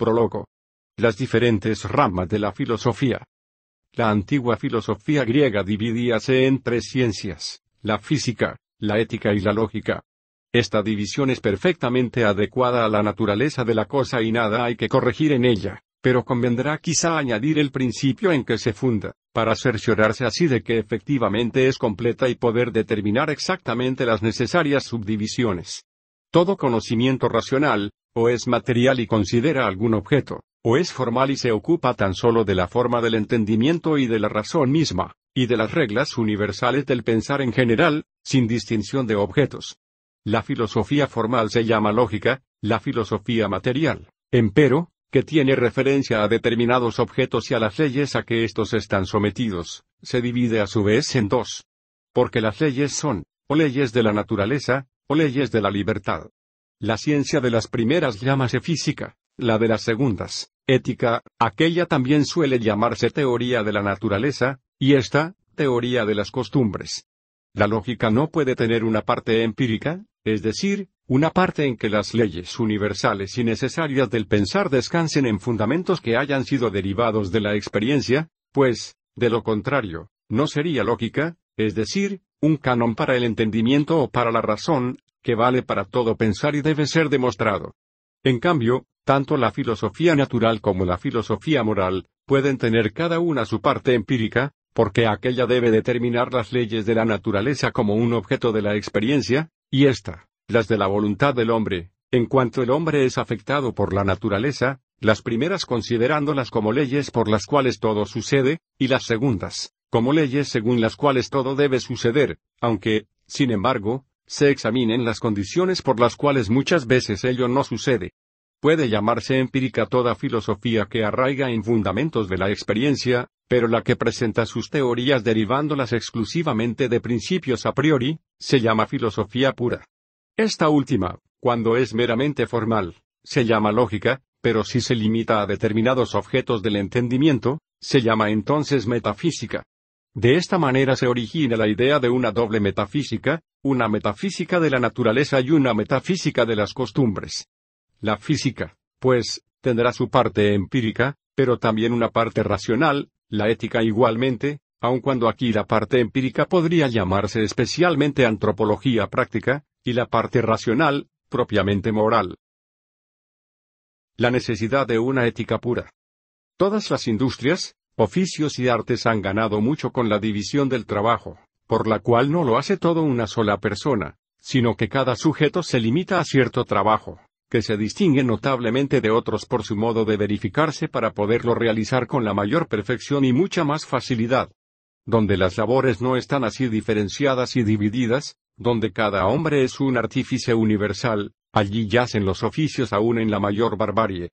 prologo. Las diferentes ramas de la filosofía. La antigua filosofía griega dividíase en tres ciencias, la física, la ética y la lógica. Esta división es perfectamente adecuada a la naturaleza de la cosa y nada hay que corregir en ella, pero convendrá quizá añadir el principio en que se funda, para cerciorarse así de que efectivamente es completa y poder determinar exactamente las necesarias subdivisiones. Todo conocimiento racional, o es material y considera algún objeto, o es formal y se ocupa tan solo de la forma del entendimiento y de la razón misma, y de las reglas universales del pensar en general, sin distinción de objetos. La filosofía formal se llama lógica, la filosofía material, empero, que tiene referencia a determinados objetos y a las leyes a que estos están sometidos, se divide a su vez en dos. Porque las leyes son, o leyes de la naturaleza, o leyes de la libertad. La ciencia de las primeras llámase física, la de las segundas, ética, aquella también suele llamarse teoría de la naturaleza, y esta, teoría de las costumbres. La lógica no puede tener una parte empírica, es decir, una parte en que las leyes universales y necesarias del pensar descansen en fundamentos que hayan sido derivados de la experiencia, pues, de lo contrario, no sería lógica, es decir, un canon para el entendimiento o para la razón, que vale para todo pensar y debe ser demostrado. En cambio, tanto la filosofía natural como la filosofía moral, pueden tener cada una su parte empírica, porque aquella debe determinar las leyes de la naturaleza como un objeto de la experiencia, y esta, las de la voluntad del hombre, en cuanto el hombre es afectado por la naturaleza, las primeras considerándolas como leyes por las cuales todo sucede, y las segundas, como leyes según las cuales todo debe suceder, aunque, sin embargo, se examinen las condiciones por las cuales muchas veces ello no sucede. Puede llamarse empírica toda filosofía que arraiga en fundamentos de la experiencia, pero la que presenta sus teorías derivándolas exclusivamente de principios a priori, se llama filosofía pura. Esta última, cuando es meramente formal, se llama lógica, pero si se limita a determinados objetos del entendimiento, se llama entonces metafísica. De esta manera se origina la idea de una doble metafísica, una metafísica de la naturaleza y una metafísica de las costumbres. La física, pues, tendrá su parte empírica, pero también una parte racional, la ética igualmente, aun cuando aquí la parte empírica podría llamarse especialmente antropología práctica, y la parte racional, propiamente moral. La necesidad de una ética pura. Todas las industrias, oficios y artes han ganado mucho con la división del trabajo, por la cual no lo hace todo una sola persona, sino que cada sujeto se limita a cierto trabajo, que se distingue notablemente de otros por su modo de verificarse para poderlo realizar con la mayor perfección y mucha más facilidad. Donde las labores no están así diferenciadas y divididas, donde cada hombre es un artífice universal, allí yacen los oficios aún en la mayor barbarie,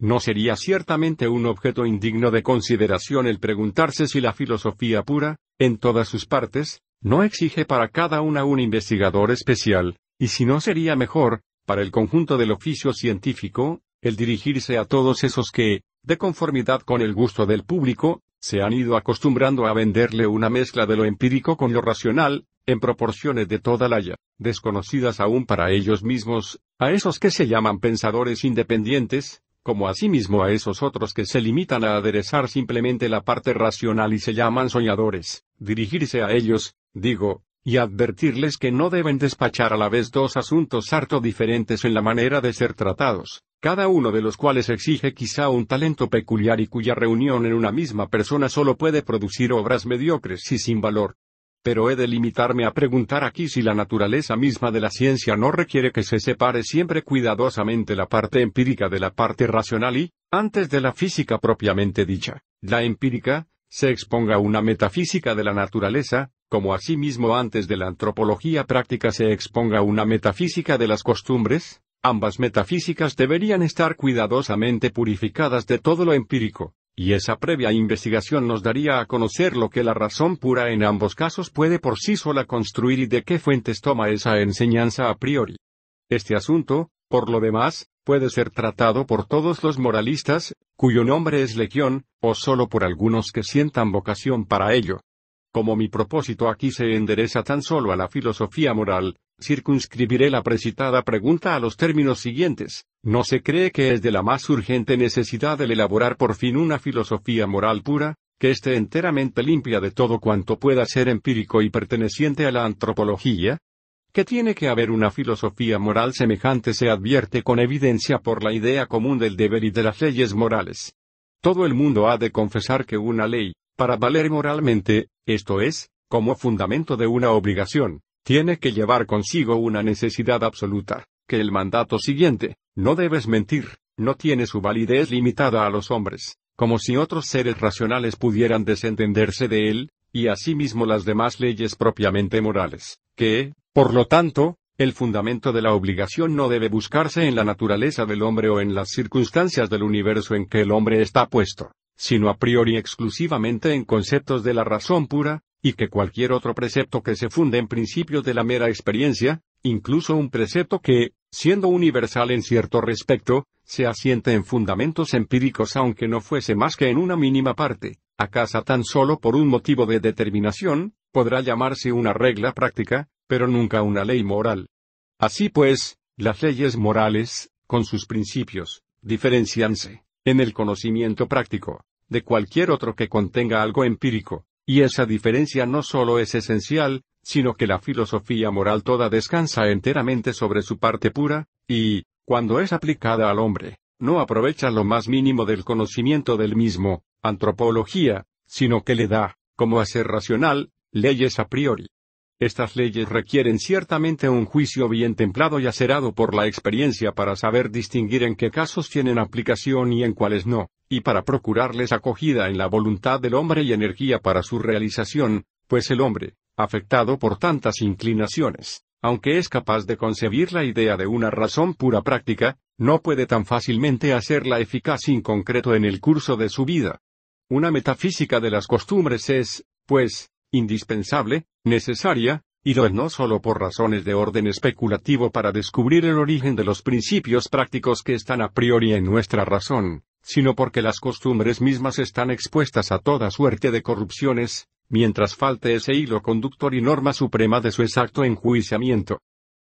no sería ciertamente un objeto indigno de consideración el preguntarse si la filosofía pura, en todas sus partes, no exige para cada una un investigador especial, y si no sería mejor, para el conjunto del oficio científico, el dirigirse a todos esos que, de conformidad con el gusto del público, se han ido acostumbrando a venderle una mezcla de lo empírico con lo racional, en proporciones de toda la ya, desconocidas aún para ellos mismos, a esos que se llaman pensadores independientes, como asimismo a esos otros que se limitan a aderezar simplemente la parte racional y se llaman soñadores, dirigirse a ellos, digo, y advertirles que no deben despachar a la vez dos asuntos harto diferentes en la manera de ser tratados, cada uno de los cuales exige quizá un talento peculiar y cuya reunión en una misma persona solo puede producir obras mediocres y sin valor pero he de limitarme a preguntar aquí si la naturaleza misma de la ciencia no requiere que se separe siempre cuidadosamente la parte empírica de la parte racional y, antes de la física propiamente dicha, la empírica, se exponga una metafísica de la naturaleza, como asimismo antes de la antropología práctica se exponga una metafísica de las costumbres, ambas metafísicas deberían estar cuidadosamente purificadas de todo lo empírico y esa previa investigación nos daría a conocer lo que la razón pura en ambos casos puede por sí sola construir y de qué fuentes toma esa enseñanza a priori. Este asunto, por lo demás, puede ser tratado por todos los moralistas, cuyo nombre es legión, o solo por algunos que sientan vocación para ello. Como mi propósito aquí se endereza tan solo a la filosofía moral, circunscribiré la precitada pregunta a los términos siguientes. No se cree que es de la más urgente necesidad el elaborar por fin una filosofía moral pura, que esté enteramente limpia de todo cuanto pueda ser empírico y perteneciente a la antropología? Que tiene que haber una filosofía moral semejante se advierte con evidencia por la idea común del deber y de las leyes morales. Todo el mundo ha de confesar que una ley, para valer moralmente, esto es, como fundamento de una obligación, tiene que llevar consigo una necesidad absoluta, que el mandato siguiente, no debes mentir, no tiene su validez limitada a los hombres, como si otros seres racionales pudieran desentenderse de él, y asimismo las demás leyes propiamente morales, que, por lo tanto, el fundamento de la obligación no debe buscarse en la naturaleza del hombre o en las circunstancias del universo en que el hombre está puesto, sino a priori exclusivamente en conceptos de la razón pura, y que cualquier otro precepto que se funde en principios de la mera experiencia, incluso un precepto que, siendo universal en cierto respecto, se asienta en fundamentos empíricos aunque no fuese más que en una mínima parte, acasa tan solo por un motivo de determinación, podrá llamarse una regla práctica, pero nunca una ley moral. Así pues, las leyes morales, con sus principios, diferencianse, en el conocimiento práctico, de cualquier otro que contenga algo empírico, y esa diferencia no solo es esencial, sino que la filosofía moral toda descansa enteramente sobre su parte pura, y, cuando es aplicada al hombre, no aprovecha lo más mínimo del conocimiento del mismo, antropología, sino que le da, como hacer racional, leyes a priori. Estas leyes requieren ciertamente un juicio bien templado y acerado por la experiencia para saber distinguir en qué casos tienen aplicación y en cuáles no, y para procurarles acogida en la voluntad del hombre y energía para su realización, pues el hombre, afectado por tantas inclinaciones, aunque es capaz de concebir la idea de una razón pura práctica, no puede tan fácilmente hacerla eficaz y concreto en el curso de su vida. Una metafísica de las costumbres es, pues, indispensable, necesaria, y lo no sólo por razones de orden especulativo para descubrir el origen de los principios prácticos que están a priori en nuestra razón, sino porque las costumbres mismas están expuestas a toda suerte de corrupciones, mientras falte ese hilo conductor y norma suprema de su exacto enjuiciamiento.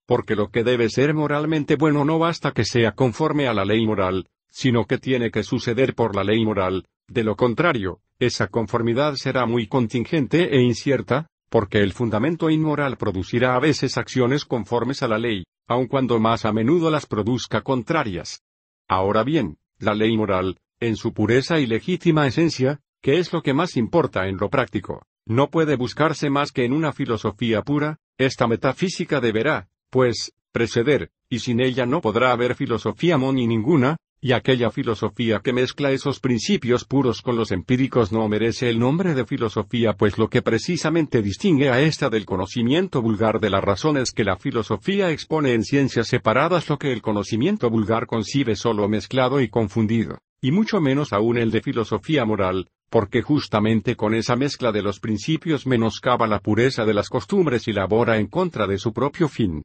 Porque lo que debe ser moralmente bueno no basta que sea conforme a la ley moral, sino que tiene que suceder por la ley moral, de lo contrario, esa conformidad será muy contingente e incierta, porque el fundamento inmoral producirá a veces acciones conformes a la ley, aun cuando más a menudo las produzca contrarias. Ahora bien, la ley moral, en su pureza y legítima esencia, que es lo que más importa en lo práctico, no puede buscarse más que en una filosofía pura, esta metafísica deberá, pues, preceder, y sin ella no podrá haber filosofía moni ninguna, y aquella filosofía que mezcla esos principios puros con los empíricos no merece el nombre de filosofía, pues lo que precisamente distingue a esta del conocimiento vulgar de la razón es que la filosofía expone en ciencias separadas lo que el conocimiento vulgar concibe solo mezclado y confundido, y mucho menos aún el de filosofía moral, porque justamente con esa mezcla de los principios menoscaba la pureza de las costumbres y labora en contra de su propio fin.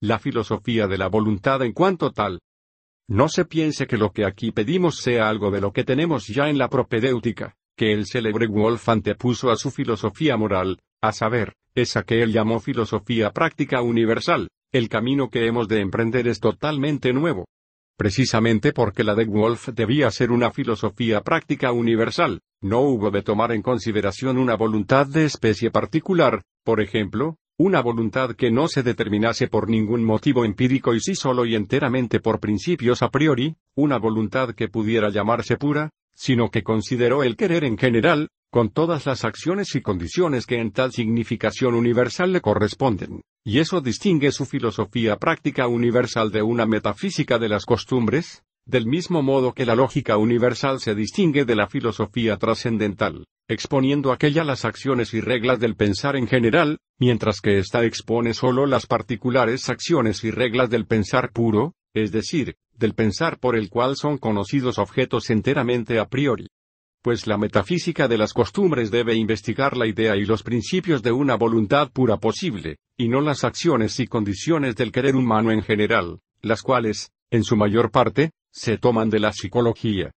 La filosofía de la voluntad en cuanto tal. No se piense que lo que aquí pedimos sea algo de lo que tenemos ya en la propedéutica, que el célebre Wolf antepuso a su filosofía moral, a saber, esa que él llamó filosofía práctica universal, el camino que hemos de emprender es totalmente nuevo, Precisamente porque la de Wolf debía ser una filosofía práctica universal, no hubo de tomar en consideración una voluntad de especie particular, por ejemplo, una voluntad que no se determinase por ningún motivo empírico y sí solo y enteramente por principios a priori, una voluntad que pudiera llamarse pura, sino que consideró el querer en general, con todas las acciones y condiciones que en tal significación universal le corresponden, y eso distingue su filosofía práctica universal de una metafísica de las costumbres, del mismo modo que la lógica universal se distingue de la filosofía trascendental, exponiendo aquella las acciones y reglas del pensar en general, mientras que ésta expone sólo las particulares acciones y reglas del pensar puro, es decir, del pensar por el cual son conocidos objetos enteramente a priori pues la metafísica de las costumbres debe investigar la idea y los principios de una voluntad pura posible, y no las acciones y condiciones del querer humano en general, las cuales, en su mayor parte, se toman de la psicología.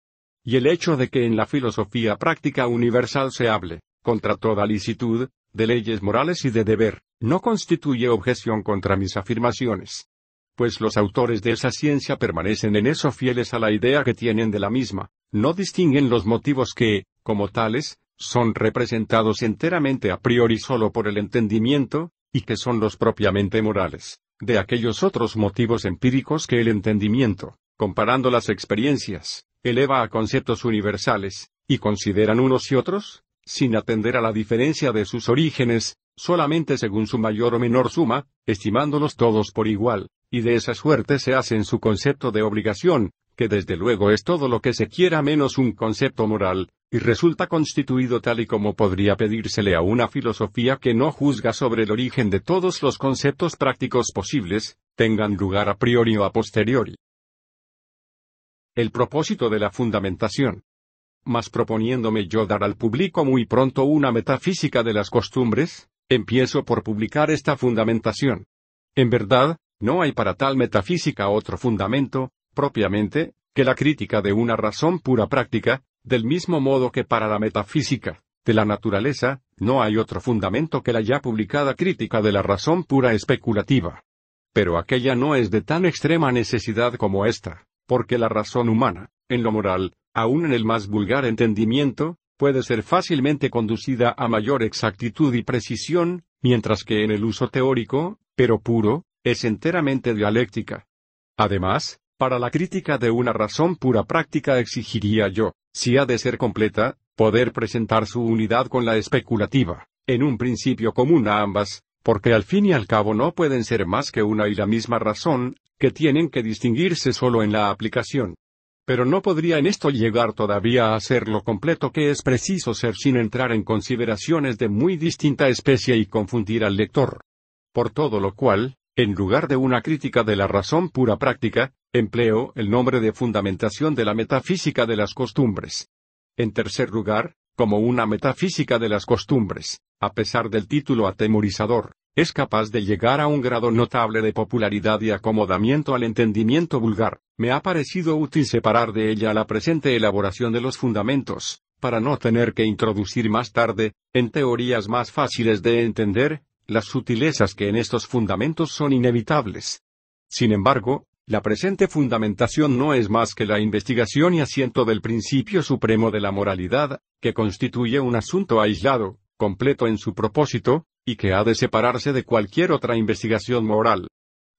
Y el hecho de que en la filosofía práctica universal se hable, contra toda licitud, de leyes morales y de deber, no constituye objeción contra mis afirmaciones pues los autores de esa ciencia permanecen en eso fieles a la idea que tienen de la misma, no distinguen los motivos que, como tales, son representados enteramente a priori solo por el entendimiento, y que son los propiamente morales, de aquellos otros motivos empíricos que el entendimiento, comparando las experiencias, eleva a conceptos universales, y consideran unos y otros, sin atender a la diferencia de sus orígenes, solamente según su mayor o menor suma, estimándolos todos por igual, y de esa suerte se hace en su concepto de obligación, que desde luego es todo lo que se quiera menos un concepto moral, y resulta constituido tal y como podría pedírsele a una filosofía que no juzga sobre el origen de todos los conceptos prácticos posibles, tengan lugar a priori o a posteriori. El propósito de la fundamentación. Mas proponiéndome yo dar al público muy pronto una metafísica de las costumbres, empiezo por publicar esta fundamentación. En verdad, no hay para tal metafísica otro fundamento, propiamente, que la crítica de una razón pura práctica, del mismo modo que para la metafísica, de la naturaleza, no hay otro fundamento que la ya publicada crítica de la razón pura especulativa. Pero aquella no es de tan extrema necesidad como esta, porque la razón humana, en lo moral, aun en el más vulgar entendimiento, puede ser fácilmente conducida a mayor exactitud y precisión, mientras que en el uso teórico, pero puro, es enteramente dialéctica. Además, para la crítica de una razón pura práctica exigiría yo, si ha de ser completa, poder presentar su unidad con la especulativa, en un principio común a ambas, porque al fin y al cabo no pueden ser más que una y la misma razón, que tienen que distinguirse solo en la aplicación. Pero no podría en esto llegar todavía a ser lo completo que es preciso ser sin entrar en consideraciones de muy distinta especie y confundir al lector. Por todo lo cual, en lugar de una crítica de la razón pura práctica, empleo el nombre de fundamentación de la metafísica de las costumbres. En tercer lugar, como una metafísica de las costumbres, a pesar del título atemorizador, es capaz de llegar a un grado notable de popularidad y acomodamiento al entendimiento vulgar. Me ha parecido útil separar de ella la presente elaboración de los fundamentos, para no tener que introducir más tarde, en teorías más fáciles de entender, las sutilezas que en estos fundamentos son inevitables. Sin embargo, la presente fundamentación no es más que la investigación y asiento del principio supremo de la moralidad, que constituye un asunto aislado, completo en su propósito, y que ha de separarse de cualquier otra investigación moral.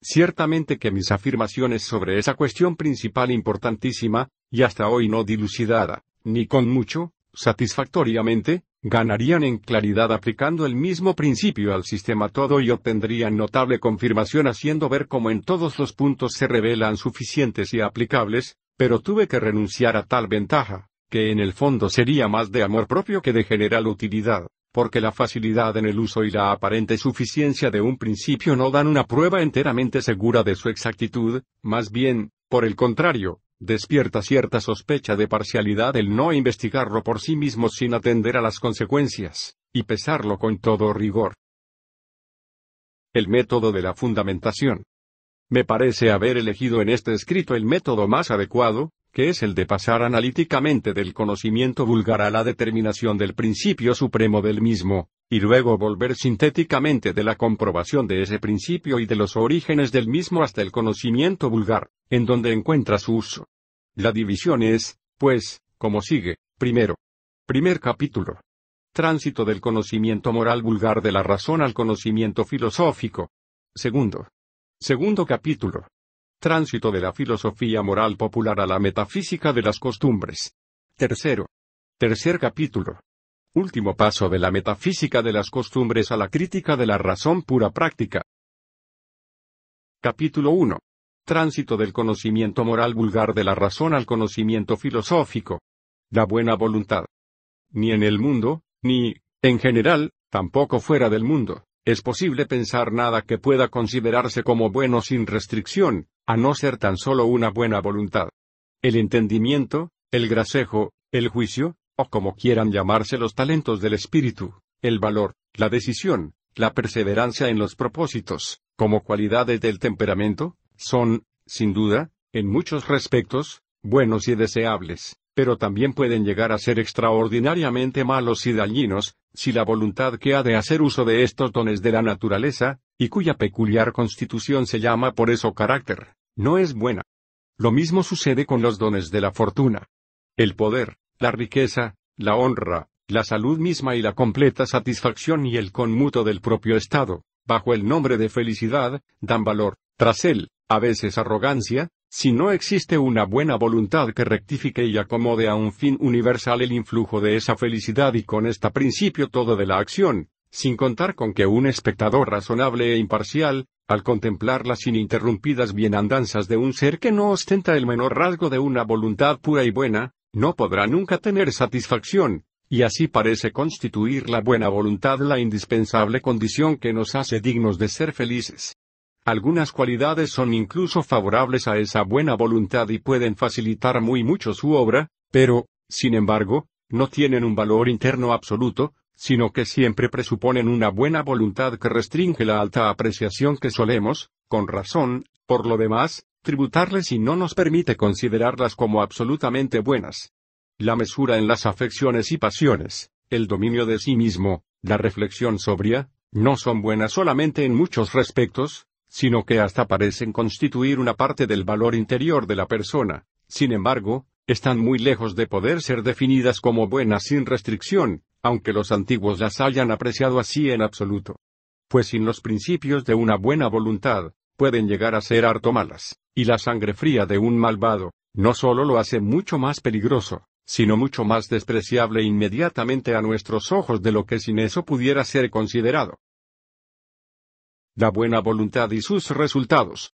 Ciertamente que mis afirmaciones sobre esa cuestión principal importantísima, y hasta hoy no dilucidada, ni con mucho, satisfactoriamente, ganarían en claridad aplicando el mismo principio al sistema todo y obtendrían notable confirmación haciendo ver cómo en todos los puntos se revelan suficientes y aplicables, pero tuve que renunciar a tal ventaja, que en el fondo sería más de amor propio que de general utilidad, porque la facilidad en el uso y la aparente suficiencia de un principio no dan una prueba enteramente segura de su exactitud, más bien, por el contrario, despierta cierta sospecha de parcialidad el no investigarlo por sí mismo sin atender a las consecuencias, y pesarlo con todo rigor. El método de la fundamentación. Me parece haber elegido en este escrito el método más adecuado, que es el de pasar analíticamente del conocimiento vulgar a la determinación del principio supremo del mismo, y luego volver sintéticamente de la comprobación de ese principio y de los orígenes del mismo hasta el conocimiento vulgar, en donde encuentra su uso. La división es, pues, como sigue. Primero. Primer capítulo. Tránsito del conocimiento moral vulgar de la razón al conocimiento filosófico. Segundo. Segundo capítulo. Tránsito de la filosofía moral popular a la metafísica de las costumbres. Tercero. Tercer capítulo. Último paso de la metafísica de las costumbres a la crítica de la razón pura práctica. Capítulo 1. Tránsito del conocimiento moral vulgar de la razón al conocimiento filosófico. La buena voluntad. Ni en el mundo, ni, en general, tampoco fuera del mundo, es posible pensar nada que pueda considerarse como bueno sin restricción, a no ser tan solo una buena voluntad. El entendimiento, el gracejo, el juicio, o como quieran llamarse los talentos del espíritu, el valor, la decisión, la perseverancia en los propósitos, como cualidades del temperamento, son, sin duda, en muchos respectos, buenos y deseables, pero también pueden llegar a ser extraordinariamente malos y dañinos, si la voluntad que ha de hacer uso de estos dones de la naturaleza, y cuya peculiar constitución se llama por eso carácter, no es buena. Lo mismo sucede con los dones de la fortuna. El poder, la riqueza, la honra, la salud misma y la completa satisfacción y el conmuto del propio estado, bajo el nombre de felicidad, dan valor, tras él, a veces arrogancia, si no existe una buena voluntad que rectifique y acomode a un fin universal el influjo de esa felicidad y con esta principio todo de la acción, sin contar con que un espectador razonable e imparcial, al contemplar las ininterrumpidas bienandanzas de un ser que no ostenta el menor rasgo de una voluntad pura y buena, no podrá nunca tener satisfacción, y así parece constituir la buena voluntad la indispensable condición que nos hace dignos de ser felices. Algunas cualidades son incluso favorables a esa buena voluntad y pueden facilitar muy mucho su obra, pero, sin embargo, no tienen un valor interno absoluto, sino que siempre presuponen una buena voluntad que restringe la alta apreciación que solemos, con razón, por lo demás, tributarles y no nos permite considerarlas como absolutamente buenas. La mesura en las afecciones y pasiones, el dominio de sí mismo, la reflexión sobria, no son buenas solamente en muchos respectos, sino que hasta parecen constituir una parte del valor interior de la persona. Sin embargo, están muy lejos de poder ser definidas como buenas sin restricción, aunque los antiguos las hayan apreciado así en absoluto. Pues sin los principios de una buena voluntad, pueden llegar a ser harto malas, y la sangre fría de un malvado, no solo lo hace mucho más peligroso, sino mucho más despreciable inmediatamente a nuestros ojos de lo que sin eso pudiera ser considerado la buena voluntad y sus resultados.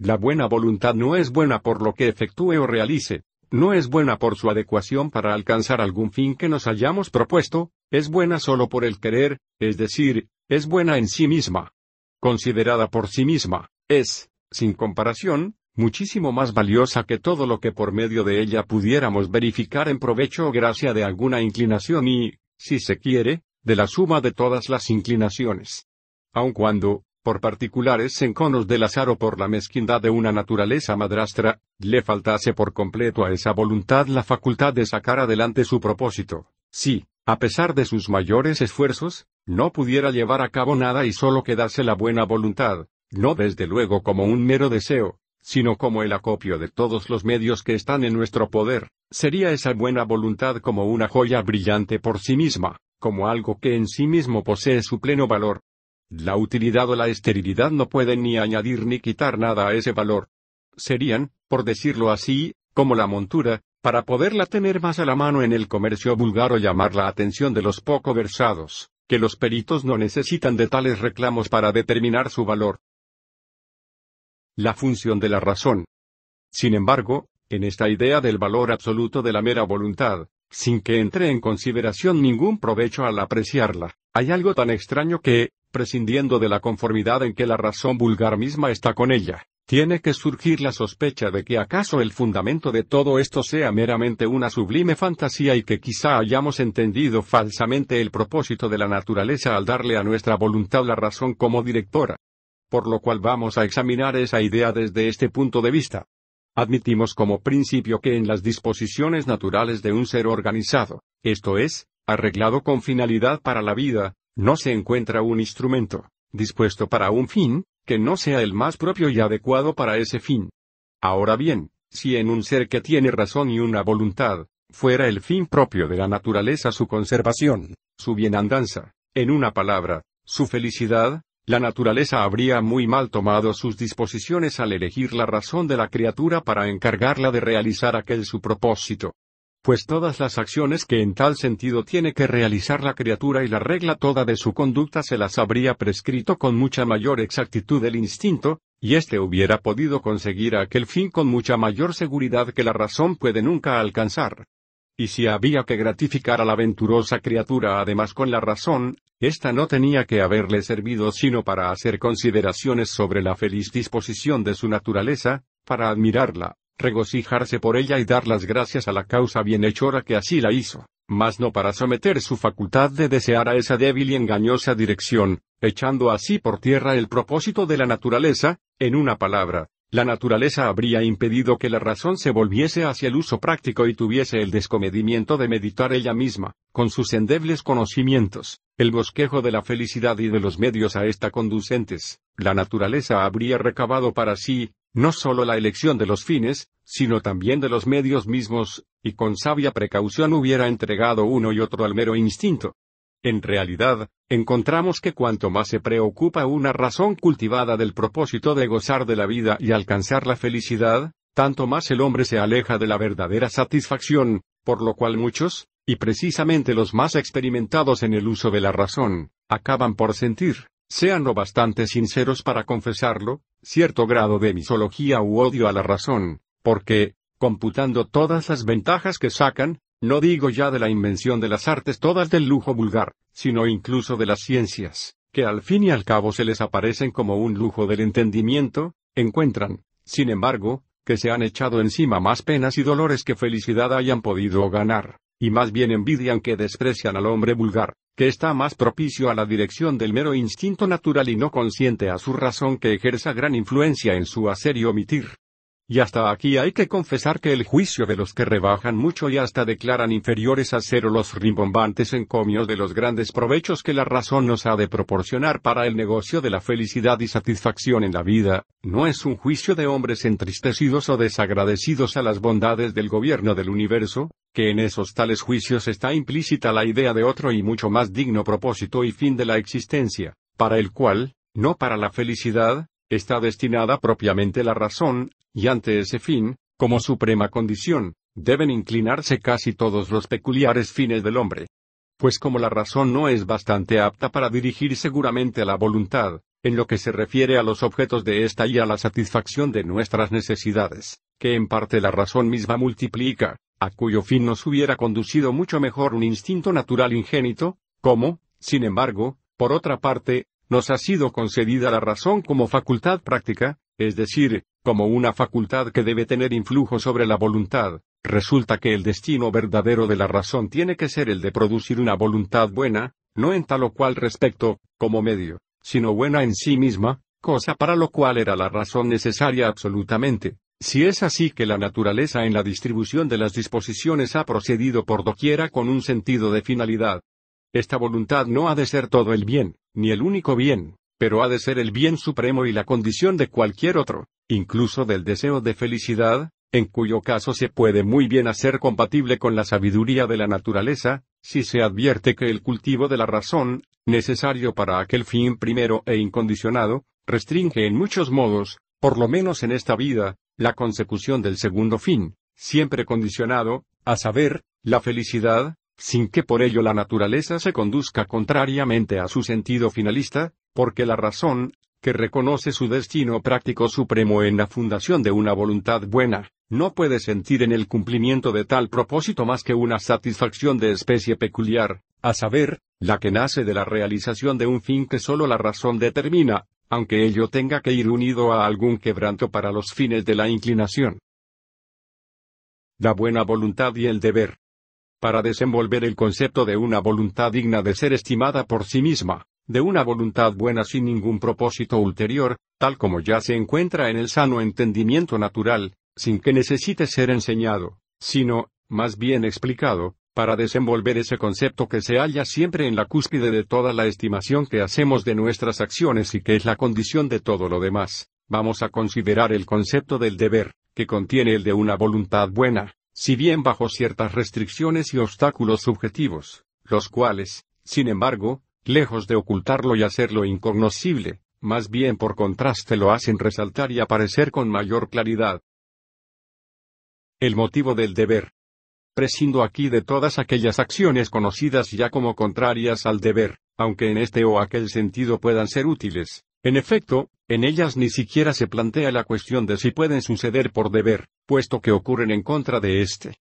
La buena voluntad no es buena por lo que efectúe o realice, no es buena por su adecuación para alcanzar algún fin que nos hayamos propuesto, es buena solo por el querer, es decir, es buena en sí misma. Considerada por sí misma, es, sin comparación, muchísimo más valiosa que todo lo que por medio de ella pudiéramos verificar en provecho o gracia de alguna inclinación y, si se quiere, de la suma de todas las inclinaciones. Aun cuando, por particulares en conos del azar o por la mezquindad de una naturaleza madrastra, le faltase por completo a esa voluntad la facultad de sacar adelante su propósito. Si, a pesar de sus mayores esfuerzos, no pudiera llevar a cabo nada y solo quedase la buena voluntad, no desde luego como un mero deseo, sino como el acopio de todos los medios que están en nuestro poder, sería esa buena voluntad como una joya brillante por sí misma, como algo que en sí mismo posee su pleno valor, la utilidad o la esterilidad no pueden ni añadir ni quitar nada a ese valor. Serían, por decirlo así, como la montura, para poderla tener más a la mano en el comercio vulgar o llamar la atención de los poco versados, que los peritos no necesitan de tales reclamos para determinar su valor. La función de la razón. Sin embargo, en esta idea del valor absoluto de la mera voluntad, sin que entre en consideración ningún provecho al apreciarla, hay algo tan extraño que, prescindiendo de la conformidad en que la razón vulgar misma está con ella. Tiene que surgir la sospecha de que acaso el fundamento de todo esto sea meramente una sublime fantasía y que quizá hayamos entendido falsamente el propósito de la naturaleza al darle a nuestra voluntad la razón como directora. Por lo cual vamos a examinar esa idea desde este punto de vista. Admitimos como principio que en las disposiciones naturales de un ser organizado, esto es, arreglado con finalidad para la vida, no se encuentra un instrumento, dispuesto para un fin, que no sea el más propio y adecuado para ese fin. Ahora bien, si en un ser que tiene razón y una voluntad, fuera el fin propio de la naturaleza su conservación, su bienandanza, en una palabra, su felicidad, la naturaleza habría muy mal tomado sus disposiciones al elegir la razón de la criatura para encargarla de realizar aquel su propósito pues todas las acciones que en tal sentido tiene que realizar la criatura y la regla toda de su conducta se las habría prescrito con mucha mayor exactitud el instinto, y éste hubiera podido conseguir aquel fin con mucha mayor seguridad que la razón puede nunca alcanzar. Y si había que gratificar a la venturosa criatura además con la razón, ésta no tenía que haberle servido sino para hacer consideraciones sobre la feliz disposición de su naturaleza, para admirarla, regocijarse por ella y dar las gracias a la causa bienhechora que así la hizo, mas no para someter su facultad de desear a esa débil y engañosa dirección, echando así por tierra el propósito de la naturaleza, en una palabra, la naturaleza habría impedido que la razón se volviese hacia el uso práctico y tuviese el descomedimiento de meditar ella misma, con sus endebles conocimientos, el bosquejo de la felicidad y de los medios a esta conducentes. La naturaleza habría recabado para sí, no solo la elección de los fines, sino también de los medios mismos, y con sabia precaución hubiera entregado uno y otro al mero instinto. En realidad, encontramos que cuanto más se preocupa una razón cultivada del propósito de gozar de la vida y alcanzar la felicidad, tanto más el hombre se aleja de la verdadera satisfacción, por lo cual muchos, y precisamente los más experimentados en el uso de la razón, acaban por sentir, sean lo bastante sinceros para confesarlo, cierto grado de misología u odio a la razón, porque, computando todas las ventajas que sacan, no digo ya de la invención de las artes todas del lujo vulgar, sino incluso de las ciencias, que al fin y al cabo se les aparecen como un lujo del entendimiento, encuentran, sin embargo, que se han echado encima más penas y dolores que felicidad hayan podido ganar. Y más bien envidian que desprecian al hombre vulgar, que está más propicio a la dirección del mero instinto natural y no consciente a su razón que ejerza gran influencia en su hacer y omitir, y hasta aquí hay que confesar que el juicio de los que rebajan mucho y hasta declaran inferiores a cero los rimbombantes encomios de los grandes provechos que la razón nos ha de proporcionar para el negocio de la felicidad y satisfacción en la vida, no es un juicio de hombres entristecidos o desagradecidos a las bondades del gobierno del universo, que en esos tales juicios está implícita la idea de otro y mucho más digno propósito y fin de la existencia, para el cual, no para la felicidad, está destinada propiamente la razón, y ante ese fin, como suprema condición, deben inclinarse casi todos los peculiares fines del hombre. Pues como la razón no es bastante apta para dirigir seguramente a la voluntad, en lo que se refiere a los objetos de ésta y a la satisfacción de nuestras necesidades, que en parte la razón misma multiplica, a cuyo fin nos hubiera conducido mucho mejor un instinto natural ingénito, como, sin embargo, por otra parte, nos ha sido concedida la razón como facultad práctica, es decir, como una facultad que debe tener influjo sobre la voluntad, resulta que el destino verdadero de la razón tiene que ser el de producir una voluntad buena, no en tal o cual respecto, como medio, sino buena en sí misma, cosa para lo cual era la razón necesaria absolutamente. Si es así que la naturaleza en la distribución de las disposiciones ha procedido por doquiera con un sentido de finalidad, esta voluntad no ha de ser todo el bien, ni el único bien, pero ha de ser el bien supremo y la condición de cualquier otro, incluso del deseo de felicidad, en cuyo caso se puede muy bien hacer compatible con la sabiduría de la naturaleza, si se advierte que el cultivo de la razón, necesario para aquel fin primero e incondicionado, restringe en muchos modos, por lo menos en esta vida, la consecución del segundo fin, siempre condicionado, a saber, la felicidad, sin que por ello la naturaleza se conduzca contrariamente a su sentido finalista, porque la razón, que reconoce su destino práctico supremo en la fundación de una voluntad buena, no puede sentir en el cumplimiento de tal propósito más que una satisfacción de especie peculiar, a saber, la que nace de la realización de un fin que sólo la razón determina, aunque ello tenga que ir unido a algún quebranto para los fines de la inclinación. La buena voluntad y el deber para desenvolver el concepto de una voluntad digna de ser estimada por sí misma, de una voluntad buena sin ningún propósito ulterior, tal como ya se encuentra en el sano entendimiento natural, sin que necesite ser enseñado, sino, más bien explicado, para desenvolver ese concepto que se halla siempre en la cúspide de toda la estimación que hacemos de nuestras acciones y que es la condición de todo lo demás, vamos a considerar el concepto del deber, que contiene el de una voluntad buena, si bien bajo ciertas restricciones y obstáculos subjetivos, los cuales, sin embargo, lejos de ocultarlo y hacerlo incognoscible, más bien por contraste lo hacen resaltar y aparecer con mayor claridad. El motivo del deber. Prescindo aquí de todas aquellas acciones conocidas ya como contrarias al deber, aunque en este o aquel sentido puedan ser útiles, en efecto, en ellas ni siquiera se plantea la cuestión de si pueden suceder por deber, puesto que ocurren en contra de éste.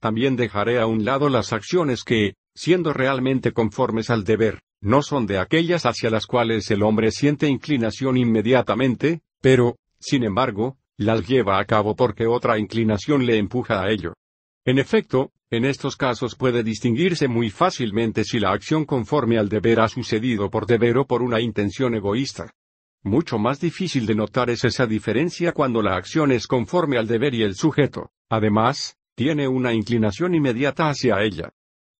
También dejaré a un lado las acciones que, siendo realmente conformes al deber, no son de aquellas hacia las cuales el hombre siente inclinación inmediatamente, pero, sin embargo, las lleva a cabo porque otra inclinación le empuja a ello. En efecto, en estos casos puede distinguirse muy fácilmente si la acción conforme al deber ha sucedido por deber o por una intención egoísta. Mucho más difícil de notar es esa diferencia cuando la acción es conforme al deber y el sujeto, además, tiene una inclinación inmediata hacia ella.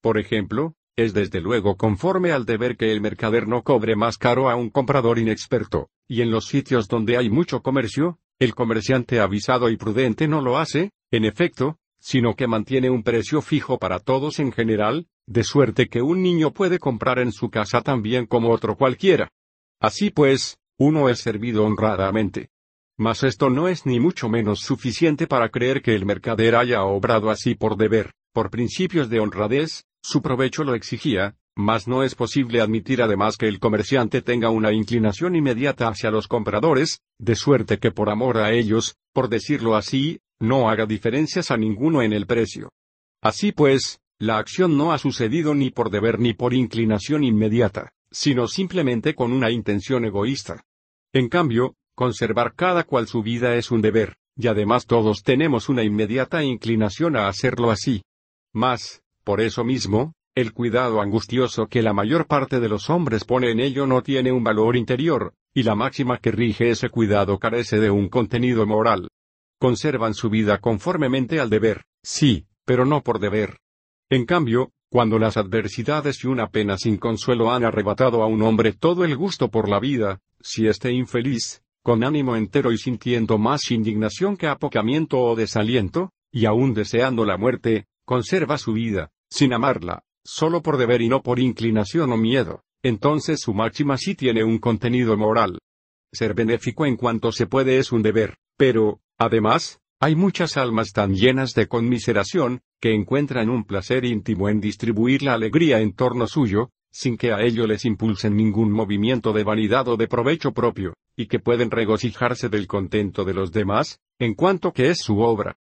Por ejemplo, es desde luego conforme al deber que el mercader no cobre más caro a un comprador inexperto, y en los sitios donde hay mucho comercio, el comerciante avisado y prudente no lo hace, en efecto, sino que mantiene un precio fijo para todos en general, de suerte que un niño puede comprar en su casa tan bien como otro cualquiera. Así pues, uno es servido honradamente. Mas esto no es ni mucho menos suficiente para creer que el mercader haya obrado así por deber, por principios de honradez, su provecho lo exigía, mas no es posible admitir además que el comerciante tenga una inclinación inmediata hacia los compradores, de suerte que por amor a ellos, por decirlo así, no haga diferencias a ninguno en el precio. Así pues, la acción no ha sucedido ni por deber ni por inclinación inmediata, sino simplemente con una intención egoísta. En cambio, conservar cada cual su vida es un deber, y además todos tenemos una inmediata inclinación a hacerlo así. Mas, por eso mismo, el cuidado angustioso que la mayor parte de los hombres pone en ello no tiene un valor interior, y la máxima que rige ese cuidado carece de un contenido moral. Conservan su vida conformemente al deber, sí, pero no por deber. En cambio, cuando las adversidades y una pena sin consuelo han arrebatado a un hombre todo el gusto por la vida, si esté infeliz, con ánimo entero y sintiendo más indignación que apocamiento o desaliento, y aún deseando la muerte, conserva su vida, sin amarla, solo por deber y no por inclinación o miedo, entonces su máxima sí tiene un contenido moral. Ser benéfico en cuanto se puede es un deber, pero, además, hay muchas almas tan llenas de conmiseración, que encuentran un placer íntimo en distribuir la alegría en torno suyo, sin que a ello les impulsen ningún movimiento de vanidad o de provecho propio, y que pueden regocijarse del contento de los demás, en cuanto que es su obra.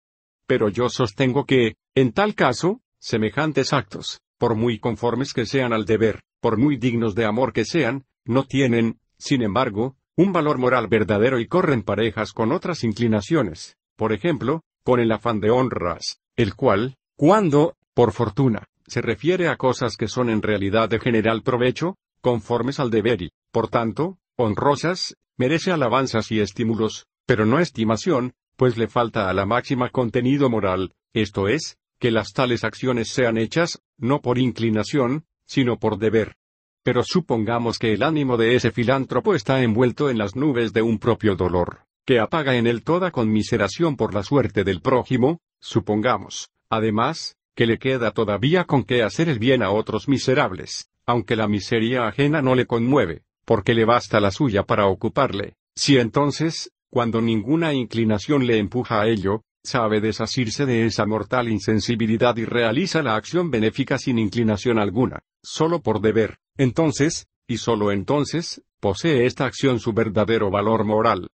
Pero yo sostengo que, en tal caso, semejantes actos, por muy conformes que sean al deber, por muy dignos de amor que sean, no tienen, sin embargo, un valor moral verdadero y corren parejas con otras inclinaciones, por ejemplo, con el afán de honras, el cual, cuando, por fortuna, se refiere a cosas que son en realidad de general provecho, conformes al deber y, por tanto, honrosas, merece alabanzas y estímulos, pero no estimación, pues le falta a la máxima contenido moral, esto es, que las tales acciones sean hechas, no por inclinación, sino por deber. Pero supongamos que el ánimo de ese filántropo está envuelto en las nubes de un propio dolor, que apaga en él toda conmiseración por la suerte del prójimo, supongamos, Además, que le queda todavía con qué hacer el bien a otros miserables, aunque la miseria ajena no le conmueve, porque le basta la suya para ocuparle. Si entonces, cuando ninguna inclinación le empuja a ello, sabe desasirse de esa mortal insensibilidad y realiza la acción benéfica sin inclinación alguna, solo por deber, entonces, y solo entonces, posee esta acción su verdadero valor moral.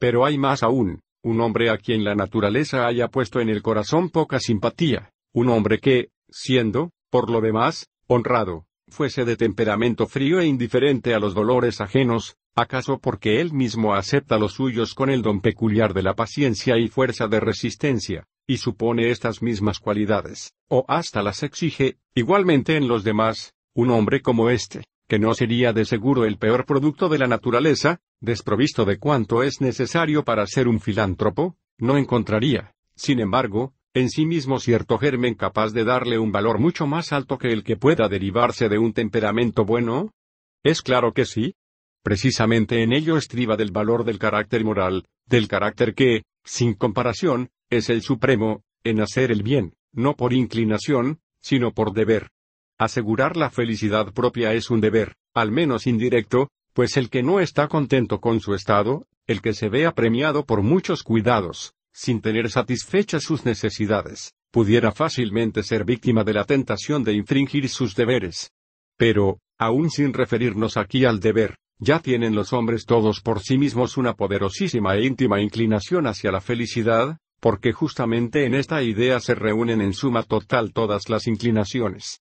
Pero hay más aún, un hombre a quien la naturaleza haya puesto en el corazón poca simpatía, un hombre que, siendo, por lo demás, honrado, fuese de temperamento frío e indiferente a los dolores ajenos, acaso porque él mismo acepta los suyos con el don peculiar de la paciencia y fuerza de resistencia, y supone estas mismas cualidades, o hasta las exige, igualmente en los demás, un hombre como éste, que no sería de seguro el peor producto de la naturaleza, desprovisto de cuanto es necesario para ser un filántropo, no encontraría, sin embargo, en sí mismo cierto germen capaz de darle un valor mucho más alto que el que pueda derivarse de un temperamento bueno? Es claro que sí. Precisamente en ello estriba del valor del carácter moral, del carácter que, sin comparación, es el supremo, en hacer el bien, no por inclinación, sino por deber. Asegurar la felicidad propia es un deber, al menos indirecto, pues el que no está contento con su estado, el que se ve apremiado por muchos cuidados, sin tener satisfechas sus necesidades, pudiera fácilmente ser víctima de la tentación de infringir sus deberes. Pero, aún sin referirnos aquí al deber, ya tienen los hombres todos por sí mismos una poderosísima e íntima inclinación hacia la felicidad, porque justamente en esta idea se reúnen en suma total todas las inclinaciones.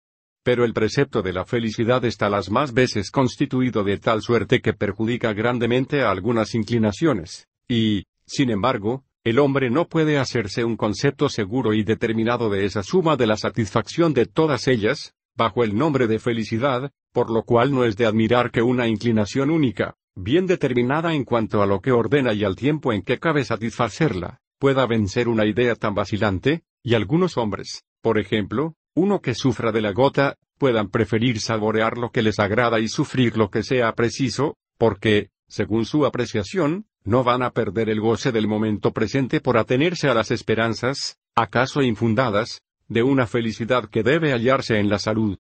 Pero el precepto de la felicidad está las más veces constituido de tal suerte que perjudica grandemente a algunas inclinaciones, y, sin embargo, el hombre no puede hacerse un concepto seguro y determinado de esa suma de la satisfacción de todas ellas, bajo el nombre de felicidad, por lo cual no es de admirar que una inclinación única, bien determinada en cuanto a lo que ordena y al tiempo en que cabe satisfacerla, pueda vencer una idea tan vacilante, y algunos hombres, por ejemplo, uno que sufra de la gota, puedan preferir saborear lo que les agrada y sufrir lo que sea preciso, porque, según su apreciación, no van a perder el goce del momento presente por atenerse a las esperanzas, acaso infundadas, de una felicidad que debe hallarse en la salud.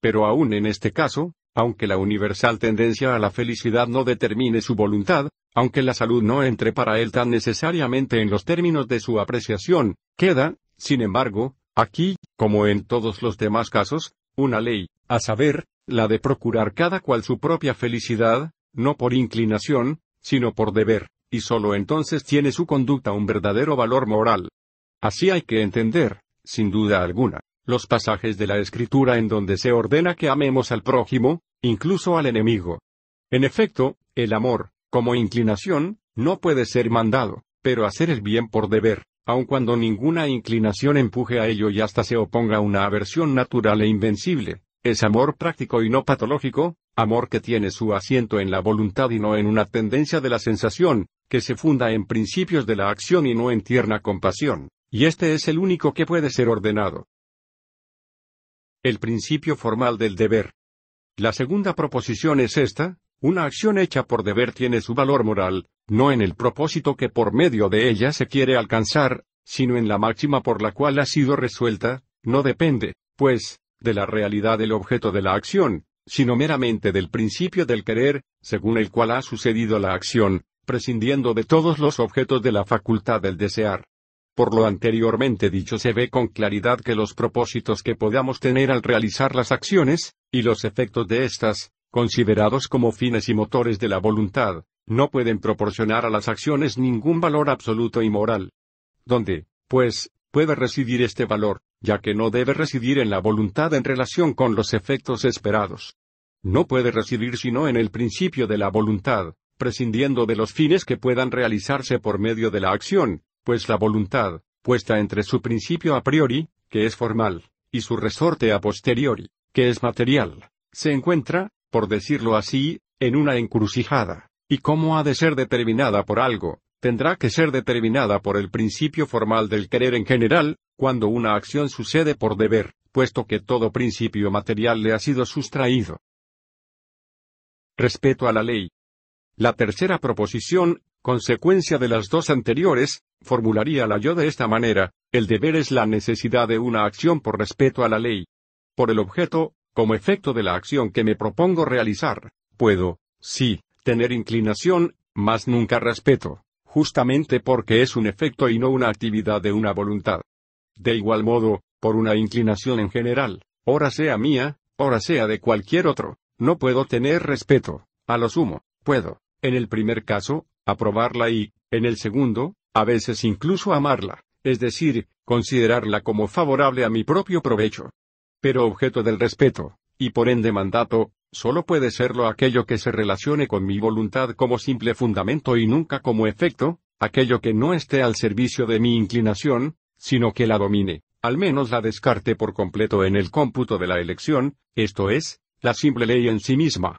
Pero aún en este caso, aunque la universal tendencia a la felicidad no determine su voluntad, aunque la salud no entre para él tan necesariamente en los términos de su apreciación, queda, sin embargo, Aquí, como en todos los demás casos, una ley, a saber, la de procurar cada cual su propia felicidad, no por inclinación, sino por deber, y sólo entonces tiene su conducta un verdadero valor moral. Así hay que entender, sin duda alguna, los pasajes de la Escritura en donde se ordena que amemos al prójimo, incluso al enemigo. En efecto, el amor, como inclinación, no puede ser mandado, pero hacer el bien por deber, aun cuando ninguna inclinación empuje a ello y hasta se oponga una aversión natural e invencible, es amor práctico y no patológico, amor que tiene su asiento en la voluntad y no en una tendencia de la sensación, que se funda en principios de la acción y no en tierna compasión, y este es el único que puede ser ordenado. El principio formal del deber. La segunda proposición es esta, una acción hecha por deber tiene su valor moral, no en el propósito que por medio de ella se quiere alcanzar, sino en la máxima por la cual ha sido resuelta, no depende, pues, de la realidad del objeto de la acción, sino meramente del principio del querer, según el cual ha sucedido la acción, prescindiendo de todos los objetos de la facultad del desear. Por lo anteriormente dicho se ve con claridad que los propósitos que podamos tener al realizar las acciones, y los efectos de éstas, considerados como fines y motores de la voluntad, no pueden proporcionar a las acciones ningún valor absoluto y moral. ¿Dónde, pues, puede residir este valor, ya que no debe residir en la voluntad en relación con los efectos esperados. No puede residir sino en el principio de la voluntad, prescindiendo de los fines que puedan realizarse por medio de la acción, pues la voluntad, puesta entre su principio a priori, que es formal, y su resorte a posteriori, que es material, se encuentra, por decirlo así, en una encrucijada. Y cómo ha de ser determinada por algo, tendrá que ser determinada por el principio formal del querer en general, cuando una acción sucede por deber, puesto que todo principio material le ha sido sustraído. Respeto a la ley. La tercera proposición, consecuencia de las dos anteriores, formularía la yo de esta manera, el deber es la necesidad de una acción por respeto a la ley. Por el objeto, como efecto de la acción que me propongo realizar, puedo, sí, tener inclinación, mas nunca respeto, justamente porque es un efecto y no una actividad de una voluntad. De igual modo, por una inclinación en general, ora sea mía, ora sea de cualquier otro, no puedo tener respeto, a lo sumo, puedo, en el primer caso, aprobarla y, en el segundo, a veces incluso amarla, es decir, considerarla como favorable a mi propio provecho. Pero objeto del respeto, y por ende mandato, solo puede serlo aquello que se relacione con mi voluntad como simple fundamento y nunca como efecto, aquello que no esté al servicio de mi inclinación, sino que la domine, al menos la descarte por completo en el cómputo de la elección, esto es, la simple ley en sí misma.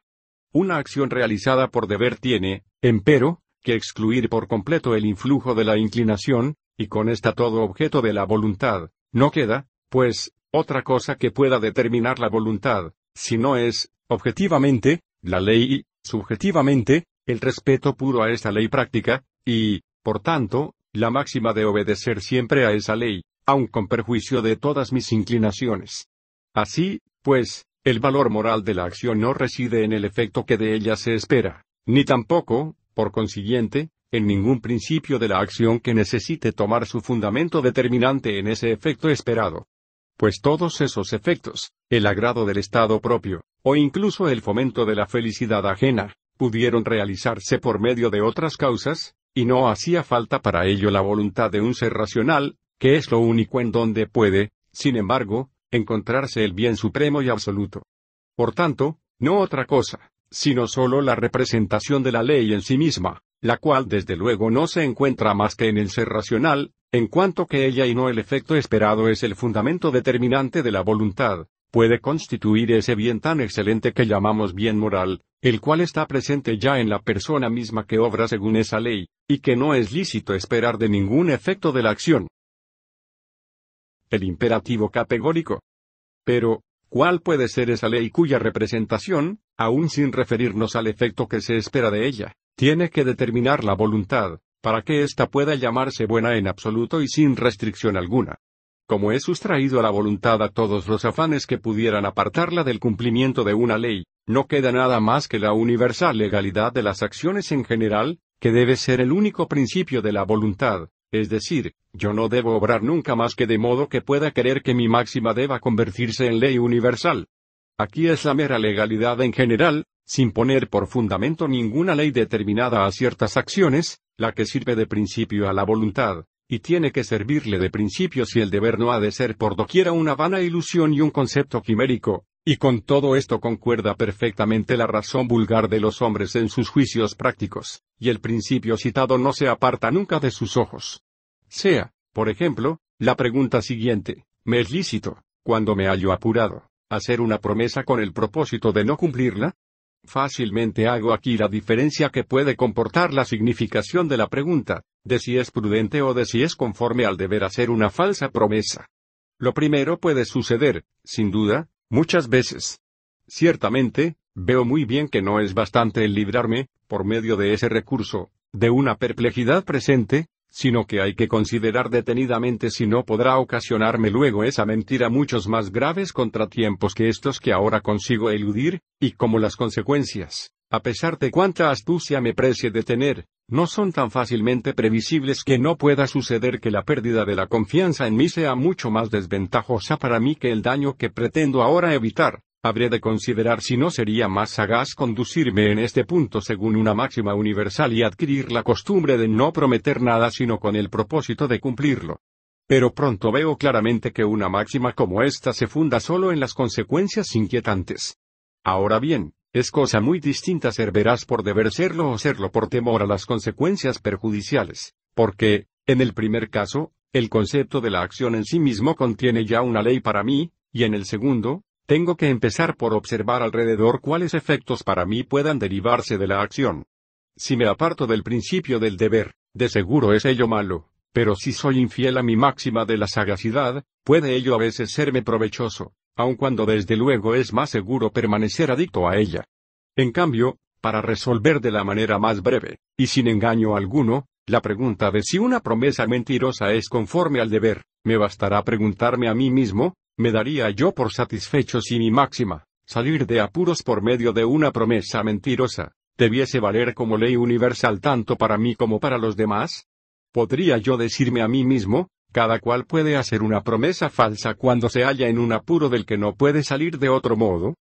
Una acción realizada por deber tiene, empero, que excluir por completo el influjo de la inclinación, y con esta todo objeto de la voluntad, no queda, pues, otra cosa que pueda determinar la voluntad, si no es, objetivamente, la ley y, subjetivamente, el respeto puro a esta ley práctica, y, por tanto, la máxima de obedecer siempre a esa ley, aun con perjuicio de todas mis inclinaciones. Así, pues, el valor moral de la acción no reside en el efecto que de ella se espera, ni tampoco, por consiguiente, en ningún principio de la acción que necesite tomar su fundamento determinante en ese efecto esperado pues todos esos efectos, el agrado del Estado propio, o incluso el fomento de la felicidad ajena, pudieron realizarse por medio de otras causas, y no hacía falta para ello la voluntad de un ser racional, que es lo único en donde puede, sin embargo, encontrarse el bien supremo y absoluto. Por tanto, no otra cosa, sino sólo la representación de la ley en sí misma, la cual desde luego no se encuentra más que en el ser racional, en cuanto que ella y no el efecto esperado es el fundamento determinante de la voluntad, puede constituir ese bien tan excelente que llamamos bien moral, el cual está presente ya en la persona misma que obra según esa ley, y que no es lícito esperar de ningún efecto de la acción. El imperativo categórico. Pero, ¿cuál puede ser esa ley cuya representación, aun sin referirnos al efecto que se espera de ella, tiene que determinar la voluntad, para que ésta pueda llamarse buena en absoluto y sin restricción alguna. Como he sustraído a la voluntad a todos los afanes que pudieran apartarla del cumplimiento de una ley, no queda nada más que la universal legalidad de las acciones en general, que debe ser el único principio de la voluntad, es decir, yo no debo obrar nunca más que de modo que pueda querer que mi máxima deba convertirse en ley universal. Aquí es la mera legalidad en general, sin poner por fundamento ninguna ley determinada a ciertas acciones, la que sirve de principio a la voluntad, y tiene que servirle de principio si el deber no ha de ser por doquiera una vana ilusión y un concepto quimérico, y con todo esto concuerda perfectamente la razón vulgar de los hombres en sus juicios prácticos, y el principio citado no se aparta nunca de sus ojos. Sea, por ejemplo, la pregunta siguiente, ¿me es lícito, cuando me hallo apurado, hacer una promesa con el propósito de no cumplirla? Fácilmente hago aquí la diferencia que puede comportar la significación de la pregunta, de si es prudente o de si es conforme al deber hacer una falsa promesa. Lo primero puede suceder, sin duda, muchas veces. Ciertamente, veo muy bien que no es bastante el librarme, por medio de ese recurso, de una perplejidad presente, sino que hay que considerar detenidamente si no podrá ocasionarme luego esa mentira muchos más graves contratiempos que estos que ahora consigo eludir, y como las consecuencias, a pesar de cuánta astucia me precie de tener, no son tan fácilmente previsibles que no pueda suceder que la pérdida de la confianza en mí sea mucho más desventajosa para mí que el daño que pretendo ahora evitar. Habré de considerar si no sería más sagaz conducirme en este punto según una máxima universal y adquirir la costumbre de no prometer nada sino con el propósito de cumplirlo. Pero pronto veo claramente que una máxima como esta se funda solo en las consecuencias inquietantes. Ahora bien, es cosa muy distinta ser verás por deber serlo o serlo por temor a las consecuencias perjudiciales, porque, en el primer caso, el concepto de la acción en sí mismo contiene ya una ley para mí, y en el segundo, tengo que empezar por observar alrededor cuáles efectos para mí puedan derivarse de la acción. Si me aparto del principio del deber, de seguro es ello malo, pero si soy infiel a mi máxima de la sagacidad, puede ello a veces serme provechoso, aun cuando desde luego es más seguro permanecer adicto a ella. En cambio, para resolver de la manera más breve, y sin engaño alguno, la pregunta de si una promesa mentirosa es conforme al deber, me bastará preguntarme a mí mismo, me daría yo por satisfecho si mi máxima, salir de apuros por medio de una promesa mentirosa, debiese valer como ley universal tanto para mí como para los demás? ¿Podría yo decirme a mí mismo, cada cual puede hacer una promesa falsa cuando se halla en un apuro del que no puede salir de otro modo?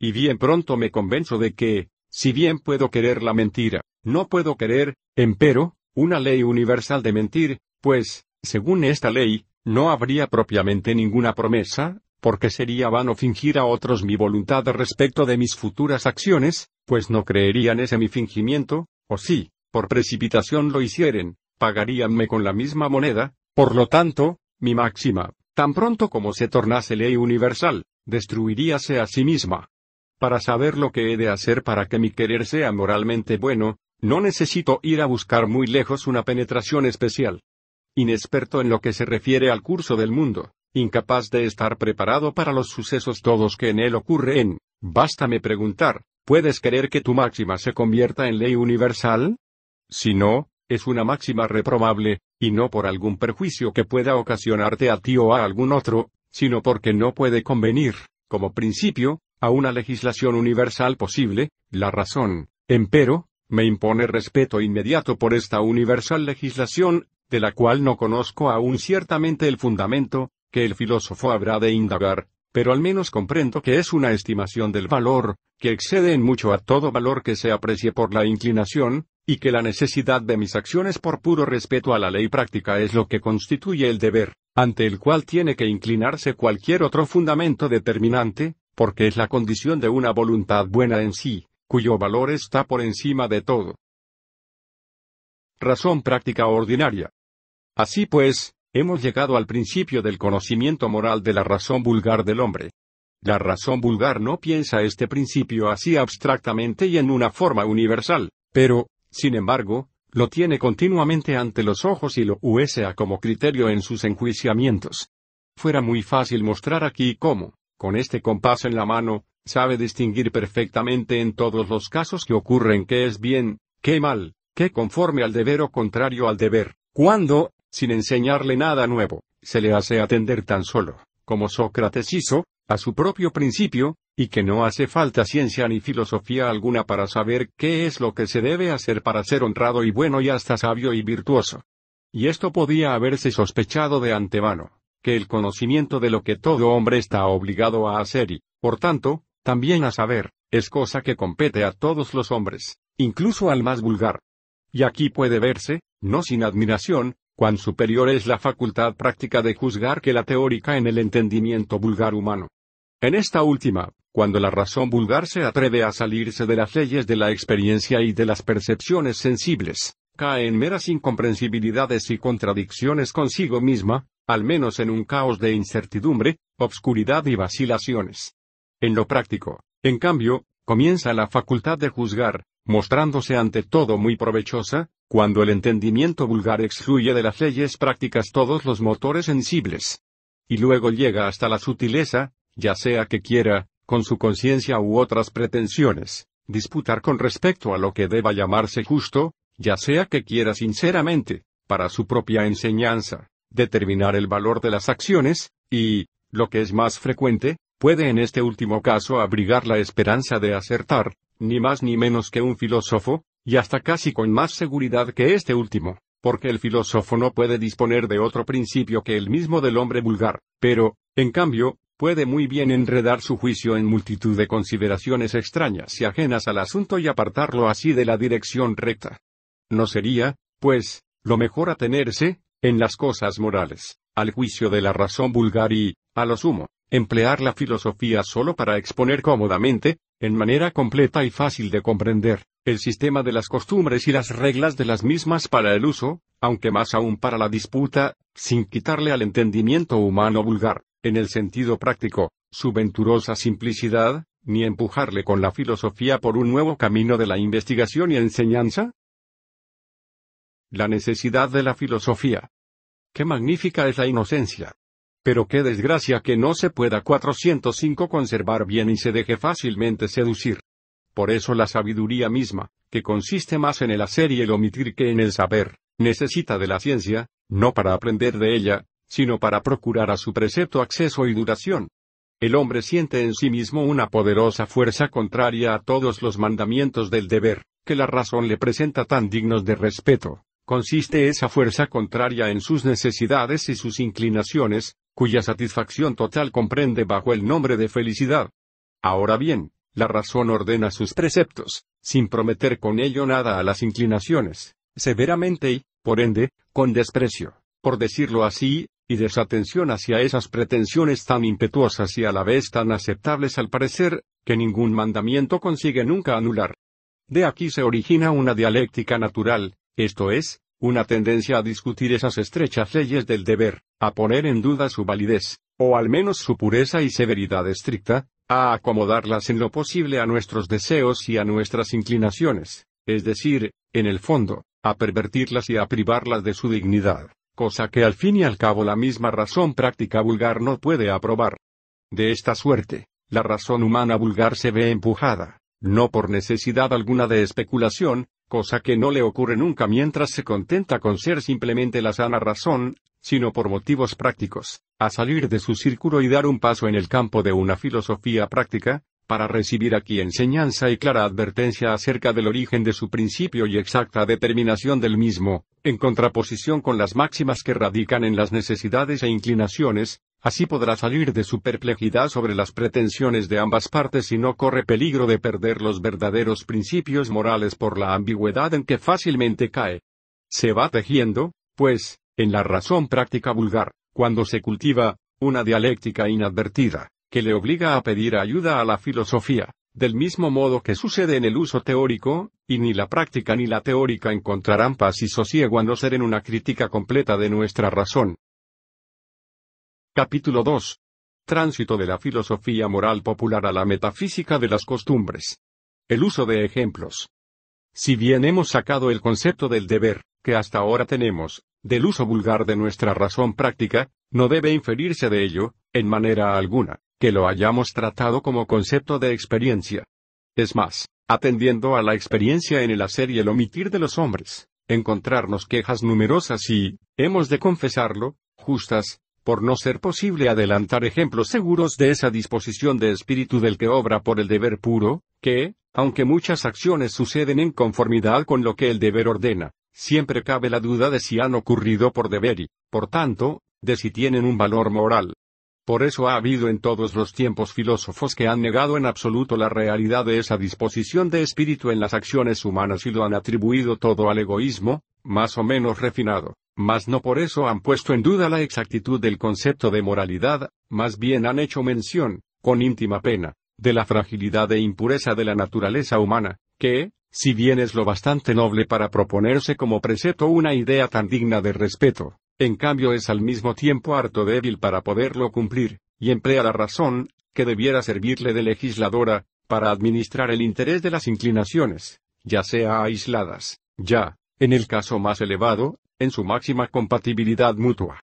Y bien pronto me convenzo de que, si bien puedo querer la mentira, no puedo querer, empero, una ley universal de mentir, pues, según esta ley, no habría propiamente ninguna promesa, porque sería vano fingir a otros mi voluntad respecto de mis futuras acciones, pues no creerían ese mi fingimiento, o si, por precipitación lo hicieren, pagaríanme con la misma moneda, por lo tanto, mi máxima, tan pronto como se tornase ley universal, destruiríase a sí misma. Para saber lo que he de hacer para que mi querer sea moralmente bueno, no necesito ir a buscar muy lejos una penetración especial inexperto en lo que se refiere al curso del mundo, incapaz de estar preparado para los sucesos todos que en él ocurren, Bástame preguntar, ¿puedes querer que tu máxima se convierta en ley universal? Si no, es una máxima reprobable, y no por algún perjuicio que pueda ocasionarte a ti o a algún otro, sino porque no puede convenir, como principio, a una legislación universal posible, la razón, empero, me impone respeto inmediato por esta universal legislación, de la cual no conozco aún ciertamente el fundamento, que el filósofo habrá de indagar, pero al menos comprendo que es una estimación del valor, que excede en mucho a todo valor que se aprecie por la inclinación, y que la necesidad de mis acciones por puro respeto a la ley práctica es lo que constituye el deber, ante el cual tiene que inclinarse cualquier otro fundamento determinante, porque es la condición de una voluntad buena en sí, cuyo valor está por encima de todo razón práctica ordinaria. Así pues, hemos llegado al principio del conocimiento moral de la razón vulgar del hombre. La razón vulgar no piensa este principio así abstractamente y en una forma universal, pero, sin embargo, lo tiene continuamente ante los ojos y lo usa como criterio en sus enjuiciamientos. Fuera muy fácil mostrar aquí cómo, con este compás en la mano, sabe distinguir perfectamente en todos los casos que ocurren qué es bien, qué mal, que conforme al deber o contrario al deber, cuando, sin enseñarle nada nuevo, se le hace atender tan solo, como Sócrates hizo, a su propio principio, y que no hace falta ciencia ni filosofía alguna para saber qué es lo que se debe hacer para ser honrado y bueno y hasta sabio y virtuoso. Y esto podía haberse sospechado de antemano, que el conocimiento de lo que todo hombre está obligado a hacer y, por tanto, también a saber, es cosa que compete a todos los hombres, incluso al más vulgar, y aquí puede verse, no sin admiración, cuán superior es la facultad práctica de juzgar que la teórica en el entendimiento vulgar humano. En esta última, cuando la razón vulgar se atreve a salirse de las leyes de la experiencia y de las percepciones sensibles, cae en meras incomprensibilidades y contradicciones consigo misma, al menos en un caos de incertidumbre, obscuridad y vacilaciones. En lo práctico, en cambio, comienza la facultad de juzgar, mostrándose ante todo muy provechosa, cuando el entendimiento vulgar excluye de las leyes prácticas todos los motores sensibles. Y luego llega hasta la sutileza, ya sea que quiera, con su conciencia u otras pretensiones, disputar con respecto a lo que deba llamarse justo, ya sea que quiera sinceramente, para su propia enseñanza, determinar el valor de las acciones, y, lo que es más frecuente, puede en este último caso abrigar la esperanza de acertar, ni más ni menos que un filósofo, y hasta casi con más seguridad que este último, porque el filósofo no puede disponer de otro principio que el mismo del hombre vulgar, pero, en cambio, puede muy bien enredar su juicio en multitud de consideraciones extrañas y ajenas al asunto y apartarlo así de la dirección recta. ¿No sería, pues, lo mejor atenerse, en las cosas morales, al juicio de la razón vulgar y, a lo sumo, emplear la filosofía solo para exponer cómodamente, en manera completa y fácil de comprender, el sistema de las costumbres y las reglas de las mismas para el uso, aunque más aún para la disputa, sin quitarle al entendimiento humano vulgar, en el sentido práctico, su venturosa simplicidad, ni empujarle con la filosofía por un nuevo camino de la investigación y enseñanza? La necesidad de la filosofía. Qué magnífica es la inocencia, pero qué desgracia que no se pueda 405 conservar bien y se deje fácilmente seducir. Por eso la sabiduría misma, que consiste más en el hacer y el omitir que en el saber, necesita de la ciencia, no para aprender de ella, sino para procurar a su precepto acceso y duración. El hombre siente en sí mismo una poderosa fuerza contraria a todos los mandamientos del deber, que la razón le presenta tan dignos de respeto, consiste esa fuerza contraria en sus necesidades y sus inclinaciones, cuya satisfacción total comprende bajo el nombre de felicidad. Ahora bien, la razón ordena sus preceptos, sin prometer con ello nada a las inclinaciones, severamente y, por ende, con desprecio, por decirlo así, y desatención hacia esas pretensiones tan impetuosas y a la vez tan aceptables al parecer, que ningún mandamiento consigue nunca anular. De aquí se origina una dialéctica natural, esto es, una tendencia a discutir esas estrechas leyes del deber, a poner en duda su validez, o al menos su pureza y severidad estricta, a acomodarlas en lo posible a nuestros deseos y a nuestras inclinaciones, es decir, en el fondo, a pervertirlas y a privarlas de su dignidad, cosa que al fin y al cabo la misma razón práctica vulgar no puede aprobar. De esta suerte, la razón humana vulgar se ve empujada, no por necesidad alguna de especulación, cosa que no le ocurre nunca mientras se contenta con ser simplemente la sana razón, sino por motivos prácticos, a salir de su círculo y dar un paso en el campo de una filosofía práctica, para recibir aquí enseñanza y clara advertencia acerca del origen de su principio y exacta determinación del mismo, en contraposición con las máximas que radican en las necesidades e inclinaciones, Así podrá salir de su perplejidad sobre las pretensiones de ambas partes y no corre peligro de perder los verdaderos principios morales por la ambigüedad en que fácilmente cae. Se va tejiendo, pues, en la razón práctica vulgar, cuando se cultiva, una dialéctica inadvertida, que le obliga a pedir ayuda a la filosofía, del mismo modo que sucede en el uso teórico, y ni la práctica ni la teórica encontrarán paz y sosiego a no ser en una crítica completa de nuestra razón. Capítulo 2. Tránsito de la filosofía moral popular a la metafísica de las costumbres. El uso de ejemplos. Si bien hemos sacado el concepto del deber, que hasta ahora tenemos, del uso vulgar de nuestra razón práctica, no debe inferirse de ello, en manera alguna, que lo hayamos tratado como concepto de experiencia. Es más, atendiendo a la experiencia en el hacer y el omitir de los hombres, encontrarnos quejas numerosas y, hemos de confesarlo, justas, por no ser posible adelantar ejemplos seguros de esa disposición de espíritu del que obra por el deber puro, que, aunque muchas acciones suceden en conformidad con lo que el deber ordena, siempre cabe la duda de si han ocurrido por deber y, por tanto, de si tienen un valor moral. Por eso ha habido en todos los tiempos filósofos que han negado en absoluto la realidad de esa disposición de espíritu en las acciones humanas y lo han atribuido todo al egoísmo, más o menos refinado, mas no por eso han puesto en duda la exactitud del concepto de moralidad, más bien han hecho mención, con íntima pena, de la fragilidad e impureza de la naturaleza humana, que, si bien es lo bastante noble para proponerse como precepto una idea tan digna de respeto, en cambio es al mismo tiempo harto débil para poderlo cumplir, y emplea la razón, que debiera servirle de legisladora, para administrar el interés de las inclinaciones, ya sea aisladas, ya, en el caso más elevado, en su máxima compatibilidad mutua.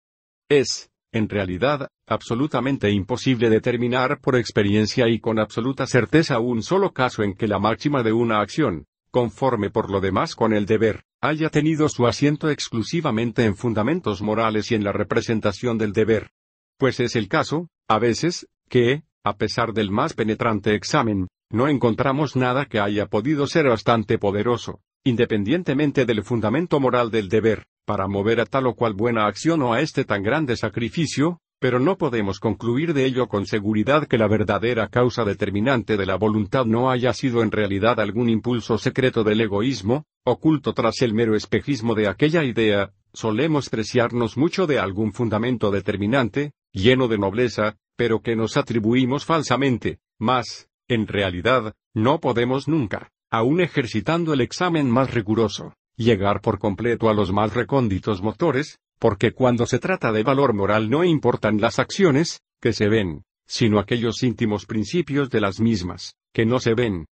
Es, en realidad, absolutamente imposible determinar por experiencia y con absoluta certeza un solo caso en que la máxima de una acción, conforme por lo demás con el deber, haya tenido su asiento exclusivamente en fundamentos morales y en la representación del deber. Pues es el caso, a veces, que, a pesar del más penetrante examen, no encontramos nada que haya podido ser bastante poderoso, independientemente del fundamento moral del deber, para mover a tal o cual buena acción o a este tan grande sacrificio, pero no podemos concluir de ello con seguridad que la verdadera causa determinante de la voluntad no haya sido en realidad algún impulso secreto del egoísmo, oculto tras el mero espejismo de aquella idea, solemos preciarnos mucho de algún fundamento determinante, lleno de nobleza, pero que nos atribuimos falsamente, mas, en realidad, no podemos nunca, aun ejercitando el examen más riguroso, llegar por completo a los más recónditos motores, porque cuando se trata de valor moral no importan las acciones, que se ven, sino aquellos íntimos principios de las mismas, que no se ven.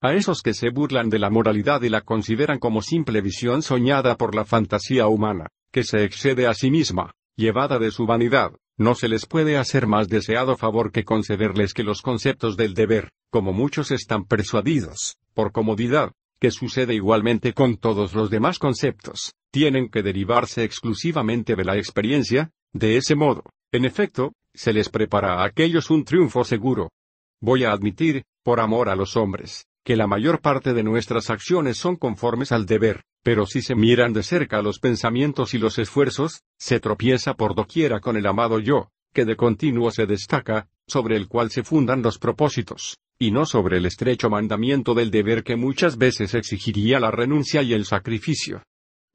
A esos que se burlan de la moralidad y la consideran como simple visión soñada por la fantasía humana, que se excede a sí misma, llevada de su vanidad, no se les puede hacer más deseado favor que concederles que los conceptos del deber, como muchos están persuadidos, por comodidad, que sucede igualmente con todos los demás conceptos, tienen que derivarse exclusivamente de la experiencia, de ese modo, en efecto, se les prepara a aquellos un triunfo seguro. Voy a admitir, por amor a los hombres, que la mayor parte de nuestras acciones son conformes al deber, pero si se miran de cerca los pensamientos y los esfuerzos, se tropieza por doquiera con el amado yo, que de continuo se destaca, sobre el cual se fundan los propósitos, y no sobre el estrecho mandamiento del deber que muchas veces exigiría la renuncia y el sacrificio.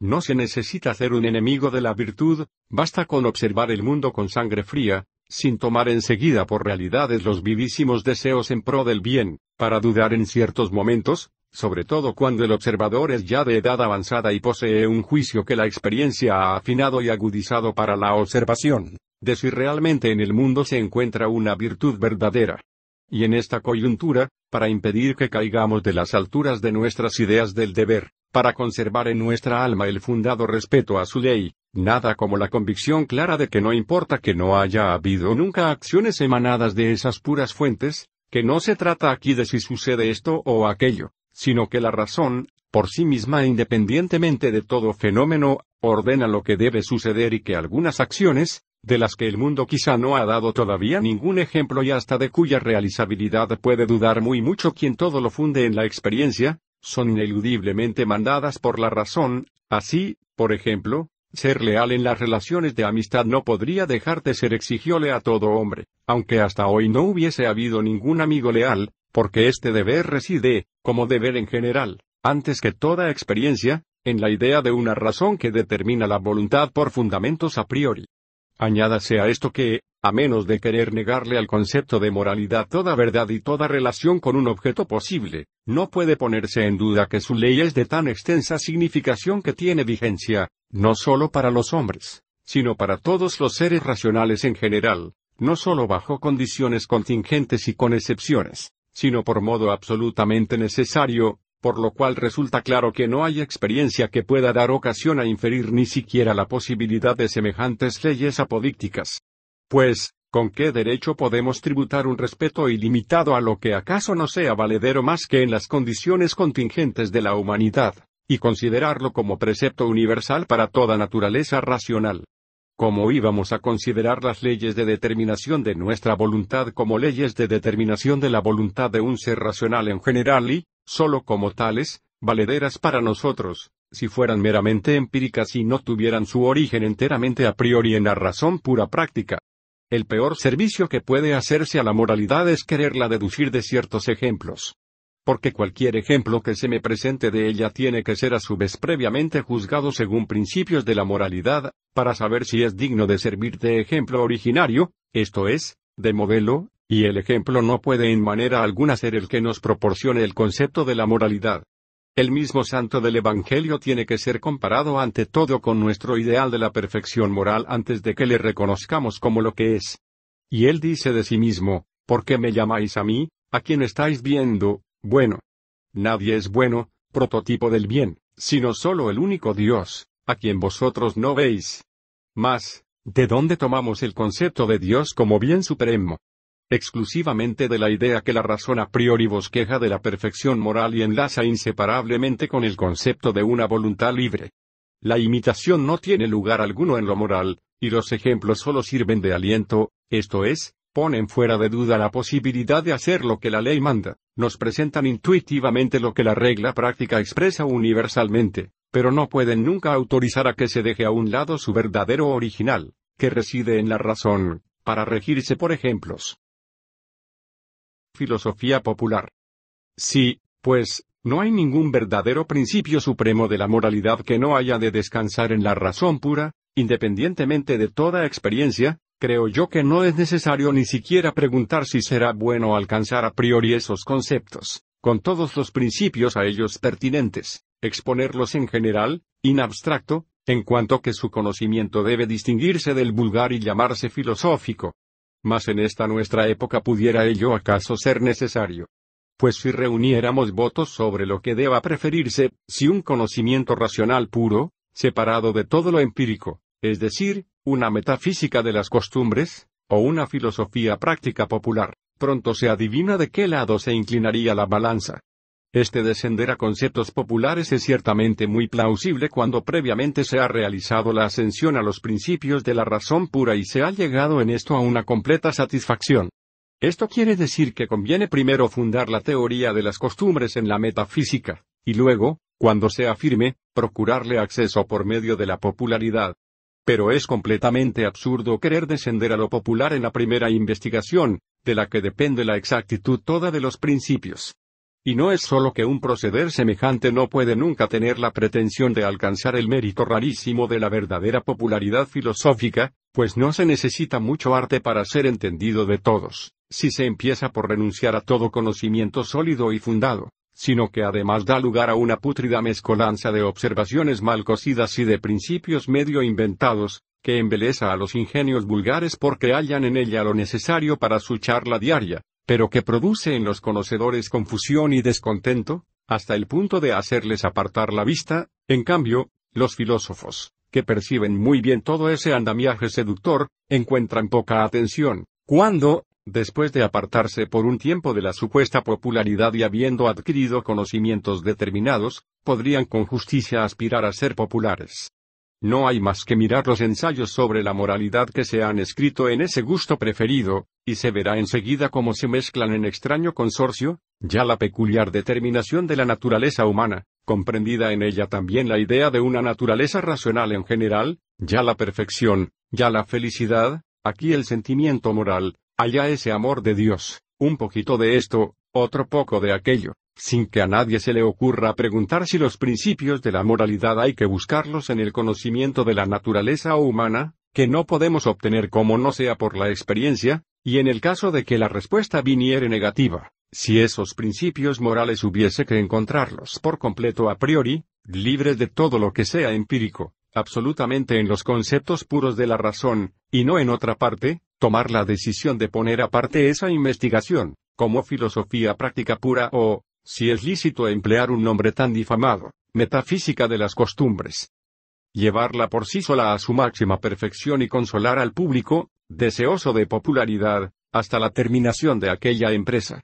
No se necesita ser un enemigo de la virtud, basta con observar el mundo con sangre fría, sin tomar enseguida por realidades los vivísimos deseos en pro del bien, para dudar en ciertos momentos, sobre todo cuando el observador es ya de edad avanzada y posee un juicio que la experiencia ha afinado y agudizado para la observación, de si realmente en el mundo se encuentra una virtud verdadera. Y en esta coyuntura, para impedir que caigamos de las alturas de nuestras ideas del deber, para conservar en nuestra alma el fundado respeto a su ley, nada como la convicción clara de que no importa que no haya habido nunca acciones emanadas de esas puras fuentes, que no se trata aquí de si sucede esto o aquello, sino que la razón, por sí misma independientemente de todo fenómeno, ordena lo que debe suceder y que algunas acciones, de las que el mundo quizá no ha dado todavía ningún ejemplo y hasta de cuya realizabilidad puede dudar muy mucho quien todo lo funde en la experiencia, son ineludiblemente mandadas por la razón, así, por ejemplo, ser leal en las relaciones de amistad no podría dejar de ser exigiole a todo hombre, aunque hasta hoy no hubiese habido ningún amigo leal, porque este deber reside, como deber en general, antes que toda experiencia, en la idea de una razón que determina la voluntad por fundamentos a priori. Añádase a esto que, a menos de querer negarle al concepto de moralidad toda verdad y toda relación con un objeto posible, no puede ponerse en duda que su ley es de tan extensa significación que tiene vigencia, no sólo para los hombres, sino para todos los seres racionales en general, no sólo bajo condiciones contingentes y con excepciones, sino por modo absolutamente necesario, por lo cual resulta claro que no hay experiencia que pueda dar ocasión a inferir ni siquiera la posibilidad de semejantes leyes apodícticas. Pues, ¿con qué derecho podemos tributar un respeto ilimitado a lo que acaso no sea valedero más que en las condiciones contingentes de la humanidad, y considerarlo como precepto universal para toda naturaleza racional? ¿Cómo íbamos a considerar las leyes de determinación de nuestra voluntad como leyes de determinación de la voluntad de un ser racional en general y, solo como tales, valederas para nosotros, si fueran meramente empíricas y no tuvieran su origen enteramente a priori en la razón pura práctica. El peor servicio que puede hacerse a la moralidad es quererla deducir de ciertos ejemplos. Porque cualquier ejemplo que se me presente de ella tiene que ser a su vez previamente juzgado según principios de la moralidad, para saber si es digno de servir de ejemplo originario, esto es, de modelo, y el ejemplo no puede en manera alguna ser el que nos proporcione el concepto de la moralidad. El mismo santo del Evangelio tiene que ser comparado ante todo con nuestro ideal de la perfección moral antes de que le reconozcamos como lo que es. Y él dice de sí mismo, ¿por qué me llamáis a mí, a quien estáis viendo, bueno? Nadie es bueno, prototipo del bien, sino solo el único Dios, a quien vosotros no veis. Mas, ¿de dónde tomamos el concepto de Dios como bien supremo? exclusivamente de la idea que la razón a priori bosqueja de la perfección moral y enlaza inseparablemente con el concepto de una voluntad libre. La imitación no tiene lugar alguno en lo moral, y los ejemplos solo sirven de aliento, esto es, ponen fuera de duda la posibilidad de hacer lo que la ley manda, nos presentan intuitivamente lo que la regla práctica expresa universalmente, pero no pueden nunca autorizar a que se deje a un lado su verdadero original, que reside en la razón, para regirse por ejemplos filosofía popular. Si, pues, no hay ningún verdadero principio supremo de la moralidad que no haya de descansar en la razón pura, independientemente de toda experiencia, creo yo que no es necesario ni siquiera preguntar si será bueno alcanzar a priori esos conceptos, con todos los principios a ellos pertinentes, exponerlos en general, in abstracto, en cuanto que su conocimiento debe distinguirse del vulgar y llamarse filosófico, mas en esta nuestra época pudiera ello acaso ser necesario. Pues si reuniéramos votos sobre lo que deba preferirse, si un conocimiento racional puro, separado de todo lo empírico, es decir, una metafísica de las costumbres, o una filosofía práctica popular, pronto se adivina de qué lado se inclinaría la balanza. Este descender a conceptos populares es ciertamente muy plausible cuando previamente se ha realizado la ascensión a los principios de la razón pura y se ha llegado en esto a una completa satisfacción. Esto quiere decir que conviene primero fundar la teoría de las costumbres en la metafísica, y luego, cuando sea firme, procurarle acceso por medio de la popularidad. Pero es completamente absurdo querer descender a lo popular en la primera investigación, de la que depende la exactitud toda de los principios. Y no es solo que un proceder semejante no puede nunca tener la pretensión de alcanzar el mérito rarísimo de la verdadera popularidad filosófica, pues no se necesita mucho arte para ser entendido de todos, si se empieza por renunciar a todo conocimiento sólido y fundado, sino que además da lugar a una pútrida mezcolanza de observaciones mal cocidas y de principios medio inventados, que embeleza a los ingenios vulgares porque hallan en ella lo necesario para su charla diaria, pero que produce en los conocedores confusión y descontento, hasta el punto de hacerles apartar la vista, en cambio, los filósofos, que perciben muy bien todo ese andamiaje seductor, encuentran poca atención, cuando, después de apartarse por un tiempo de la supuesta popularidad y habiendo adquirido conocimientos determinados, podrían con justicia aspirar a ser populares. No hay más que mirar los ensayos sobre la moralidad que se han escrito en ese gusto preferido, y se verá enseguida cómo se mezclan en extraño consorcio, ya la peculiar determinación de la naturaleza humana, comprendida en ella también la idea de una naturaleza racional en general, ya la perfección, ya la felicidad, aquí el sentimiento moral, allá ese amor de Dios, un poquito de esto, otro poco de aquello, sin que a nadie se le ocurra preguntar si los principios de la moralidad hay que buscarlos en el conocimiento de la naturaleza humana, que no podemos obtener como no sea por la experiencia, y en el caso de que la respuesta viniere negativa, si esos principios morales hubiese que encontrarlos por completo a priori, libres de todo lo que sea empírico, absolutamente en los conceptos puros de la razón, y no en otra parte, tomar la decisión de poner aparte esa investigación, como filosofía práctica pura o, si es lícito emplear un nombre tan difamado, metafísica de las costumbres. Llevarla por sí sola a su máxima perfección y consolar al público, deseoso de popularidad, hasta la terminación de aquella empresa.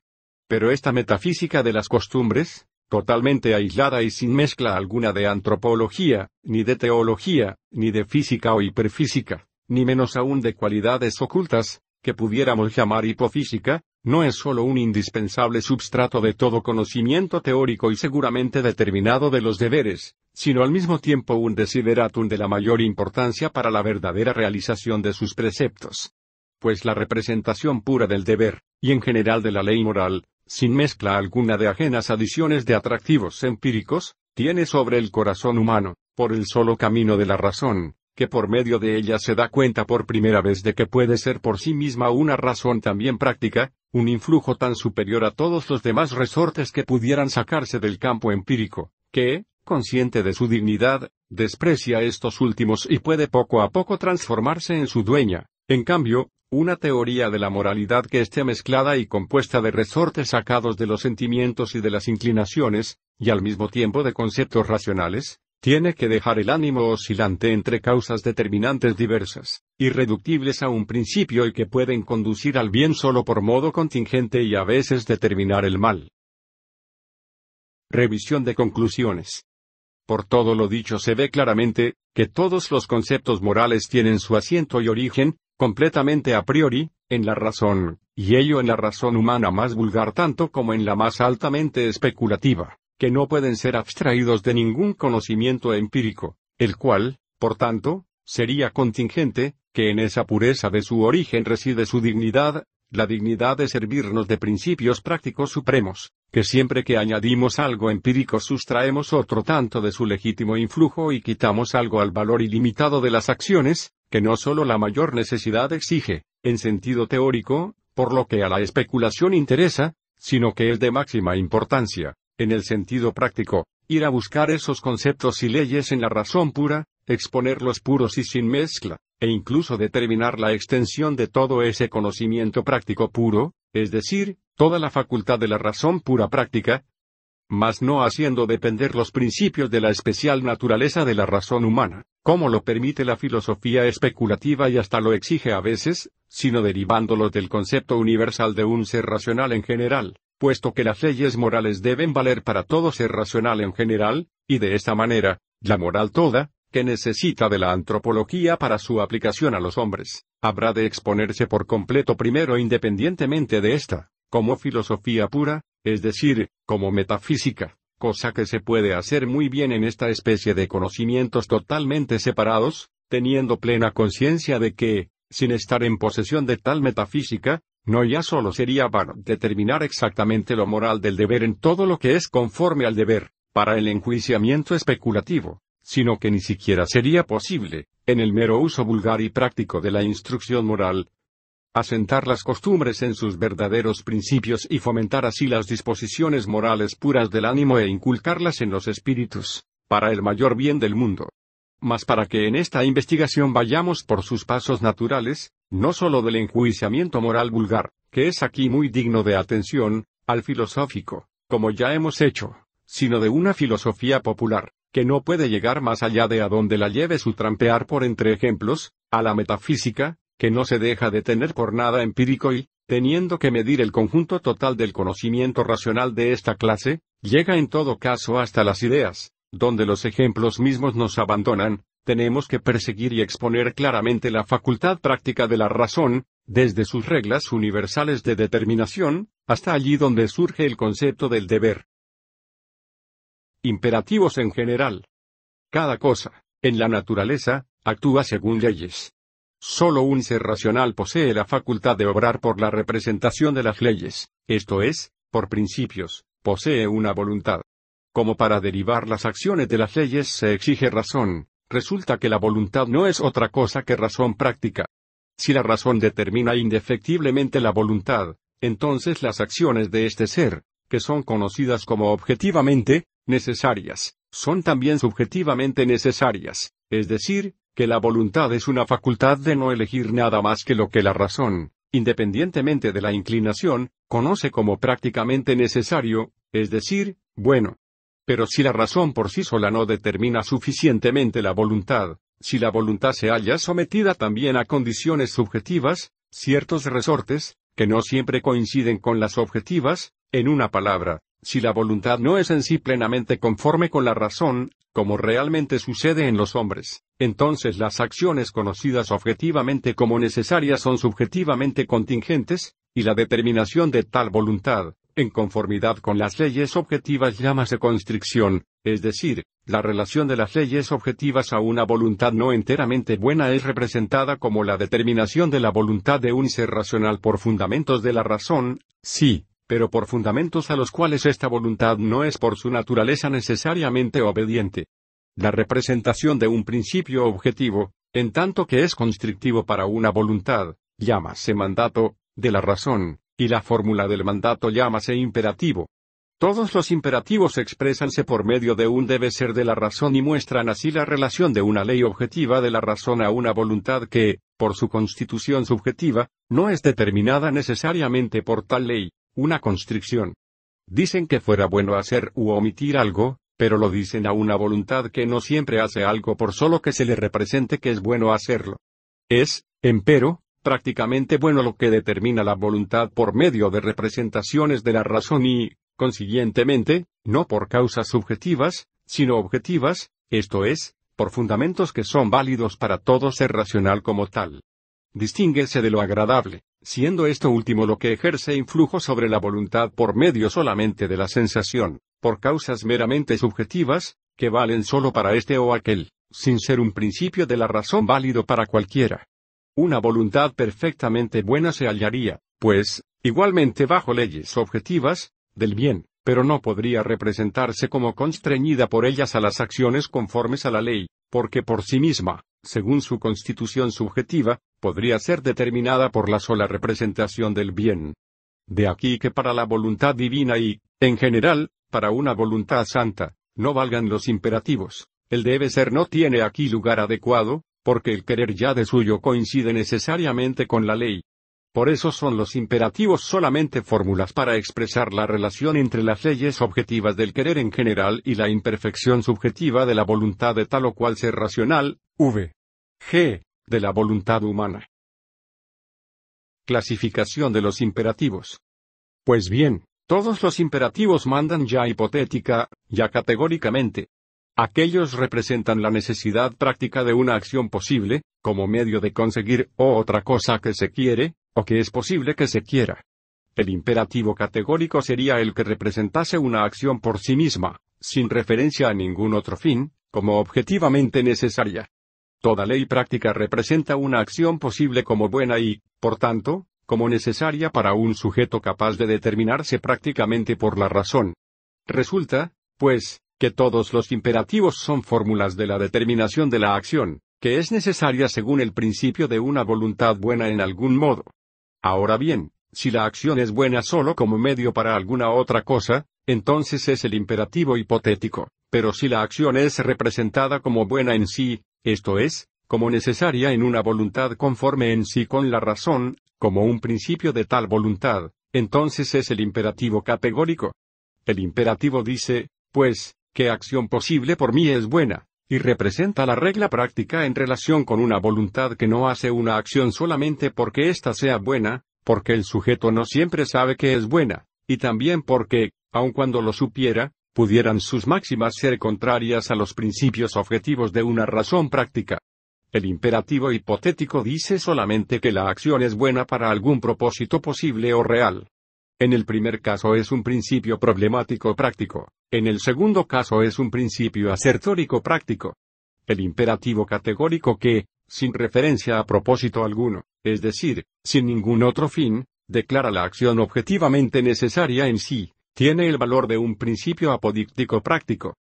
Pero esta metafísica de las costumbres, totalmente aislada y sin mezcla alguna de antropología, ni de teología, ni de física o hiperfísica, ni menos aún de cualidades ocultas, que pudiéramos llamar hipofísica, no es sólo un indispensable substrato de todo conocimiento teórico y seguramente determinado de los deberes, sino al mismo tiempo un desideratum de la mayor importancia para la verdadera realización de sus preceptos. Pues la representación pura del deber, y en general de la ley moral, sin mezcla alguna de ajenas adiciones de atractivos empíricos, tiene sobre el corazón humano, por el solo camino de la razón, que por medio de ella se da cuenta por primera vez de que puede ser por sí misma una razón también práctica, un influjo tan superior a todos los demás resortes que pudieran sacarse del campo empírico, que, consciente de su dignidad, desprecia estos últimos y puede poco a poco transformarse en su dueña. En cambio, una teoría de la moralidad que esté mezclada y compuesta de resortes sacados de los sentimientos y de las inclinaciones, y al mismo tiempo de conceptos racionales, tiene que dejar el ánimo oscilante entre causas determinantes diversas, irreductibles a un principio y que pueden conducir al bien solo por modo contingente y a veces determinar el mal. Revisión de conclusiones. Por todo lo dicho se ve claramente, que todos los conceptos morales tienen su asiento y origen, completamente a priori, en la razón, y ello en la razón humana más vulgar tanto como en la más altamente especulativa que no pueden ser abstraídos de ningún conocimiento empírico, el cual, por tanto, sería contingente, que en esa pureza de su origen reside su dignidad, la dignidad de servirnos de principios prácticos supremos, que siempre que añadimos algo empírico sustraemos otro tanto de su legítimo influjo y quitamos algo al valor ilimitado de las acciones, que no sólo la mayor necesidad exige, en sentido teórico, por lo que a la especulación interesa, sino que es de máxima importancia, en el sentido práctico, ir a buscar esos conceptos y leyes en la razón pura, exponerlos puros y sin mezcla, e incluso determinar la extensión de todo ese conocimiento práctico puro, es decir, toda la facultad de la razón pura práctica, mas no haciendo depender los principios de la especial naturaleza de la razón humana, como lo permite la filosofía especulativa y hasta lo exige a veces, sino derivándolos del concepto universal de un ser racional en general puesto que las leyes morales deben valer para todo ser racional en general, y de esta manera, la moral toda, que necesita de la antropología para su aplicación a los hombres, habrá de exponerse por completo primero independientemente de esta, como filosofía pura, es decir, como metafísica, cosa que se puede hacer muy bien en esta especie de conocimientos totalmente separados, teniendo plena conciencia de que, sin estar en posesión de tal metafísica, no ya solo sería vano determinar exactamente lo moral del deber en todo lo que es conforme al deber, para el enjuiciamiento especulativo, sino que ni siquiera sería posible, en el mero uso vulgar y práctico de la instrucción moral, asentar las costumbres en sus verdaderos principios y fomentar así las disposiciones morales puras del ánimo e inculcarlas en los espíritus, para el mayor bien del mundo. Mas para que en esta investigación vayamos por sus pasos naturales, no sólo del enjuiciamiento moral vulgar, que es aquí muy digno de atención, al filosófico, como ya hemos hecho, sino de una filosofía popular, que no puede llegar más allá de a donde la lleve su trampear por entre ejemplos, a la metafísica, que no se deja de tener por nada empírico y, teniendo que medir el conjunto total del conocimiento racional de esta clase, llega en todo caso hasta las ideas, donde los ejemplos mismos nos abandonan, tenemos que perseguir y exponer claramente la facultad práctica de la razón, desde sus reglas universales de determinación, hasta allí donde surge el concepto del deber. Imperativos en general. Cada cosa, en la naturaleza, actúa según leyes. Solo un ser racional posee la facultad de obrar por la representación de las leyes, esto es, por principios, posee una voluntad. Como para derivar las acciones de las leyes se exige razón, Resulta que la voluntad no es otra cosa que razón práctica. Si la razón determina indefectiblemente la voluntad, entonces las acciones de este ser, que son conocidas como objetivamente, necesarias, son también subjetivamente necesarias, es decir, que la voluntad es una facultad de no elegir nada más que lo que la razón, independientemente de la inclinación, conoce como prácticamente necesario, es decir, bueno, pero si la razón por sí sola no determina suficientemente la voluntad, si la voluntad se halla sometida también a condiciones subjetivas, ciertos resortes, que no siempre coinciden con las objetivas, en una palabra, si la voluntad no es en sí plenamente conforme con la razón, como realmente sucede en los hombres, entonces las acciones conocidas objetivamente como necesarias son subjetivamente contingentes, y la determinación de tal voluntad, en conformidad con las leyes objetivas llámase constricción, es decir, la relación de las leyes objetivas a una voluntad no enteramente buena es representada como la determinación de la voluntad de un ser racional por fundamentos de la razón, sí, pero por fundamentos a los cuales esta voluntad no es por su naturaleza necesariamente obediente. La representación de un principio objetivo, en tanto que es constrictivo para una voluntad, llámase mandato, de la razón, y la fórmula del mandato llámase imperativo. Todos los imperativos expresanse por medio de un debe ser de la razón y muestran así la relación de una ley objetiva de la razón a una voluntad que, por su constitución subjetiva, no es determinada necesariamente por tal ley, una constricción. Dicen que fuera bueno hacer u omitir algo, pero lo dicen a una voluntad que no siempre hace algo por solo que se le represente que es bueno hacerlo. Es, empero, prácticamente bueno lo que determina la voluntad por medio de representaciones de la razón y, consiguientemente, no por causas subjetivas, sino objetivas, esto es, por fundamentos que son válidos para todo ser racional como tal. Distínguese de lo agradable, siendo esto último lo que ejerce influjo sobre la voluntad por medio solamente de la sensación, por causas meramente subjetivas, que valen solo para este o aquel, sin ser un principio de la razón válido para cualquiera. Una voluntad perfectamente buena se hallaría, pues, igualmente bajo leyes objetivas, del bien, pero no podría representarse como constreñida por ellas a las acciones conformes a la ley, porque por sí misma, según su constitución subjetiva, podría ser determinada por la sola representación del bien. De aquí que para la voluntad divina y, en general, para una voluntad santa, no valgan los imperativos, el debe ser no tiene aquí lugar adecuado, porque el querer ya de suyo coincide necesariamente con la ley. Por eso son los imperativos solamente fórmulas para expresar la relación entre las leyes objetivas del querer en general y la imperfección subjetiva de la voluntad de tal o cual ser racional, v. g. de la voluntad humana. Clasificación de los imperativos. Pues bien, todos los imperativos mandan ya hipotética, ya categóricamente, Aquellos representan la necesidad práctica de una acción posible, como medio de conseguir o otra cosa que se quiere, o que es posible que se quiera. El imperativo categórico sería el que representase una acción por sí misma, sin referencia a ningún otro fin, como objetivamente necesaria. Toda ley práctica representa una acción posible como buena y, por tanto, como necesaria para un sujeto capaz de determinarse prácticamente por la razón. Resulta, pues, que todos los imperativos son fórmulas de la determinación de la acción, que es necesaria según el principio de una voluntad buena en algún modo. Ahora bien, si la acción es buena solo como medio para alguna otra cosa, entonces es el imperativo hipotético, pero si la acción es representada como buena en sí, esto es, como necesaria en una voluntad conforme en sí con la razón, como un principio de tal voluntad, entonces es el imperativo categórico. El imperativo dice, pues, ¿Qué acción posible por mí es buena, y representa la regla práctica en relación con una voluntad que no hace una acción solamente porque ésta sea buena, porque el sujeto no siempre sabe que es buena, y también porque, aun cuando lo supiera, pudieran sus máximas ser contrarias a los principios objetivos de una razón práctica. El imperativo hipotético dice solamente que la acción es buena para algún propósito posible o real. En el primer caso es un principio problemático práctico, en el segundo caso es un principio asertórico práctico. El imperativo categórico que, sin referencia a propósito alguno, es decir, sin ningún otro fin, declara la acción objetivamente necesaria en sí, tiene el valor de un principio apodíctico práctico.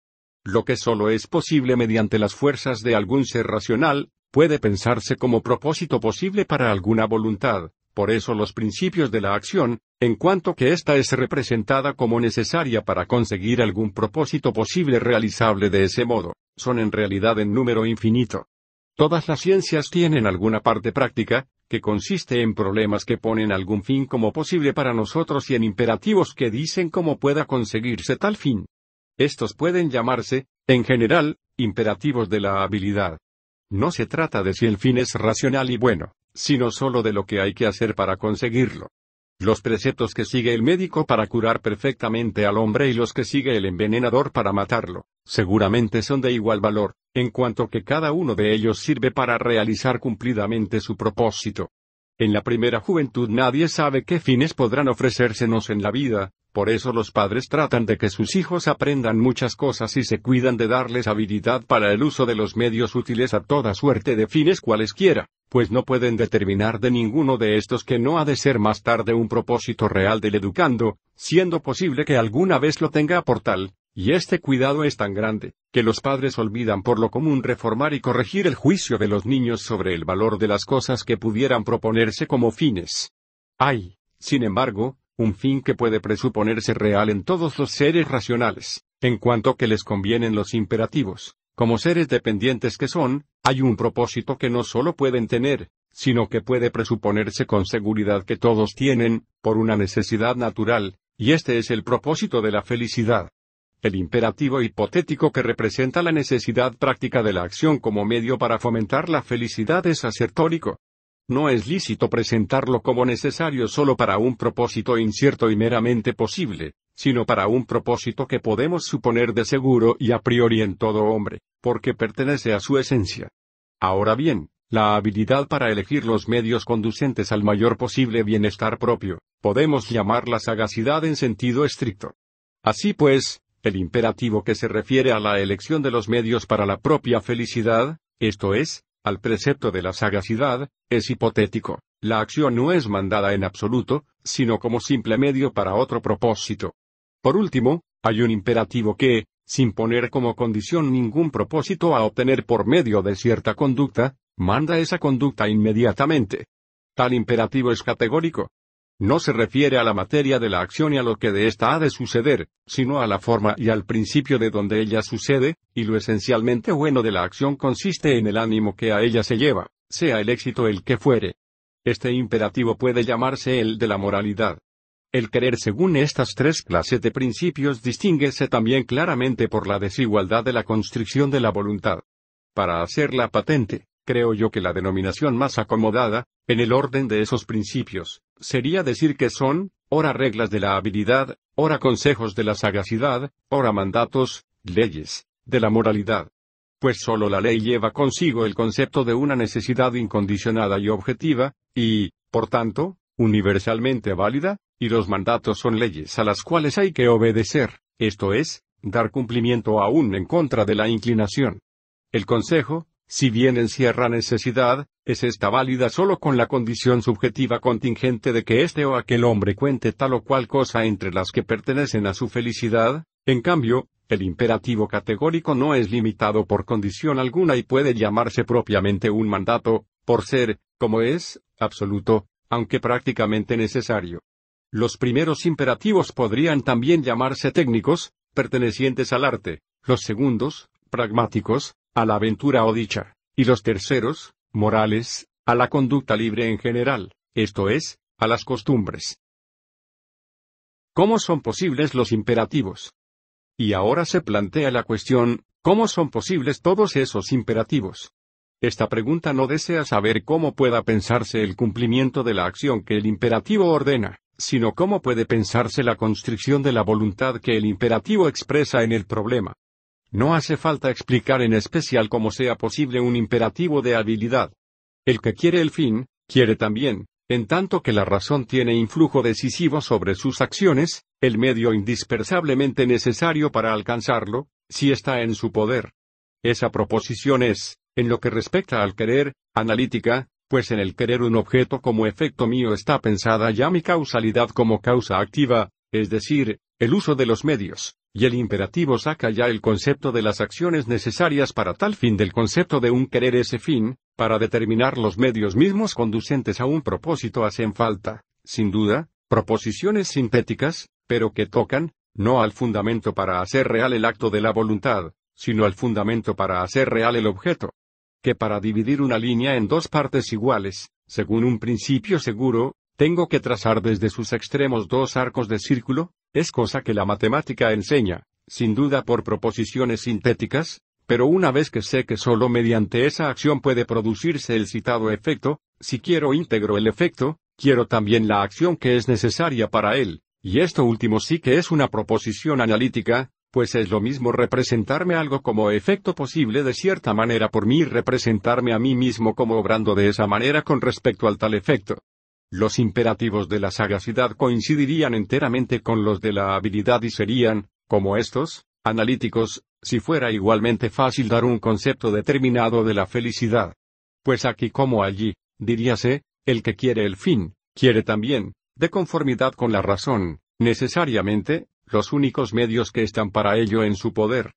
Lo que solo es posible mediante las fuerzas de algún ser racional, puede pensarse como propósito posible para alguna voluntad, por eso los principios de la acción, en cuanto que ésta es representada como necesaria para conseguir algún propósito posible realizable de ese modo, son en realidad en número infinito. Todas las ciencias tienen alguna parte práctica, que consiste en problemas que ponen algún fin como posible para nosotros y en imperativos que dicen cómo pueda conseguirse tal fin. Estos pueden llamarse, en general, imperativos de la habilidad. No se trata de si el fin es racional y bueno, sino solo de lo que hay que hacer para conseguirlo los preceptos que sigue el médico para curar perfectamente al hombre y los que sigue el envenenador para matarlo, seguramente son de igual valor, en cuanto que cada uno de ellos sirve para realizar cumplidamente su propósito. En la primera juventud nadie sabe qué fines podrán ofrecérsenos en la vida, por eso los padres tratan de que sus hijos aprendan muchas cosas y se cuidan de darles habilidad para el uso de los medios útiles a toda suerte de fines cualesquiera, pues no pueden determinar de ninguno de estos que no ha de ser más tarde un propósito real del educando, siendo posible que alguna vez lo tenga por tal, y este cuidado es tan grande, que los padres olvidan por lo común reformar y corregir el juicio de los niños sobre el valor de las cosas que pudieran proponerse como fines. Hay, sin embargo, un fin que puede presuponerse real en todos los seres racionales, en cuanto que les convienen los imperativos. Como seres dependientes que son, hay un propósito que no solo pueden tener, sino que puede presuponerse con seguridad que todos tienen, por una necesidad natural, y este es el propósito de la felicidad el imperativo hipotético que representa la necesidad práctica de la acción como medio para fomentar la felicidad es acertórico. No es lícito presentarlo como necesario solo para un propósito incierto y meramente posible, sino para un propósito que podemos suponer de seguro y a priori en todo hombre, porque pertenece a su esencia. Ahora bien, la habilidad para elegir los medios conducentes al mayor posible bienestar propio, podemos llamar la sagacidad en sentido estricto. Así pues, el imperativo que se refiere a la elección de los medios para la propia felicidad, esto es, al precepto de la sagacidad, es hipotético. La acción no es mandada en absoluto, sino como simple medio para otro propósito. Por último, hay un imperativo que, sin poner como condición ningún propósito a obtener por medio de cierta conducta, manda esa conducta inmediatamente. Tal imperativo es categórico, no se refiere a la materia de la acción y a lo que de ésta ha de suceder, sino a la forma y al principio de donde ella sucede, y lo esencialmente bueno de la acción consiste en el ánimo que a ella se lleva, sea el éxito el que fuere. Este imperativo puede llamarse el de la moralidad. El querer según estas tres clases de principios distinguese también claramente por la desigualdad de la constricción de la voluntad. Para hacerla patente, creo yo que la denominación más acomodada, en el orden de esos principios, sería decir que son, ora reglas de la habilidad, ora consejos de la sagacidad, ora mandatos, leyes, de la moralidad. Pues sólo la ley lleva consigo el concepto de una necesidad incondicionada y objetiva, y, por tanto, universalmente válida, y los mandatos son leyes a las cuales hay que obedecer, esto es, dar cumplimiento aún en contra de la inclinación. El consejo, si bien encierra necesidad, es esta válida solo con la condición subjetiva contingente de que este o aquel hombre cuente tal o cual cosa entre las que pertenecen a su felicidad, en cambio, el imperativo categórico no es limitado por condición alguna y puede llamarse propiamente un mandato, por ser, como es, absoluto, aunque prácticamente necesario. Los primeros imperativos podrían también llamarse técnicos, pertenecientes al arte, los segundos, pragmáticos, a la aventura o dicha, y los terceros, morales, a la conducta libre en general, esto es, a las costumbres. ¿Cómo son posibles los imperativos? Y ahora se plantea la cuestión, ¿cómo son posibles todos esos imperativos? Esta pregunta no desea saber cómo pueda pensarse el cumplimiento de la acción que el imperativo ordena, sino cómo puede pensarse la constricción de la voluntad que el imperativo expresa en el problema. No hace falta explicar en especial cómo sea posible un imperativo de habilidad. El que quiere el fin, quiere también, en tanto que la razón tiene influjo decisivo sobre sus acciones, el medio indispensablemente necesario para alcanzarlo, si está en su poder. Esa proposición es, en lo que respecta al querer, analítica, pues en el querer un objeto como efecto mío está pensada ya mi causalidad como causa activa, es decir, el uso de los medios y el imperativo saca ya el concepto de las acciones necesarias para tal fin del concepto de un querer ese fin, para determinar los medios mismos conducentes a un propósito hacen falta, sin duda, proposiciones sintéticas, pero que tocan, no al fundamento para hacer real el acto de la voluntad, sino al fundamento para hacer real el objeto. Que para dividir una línea en dos partes iguales, según un principio seguro, tengo que trazar desde sus extremos dos arcos de círculo, es cosa que la matemática enseña, sin duda por proposiciones sintéticas, pero una vez que sé que solo mediante esa acción puede producirse el citado efecto, si quiero íntegro el efecto, quiero también la acción que es necesaria para él, y esto último sí que es una proposición analítica, pues es lo mismo representarme algo como efecto posible de cierta manera por mí y representarme a mí mismo como obrando de esa manera con respecto al tal efecto. Los imperativos de la sagacidad coincidirían enteramente con los de la habilidad y serían, como estos, analíticos, si fuera igualmente fácil dar un concepto determinado de la felicidad. Pues aquí como allí, diríase, el que quiere el fin, quiere también, de conformidad con la razón, necesariamente, los únicos medios que están para ello en su poder.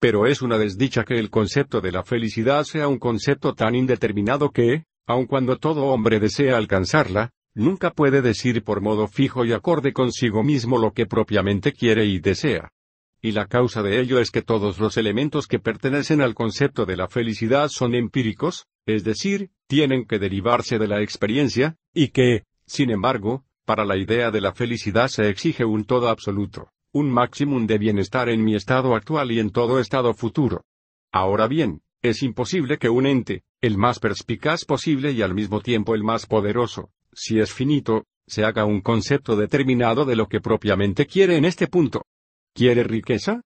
Pero es una desdicha que el concepto de la felicidad sea un concepto tan indeterminado que, aun cuando todo hombre desea alcanzarla, nunca puede decir por modo fijo y acorde consigo mismo lo que propiamente quiere y desea. Y la causa de ello es que todos los elementos que pertenecen al concepto de la felicidad son empíricos, es decir, tienen que derivarse de la experiencia, y que, sin embargo, para la idea de la felicidad se exige un todo absoluto, un máximo de bienestar en mi estado actual y en todo estado futuro. Ahora bien, es imposible que un ente, el más perspicaz posible y al mismo tiempo el más poderoso, si es finito, se haga un concepto determinado de lo que propiamente quiere en este punto. ¿Quiere riqueza?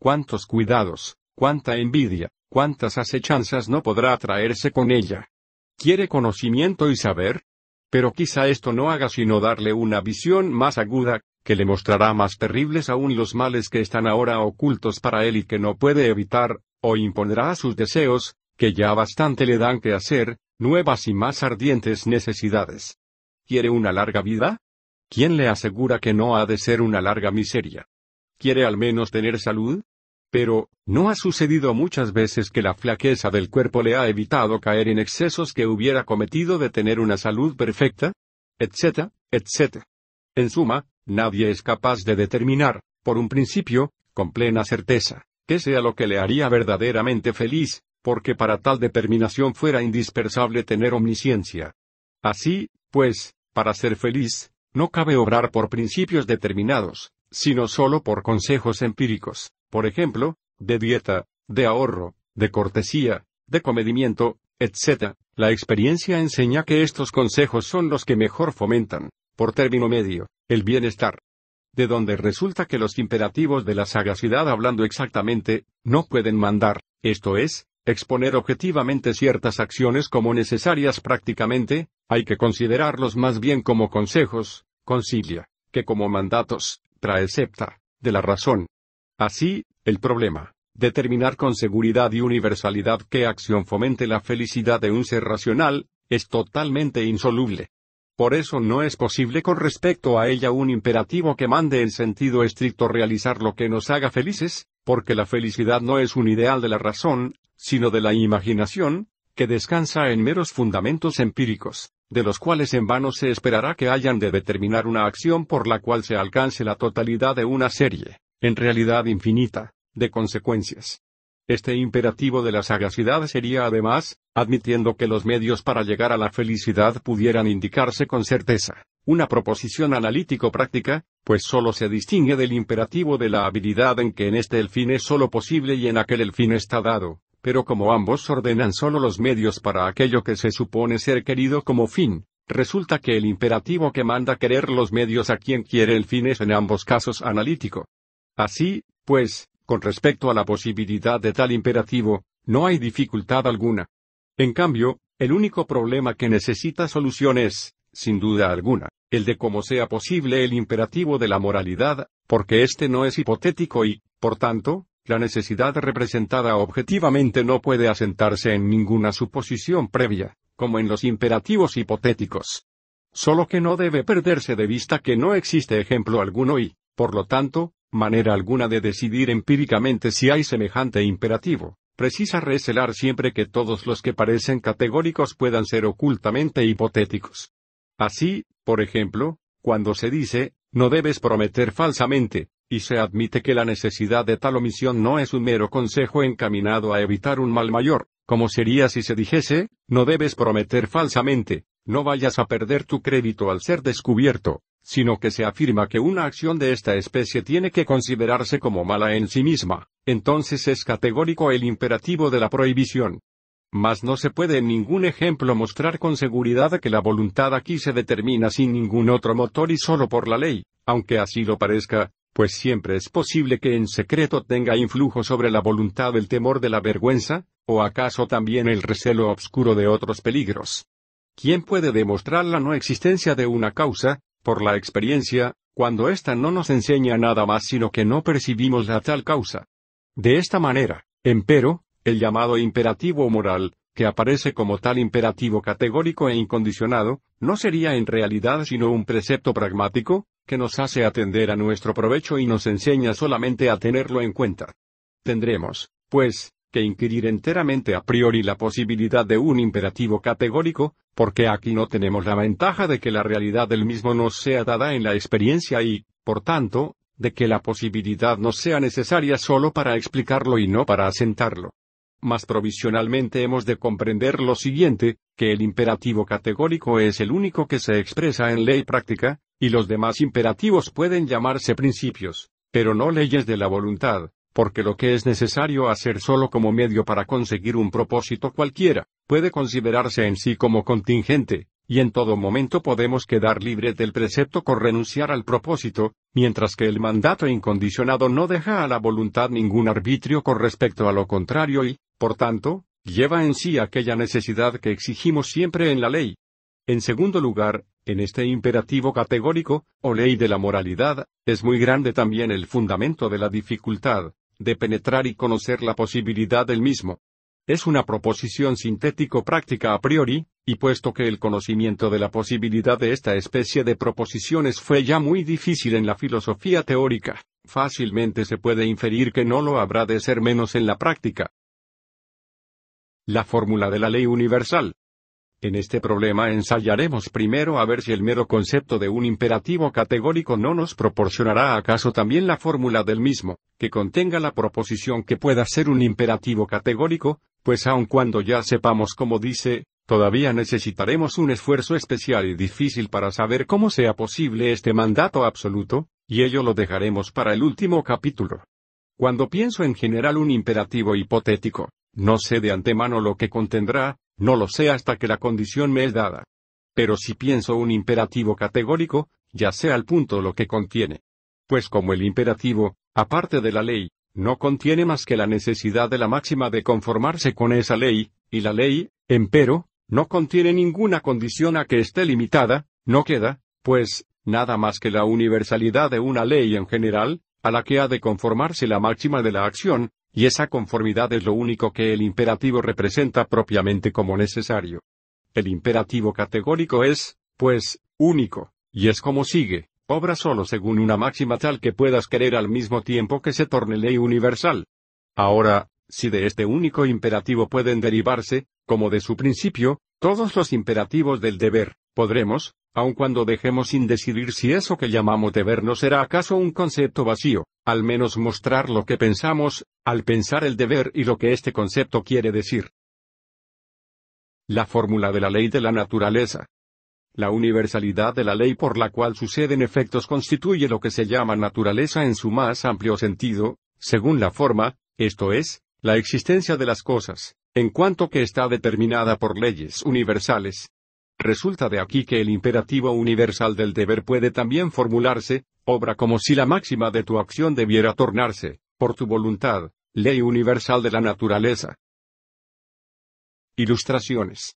¿Cuántos cuidados, cuánta envidia, cuántas acechanzas no podrá traerse con ella? ¿Quiere conocimiento y saber? Pero quizá esto no haga sino darle una visión más aguda, que le mostrará más terribles aún los males que están ahora ocultos para él y que no puede evitar, o impondrá a sus deseos, que ya bastante le dan que hacer, nuevas y más ardientes necesidades. ¿Quiere una larga vida? ¿Quién le asegura que no ha de ser una larga miseria? ¿Quiere al menos tener salud? Pero, ¿no ha sucedido muchas veces que la flaqueza del cuerpo le ha evitado caer en excesos que hubiera cometido de tener una salud perfecta? Etcétera, etcétera. En suma, nadie es capaz de determinar, por un principio, con plena certeza, qué sea lo que le haría verdaderamente feliz, porque para tal determinación fuera indispensable tener omnisciencia. Así, pues, para ser feliz, no cabe obrar por principios determinados, sino solo por consejos empíricos, por ejemplo, de dieta, de ahorro, de cortesía, de comedimiento, etc. La experiencia enseña que estos consejos son los que mejor fomentan, por término medio, el bienestar. De donde resulta que los imperativos de la sagacidad hablando exactamente, no pueden mandar, esto es, exponer objetivamente ciertas acciones como necesarias prácticamente, hay que considerarlos más bien como consejos, concilia, que como mandatos, traecepta, de la razón. Así, el problema, determinar con seguridad y universalidad qué acción fomente la felicidad de un ser racional, es totalmente insoluble. Por eso no es posible con respecto a ella un imperativo que mande en sentido estricto realizar lo que nos haga felices, porque la felicidad no es un ideal de la razón, sino de la imaginación, que descansa en meros fundamentos empíricos de los cuales en vano se esperará que hayan de determinar una acción por la cual se alcance la totalidad de una serie, en realidad infinita, de consecuencias. Este imperativo de la sagacidad sería además, admitiendo que los medios para llegar a la felicidad pudieran indicarse con certeza, una proposición analítico-práctica, pues sólo se distingue del imperativo de la habilidad en que en este el fin es sólo posible y en aquel el fin está dado, pero como ambos ordenan solo los medios para aquello que se supone ser querido como fin, resulta que el imperativo que manda querer los medios a quien quiere el fin es en ambos casos analítico. Así, pues, con respecto a la posibilidad de tal imperativo, no hay dificultad alguna. En cambio, el único problema que necesita solución es, sin duda alguna, el de cómo sea posible el imperativo de la moralidad, porque este no es hipotético y, por tanto, la necesidad representada objetivamente no puede asentarse en ninguna suposición previa, como en los imperativos hipotéticos. Solo que no debe perderse de vista que no existe ejemplo alguno y, por lo tanto, manera alguna de decidir empíricamente si hay semejante imperativo. Precisa recelar siempre que todos los que parecen categóricos puedan ser ocultamente hipotéticos. Así, por ejemplo, cuando se dice, no debes prometer falsamente, y se admite que la necesidad de tal omisión no es un mero consejo encaminado a evitar un mal mayor, como sería si se dijese, no debes prometer falsamente, no vayas a perder tu crédito al ser descubierto, sino que se afirma que una acción de esta especie tiene que considerarse como mala en sí misma, entonces es categórico el imperativo de la prohibición. Mas no se puede en ningún ejemplo mostrar con seguridad que la voluntad aquí se determina sin ningún otro motor y solo por la ley, aunque así lo parezca, pues siempre es posible que en secreto tenga influjo sobre la voluntad el temor de la vergüenza, o acaso también el recelo obscuro de otros peligros. ¿Quién puede demostrar la no existencia de una causa, por la experiencia, cuando ésta no nos enseña nada más sino que no percibimos la tal causa? De esta manera, empero, el llamado imperativo moral, que aparece como tal imperativo categórico e incondicionado, no sería en realidad sino un precepto pragmático, que nos hace atender a nuestro provecho y nos enseña solamente a tenerlo en cuenta. Tendremos, pues, que inquirir enteramente a priori la posibilidad de un imperativo categórico, porque aquí no tenemos la ventaja de que la realidad del mismo nos sea dada en la experiencia y, por tanto, de que la posibilidad no sea necesaria solo para explicarlo y no para asentarlo. Mas provisionalmente hemos de comprender lo siguiente, que el imperativo categórico es el único que se expresa en ley práctica, y los demás imperativos pueden llamarse principios, pero no leyes de la voluntad, porque lo que es necesario hacer solo como medio para conseguir un propósito cualquiera, puede considerarse en sí como contingente, y en todo momento podemos quedar libres del precepto con renunciar al propósito, mientras que el mandato incondicionado no deja a la voluntad ningún arbitrio con respecto a lo contrario y, por tanto, lleva en sí aquella necesidad que exigimos siempre en la ley. En segundo lugar, en este imperativo categórico, o ley de la moralidad, es muy grande también el fundamento de la dificultad, de penetrar y conocer la posibilidad del mismo. Es una proposición sintético práctica a priori, y puesto que el conocimiento de la posibilidad de esta especie de proposiciones fue ya muy difícil en la filosofía teórica, fácilmente se puede inferir que no lo habrá de ser menos en la práctica. La fórmula de la ley universal, en este problema ensayaremos primero a ver si el mero concepto de un imperativo categórico no nos proporcionará acaso también la fórmula del mismo, que contenga la proposición que pueda ser un imperativo categórico, pues aun cuando ya sepamos cómo dice, todavía necesitaremos un esfuerzo especial y difícil para saber cómo sea posible este mandato absoluto, y ello lo dejaremos para el último capítulo. Cuando pienso en general un imperativo hipotético, no sé de antemano lo que contendrá, no lo sé hasta que la condición me es dada. Pero si pienso un imperativo categórico, ya sé al punto lo que contiene. Pues como el imperativo, aparte de la ley, no contiene más que la necesidad de la máxima de conformarse con esa ley, y la ley, empero, no contiene ninguna condición a que esté limitada, no queda, pues, nada más que la universalidad de una ley en general, a la que ha de conformarse la máxima de la acción, y esa conformidad es lo único que el imperativo representa propiamente como necesario. El imperativo categórico es, pues, único, y es como sigue, obra solo según una máxima tal que puedas querer al mismo tiempo que se torne ley universal. Ahora, si de este único imperativo pueden derivarse, como de su principio, todos los imperativos del deber, podremos, aun cuando dejemos sin decidir si eso que llamamos deber no será acaso un concepto vacío, al menos mostrar lo que pensamos, al pensar el deber y lo que este concepto quiere decir. La fórmula de la ley de la naturaleza. La universalidad de la ley por la cual suceden efectos constituye lo que se llama naturaleza en su más amplio sentido, según la forma, esto es, la existencia de las cosas, en cuanto que está determinada por leyes universales, Resulta de aquí que el imperativo universal del deber puede también formularse, obra como si la máxima de tu acción debiera tornarse, por tu voluntad, ley universal de la naturaleza. Ilustraciones.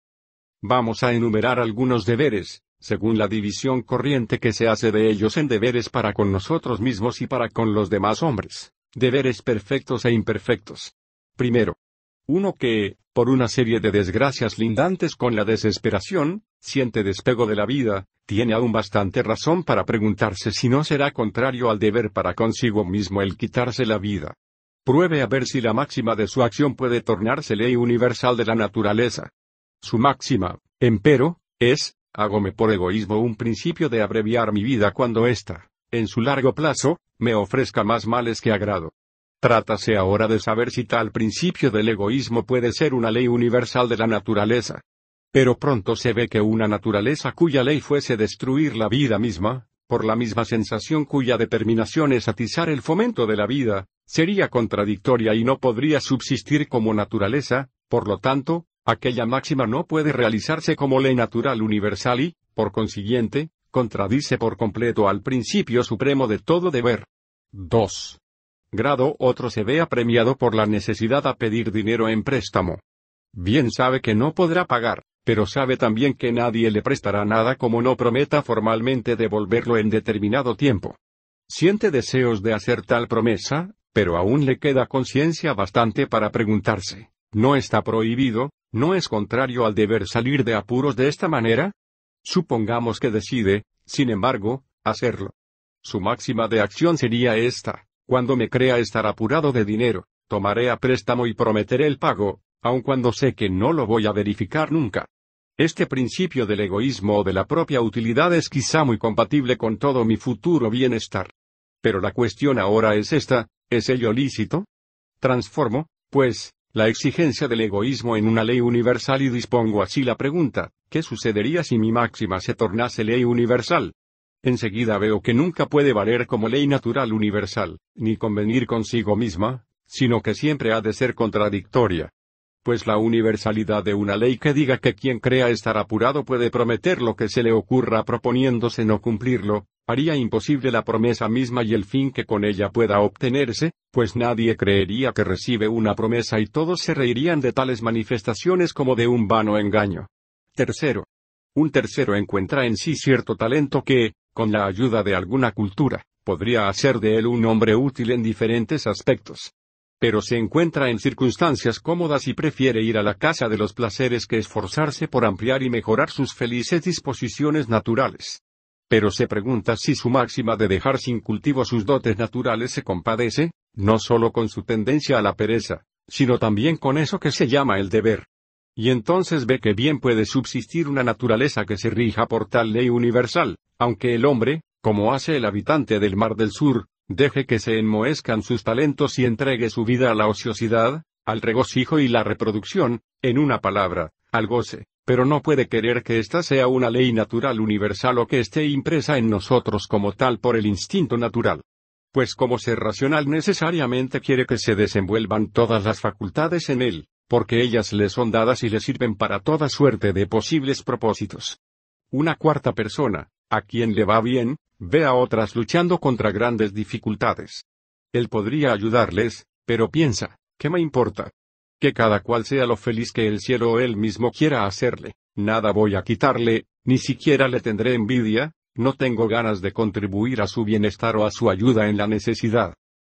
Vamos a enumerar algunos deberes, según la división corriente que se hace de ellos en deberes para con nosotros mismos y para con los demás hombres, deberes perfectos e imperfectos. Primero, uno que, por una serie de desgracias lindantes con la desesperación, siente despego de la vida, tiene aún bastante razón para preguntarse si no será contrario al deber para consigo mismo el quitarse la vida. Pruebe a ver si la máxima de su acción puede tornarse ley universal de la naturaleza. Su máxima, empero, es, hágome por egoísmo un principio de abreviar mi vida cuando ésta, en su largo plazo, me ofrezca más males que agrado. Trátase ahora de saber si tal principio del egoísmo puede ser una ley universal de la naturaleza. Pero pronto se ve que una naturaleza cuya ley fuese destruir la vida misma, por la misma sensación cuya determinación es atizar el fomento de la vida, sería contradictoria y no podría subsistir como naturaleza, por lo tanto, aquella máxima no puede realizarse como ley natural universal y, por consiguiente, contradice por completo al principio supremo de todo deber. 2 grado otro se ve apremiado por la necesidad a pedir dinero en préstamo. Bien sabe que no podrá pagar, pero sabe también que nadie le prestará nada como no prometa formalmente devolverlo en determinado tiempo. Siente deseos de hacer tal promesa, pero aún le queda conciencia bastante para preguntarse, ¿no está prohibido, no es contrario al deber salir de apuros de esta manera? Supongamos que decide, sin embargo, hacerlo. Su máxima de acción sería esta, cuando me crea estar apurado de dinero, tomaré a préstamo y prometeré el pago, aun cuando sé que no lo voy a verificar nunca. Este principio del egoísmo o de la propia utilidad es quizá muy compatible con todo mi futuro bienestar. Pero la cuestión ahora es esta, ¿es ello lícito? Transformo, pues, la exigencia del egoísmo en una ley universal y dispongo así la pregunta, ¿qué sucedería si mi máxima se tornase ley universal? enseguida veo que nunca puede valer como ley natural universal, ni convenir consigo misma, sino que siempre ha de ser contradictoria. Pues la universalidad de una ley que diga que quien crea estar apurado puede prometer lo que se le ocurra proponiéndose no cumplirlo, haría imposible la promesa misma y el fin que con ella pueda obtenerse, pues nadie creería que recibe una promesa y todos se reirían de tales manifestaciones como de un vano engaño. Tercero. Un tercero encuentra en sí cierto talento que, con la ayuda de alguna cultura, podría hacer de él un hombre útil en diferentes aspectos. Pero se encuentra en circunstancias cómodas y prefiere ir a la casa de los placeres que esforzarse por ampliar y mejorar sus felices disposiciones naturales. Pero se pregunta si su máxima de dejar sin cultivo sus dotes naturales se compadece, no solo con su tendencia a la pereza, sino también con eso que se llama el deber y entonces ve que bien puede subsistir una naturaleza que se rija por tal ley universal, aunque el hombre, como hace el habitante del Mar del Sur, deje que se enmoezcan sus talentos y entregue su vida a la ociosidad, al regocijo y la reproducción, en una palabra, al goce, pero no puede querer que esta sea una ley natural universal o que esté impresa en nosotros como tal por el instinto natural. Pues como ser racional necesariamente quiere que se desenvuelvan todas las facultades en él, porque ellas le son dadas y le sirven para toda suerte de posibles propósitos. Una cuarta persona, a quien le va bien, ve a otras luchando contra grandes dificultades. Él podría ayudarles, pero piensa, ¿qué me importa? Que cada cual sea lo feliz que el cielo o él mismo quiera hacerle, nada voy a quitarle, ni siquiera le tendré envidia, no tengo ganas de contribuir a su bienestar o a su ayuda en la necesidad.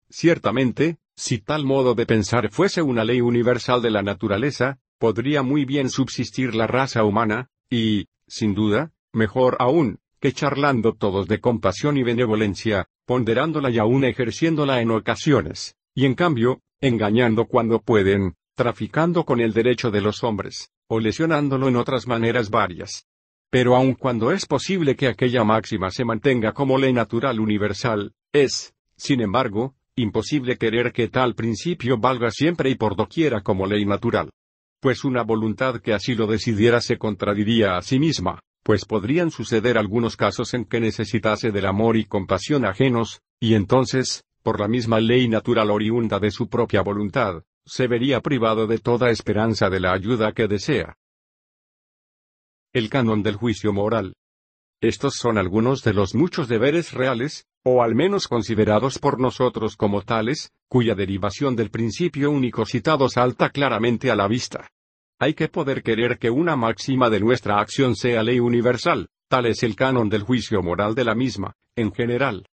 Ciertamente, si tal modo de pensar fuese una ley universal de la naturaleza, podría muy bien subsistir la raza humana, y, sin duda, mejor aún, que charlando todos de compasión y benevolencia, ponderándola y aún ejerciéndola en ocasiones, y en cambio, engañando cuando pueden, traficando con el derecho de los hombres, o lesionándolo en otras maneras varias. Pero aun cuando es posible que aquella máxima se mantenga como ley natural universal, es, sin embargo, Imposible querer que tal principio valga siempre y por doquiera como ley natural. Pues una voluntad que así lo decidiera se contradiría a sí misma, pues podrían suceder algunos casos en que necesitase del amor y compasión ajenos, y entonces, por la misma ley natural oriunda de su propia voluntad, se vería privado de toda esperanza de la ayuda que desea. El canon del juicio moral. Estos son algunos de los muchos deberes reales, o al menos considerados por nosotros como tales, cuya derivación del principio único citado salta claramente a la vista. Hay que poder querer que una máxima de nuestra acción sea ley universal, tal es el canon del juicio moral de la misma, en general.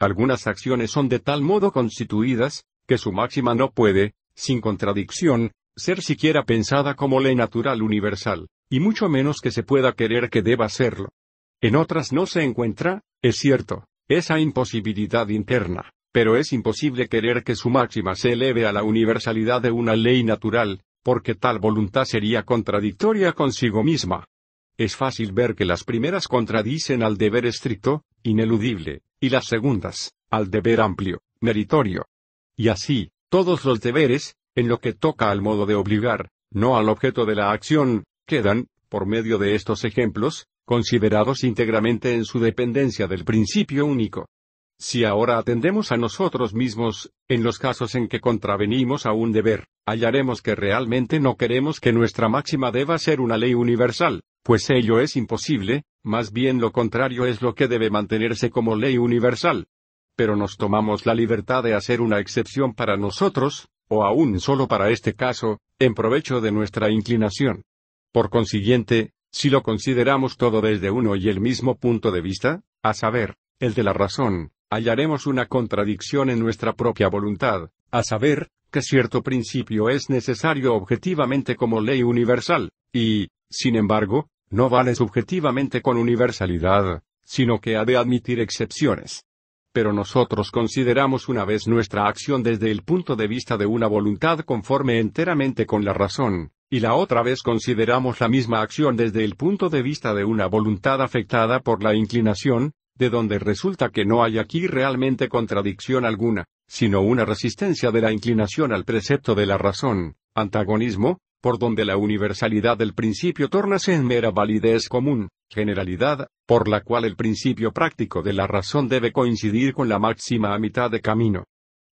Algunas acciones son de tal modo constituidas, que su máxima no puede, sin contradicción, ser siquiera pensada como ley natural universal, y mucho menos que se pueda querer que deba serlo. En otras no se encuentra, es cierto, esa imposibilidad interna, pero es imposible querer que su máxima se eleve a la universalidad de una ley natural, porque tal voluntad sería contradictoria consigo misma. Es fácil ver que las primeras contradicen al deber estricto, ineludible, y las segundas, al deber amplio, meritorio. Y así, todos los deberes, en lo que toca al modo de obligar, no al objeto de la acción, quedan, por medio de estos ejemplos, considerados íntegramente en su dependencia del principio único. Si ahora atendemos a nosotros mismos, en los casos en que contravenimos a un deber, hallaremos que realmente no queremos que nuestra máxima deba ser una ley universal, pues ello es imposible, más bien lo contrario es lo que debe mantenerse como ley universal. Pero nos tomamos la libertad de hacer una excepción para nosotros, o aún solo para este caso, en provecho de nuestra inclinación. Por consiguiente, si lo consideramos todo desde uno y el mismo punto de vista, a saber, el de la razón, hallaremos una contradicción en nuestra propia voluntad, a saber, que cierto principio es necesario objetivamente como ley universal, y, sin embargo, no vale subjetivamente con universalidad, sino que ha de admitir excepciones. Pero nosotros consideramos una vez nuestra acción desde el punto de vista de una voluntad conforme enteramente con la razón, y la otra vez consideramos la misma acción desde el punto de vista de una voluntad afectada por la inclinación, de donde resulta que no hay aquí realmente contradicción alguna, sino una resistencia de la inclinación al precepto de la razón, antagonismo, por donde la universalidad del principio tornase en mera validez común, generalidad, por la cual el principio práctico de la razón debe coincidir con la máxima a mitad de camino.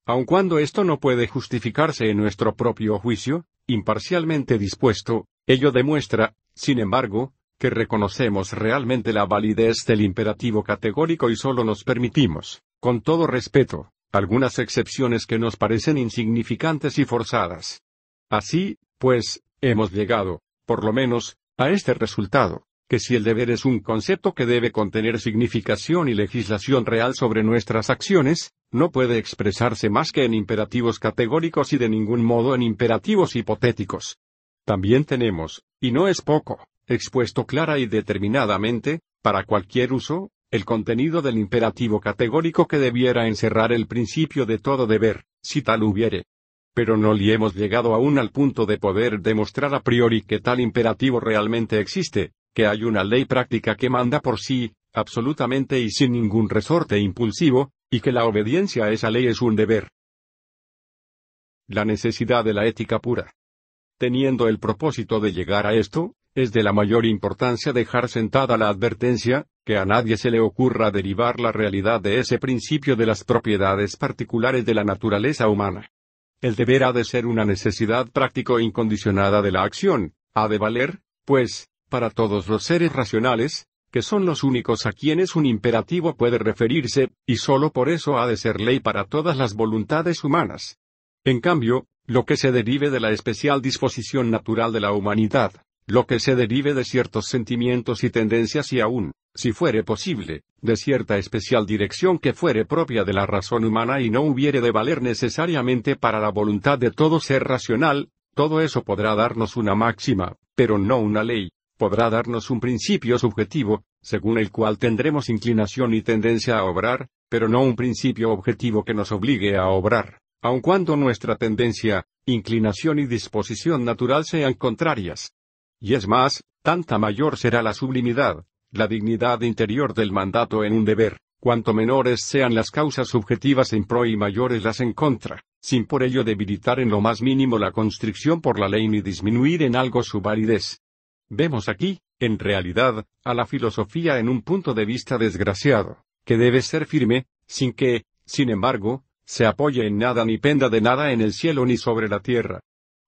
Aun cuando esto no puede justificarse en nuestro propio juicio, imparcialmente dispuesto, ello demuestra, sin embargo, que reconocemos realmente la validez del imperativo categórico y solo nos permitimos, con todo respeto, algunas excepciones que nos parecen insignificantes y forzadas. Así, pues, hemos llegado, por lo menos, a este resultado, que si el deber es un concepto que debe contener significación y legislación real sobre nuestras acciones, no puede expresarse más que en imperativos categóricos y de ningún modo en imperativos hipotéticos. También tenemos, y no es poco, expuesto clara y determinadamente, para cualquier uso, el contenido del imperativo categórico que debiera encerrar el principio de todo deber, si tal hubiere. Pero no le hemos llegado aún al punto de poder demostrar a priori que tal imperativo realmente existe, que hay una ley práctica que manda por sí, absolutamente y sin ningún resorte impulsivo, y que la obediencia a esa ley es un deber. La necesidad de la ética pura. Teniendo el propósito de llegar a esto, es de la mayor importancia dejar sentada la advertencia, que a nadie se le ocurra derivar la realidad de ese principio de las propiedades particulares de la naturaleza humana. El deber ha de ser una necesidad práctico incondicionada de la acción, ha de valer, pues, para todos los seres racionales, que son los únicos a quienes un imperativo puede referirse, y sólo por eso ha de ser ley para todas las voluntades humanas. En cambio, lo que se derive de la especial disposición natural de la humanidad, lo que se derive de ciertos sentimientos y tendencias y aún, si fuere posible, de cierta especial dirección que fuere propia de la razón humana y no hubiere de valer necesariamente para la voluntad de todo ser racional, todo eso podrá darnos una máxima, pero no una ley podrá darnos un principio subjetivo, según el cual tendremos inclinación y tendencia a obrar, pero no un principio objetivo que nos obligue a obrar, aun cuando nuestra tendencia, inclinación y disposición natural sean contrarias. Y es más, tanta mayor será la sublimidad, la dignidad interior del mandato en un deber, cuanto menores sean las causas subjetivas en pro y mayores las en contra, sin por ello debilitar en lo más mínimo la constricción por la ley ni disminuir en algo su validez. Vemos aquí, en realidad, a la filosofía en un punto de vista desgraciado, que debe ser firme, sin que, sin embargo, se apoye en nada ni penda de nada en el cielo ni sobre la tierra.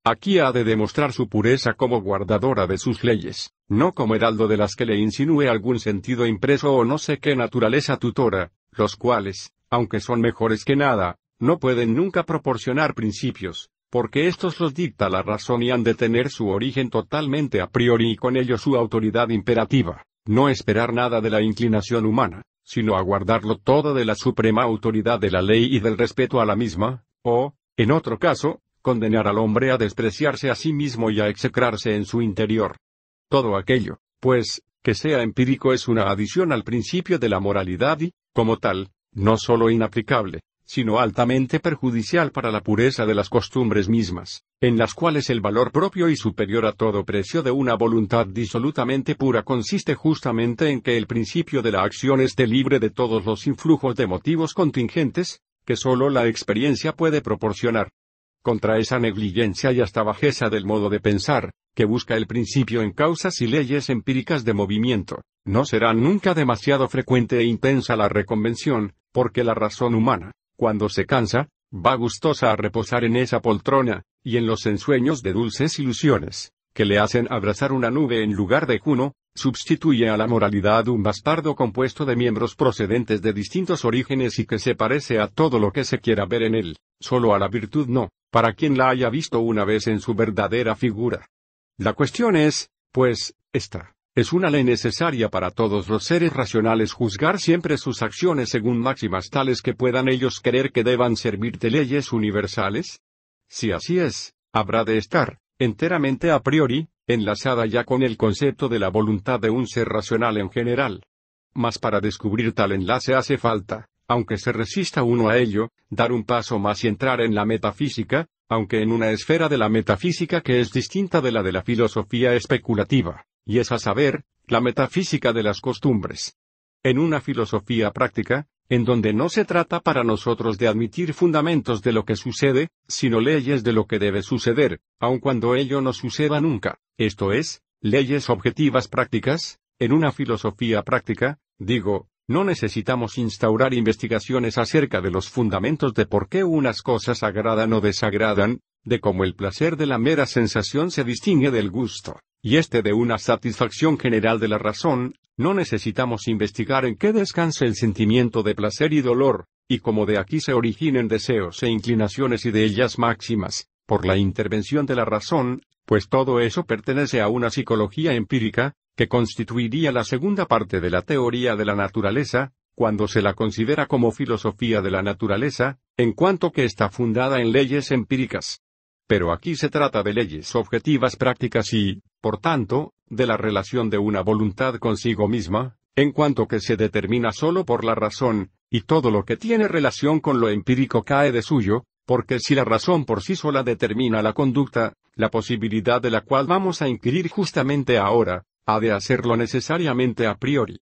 Aquí ha de demostrar su pureza como guardadora de sus leyes, no como heraldo de las que le insinúe algún sentido impreso o no sé qué naturaleza tutora, los cuales, aunque son mejores que nada, no pueden nunca proporcionar principios, porque estos los dicta la razón y han de tener su origen totalmente a priori y con ello su autoridad imperativa, no esperar nada de la inclinación humana, sino aguardarlo todo de la suprema autoridad de la ley y del respeto a la misma, o, en otro caso, condenar al hombre a despreciarse a sí mismo y a execrarse en su interior. Todo aquello, pues, que sea empírico es una adición al principio de la moralidad y, como tal, no sólo inaplicable, sino altamente perjudicial para la pureza de las costumbres mismas, en las cuales el valor propio y superior a todo precio de una voluntad disolutamente pura consiste justamente en que el principio de la acción esté libre de todos los influjos de motivos contingentes, que sólo la experiencia puede proporcionar. Contra esa negligencia y hasta bajeza del modo de pensar, que busca el principio en causas y leyes empíricas de movimiento, no será nunca demasiado frecuente e intensa la reconvención, porque la razón humana, cuando se cansa, va gustosa a reposar en esa poltrona, y en los ensueños de dulces ilusiones, que le hacen abrazar una nube en lugar de Juno, sustituye a la moralidad un bastardo compuesto de miembros procedentes de distintos orígenes y que se parece a todo lo que se quiera ver en él, solo a la virtud no, para quien la haya visto una vez en su verdadera figura. La cuestión es, pues, esta. Es una ley necesaria para todos los seres racionales juzgar siempre sus acciones según máximas tales que puedan ellos creer que deban servir de leyes universales. Si así es, habrá de estar, enteramente a priori, enlazada ya con el concepto de la voluntad de un ser racional en general. Mas para descubrir tal enlace hace falta, aunque se resista uno a ello, dar un paso más y entrar en la metafísica, aunque en una esfera de la metafísica que es distinta de la de la filosofía especulativa y es a saber, la metafísica de las costumbres. En una filosofía práctica, en donde no se trata para nosotros de admitir fundamentos de lo que sucede, sino leyes de lo que debe suceder, aun cuando ello no suceda nunca, esto es, leyes objetivas prácticas, en una filosofía práctica, digo, no necesitamos instaurar investigaciones acerca de los fundamentos de por qué unas cosas agradan o desagradan, de cómo el placer de la mera sensación se distingue del gusto, y este de una satisfacción general de la razón, no necesitamos investigar en qué descansa el sentimiento de placer y dolor, y cómo de aquí se originen deseos e inclinaciones y de ellas máximas, por la intervención de la razón, pues todo eso pertenece a una psicología empírica, que constituiría la segunda parte de la teoría de la naturaleza, cuando se la considera como filosofía de la naturaleza, en cuanto que está fundada en leyes empíricas. Pero aquí se trata de leyes objetivas prácticas y, por tanto, de la relación de una voluntad consigo misma, en cuanto que se determina solo por la razón, y todo lo que tiene relación con lo empírico cae de suyo, porque si la razón por sí sola determina la conducta, la posibilidad de la cual vamos a inquirir justamente ahora, ha de hacerlo necesariamente a priori.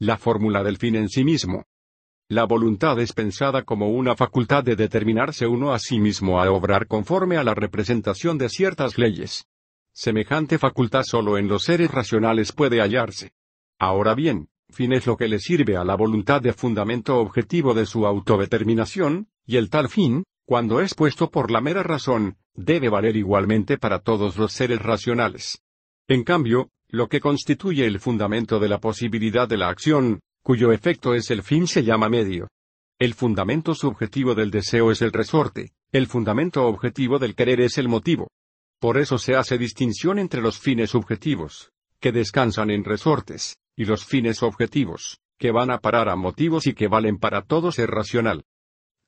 La fórmula del fin en sí mismo, la voluntad es pensada como una facultad de determinarse uno a sí mismo a obrar conforme a la representación de ciertas leyes. Semejante facultad solo en los seres racionales puede hallarse. Ahora bien, fin es lo que le sirve a la voluntad de fundamento objetivo de su autodeterminación, y el tal fin, cuando es puesto por la mera razón, debe valer igualmente para todos los seres racionales. En cambio, lo que constituye el fundamento de la posibilidad de la acción, cuyo efecto es el fin se llama medio. El fundamento subjetivo del deseo es el resorte, el fundamento objetivo del querer es el motivo. Por eso se hace distinción entre los fines subjetivos, que descansan en resortes, y los fines objetivos, que van a parar a motivos y que valen para todo ser racional.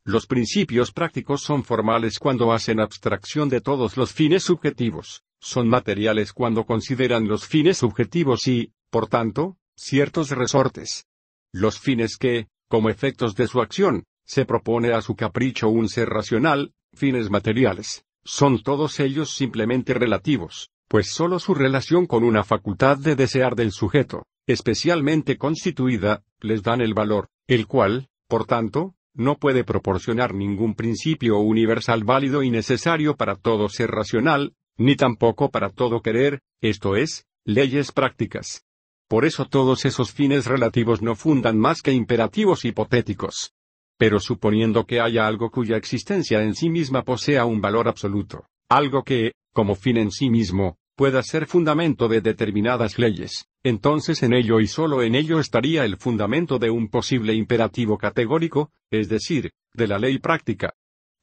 Los principios prácticos son formales cuando hacen abstracción de todos los fines subjetivos, son materiales cuando consideran los fines subjetivos y, por tanto, ciertos resortes, los fines que, como efectos de su acción, se propone a su capricho un ser racional, fines materiales, son todos ellos simplemente relativos, pues sólo su relación con una facultad de desear del sujeto, especialmente constituida, les dan el valor, el cual, por tanto, no puede proporcionar ningún principio universal válido y necesario para todo ser racional, ni tampoco para todo querer, esto es, leyes prácticas. Por eso todos esos fines relativos no fundan más que imperativos hipotéticos. Pero suponiendo que haya algo cuya existencia en sí misma posea un valor absoluto, algo que, como fin en sí mismo, pueda ser fundamento de determinadas leyes, entonces en ello y solo en ello estaría el fundamento de un posible imperativo categórico, es decir, de la ley práctica.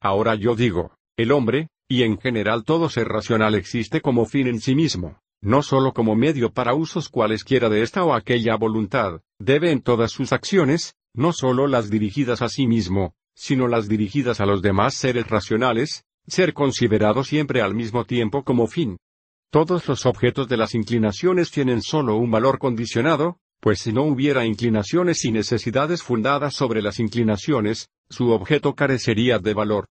Ahora yo digo, el hombre, y en general todo ser racional existe como fin en sí mismo, no sólo como medio para usos cualesquiera de esta o aquella voluntad, debe en todas sus acciones, no sólo las dirigidas a sí mismo, sino las dirigidas a los demás seres racionales, ser considerado siempre al mismo tiempo como fin. Todos los objetos de las inclinaciones tienen sólo un valor condicionado, pues si no hubiera inclinaciones y necesidades fundadas sobre las inclinaciones, su objeto carecería de valor.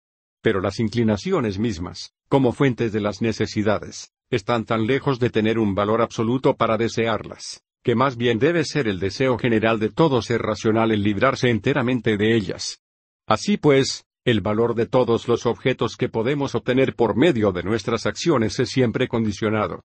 Pero las inclinaciones mismas, como fuentes de las necesidades, están tan lejos de tener un valor absoluto para desearlas, que más bien debe ser el deseo general de todo ser racional el librarse enteramente de ellas. Así pues, el valor de todos los objetos que podemos obtener por medio de nuestras acciones es siempre condicionado.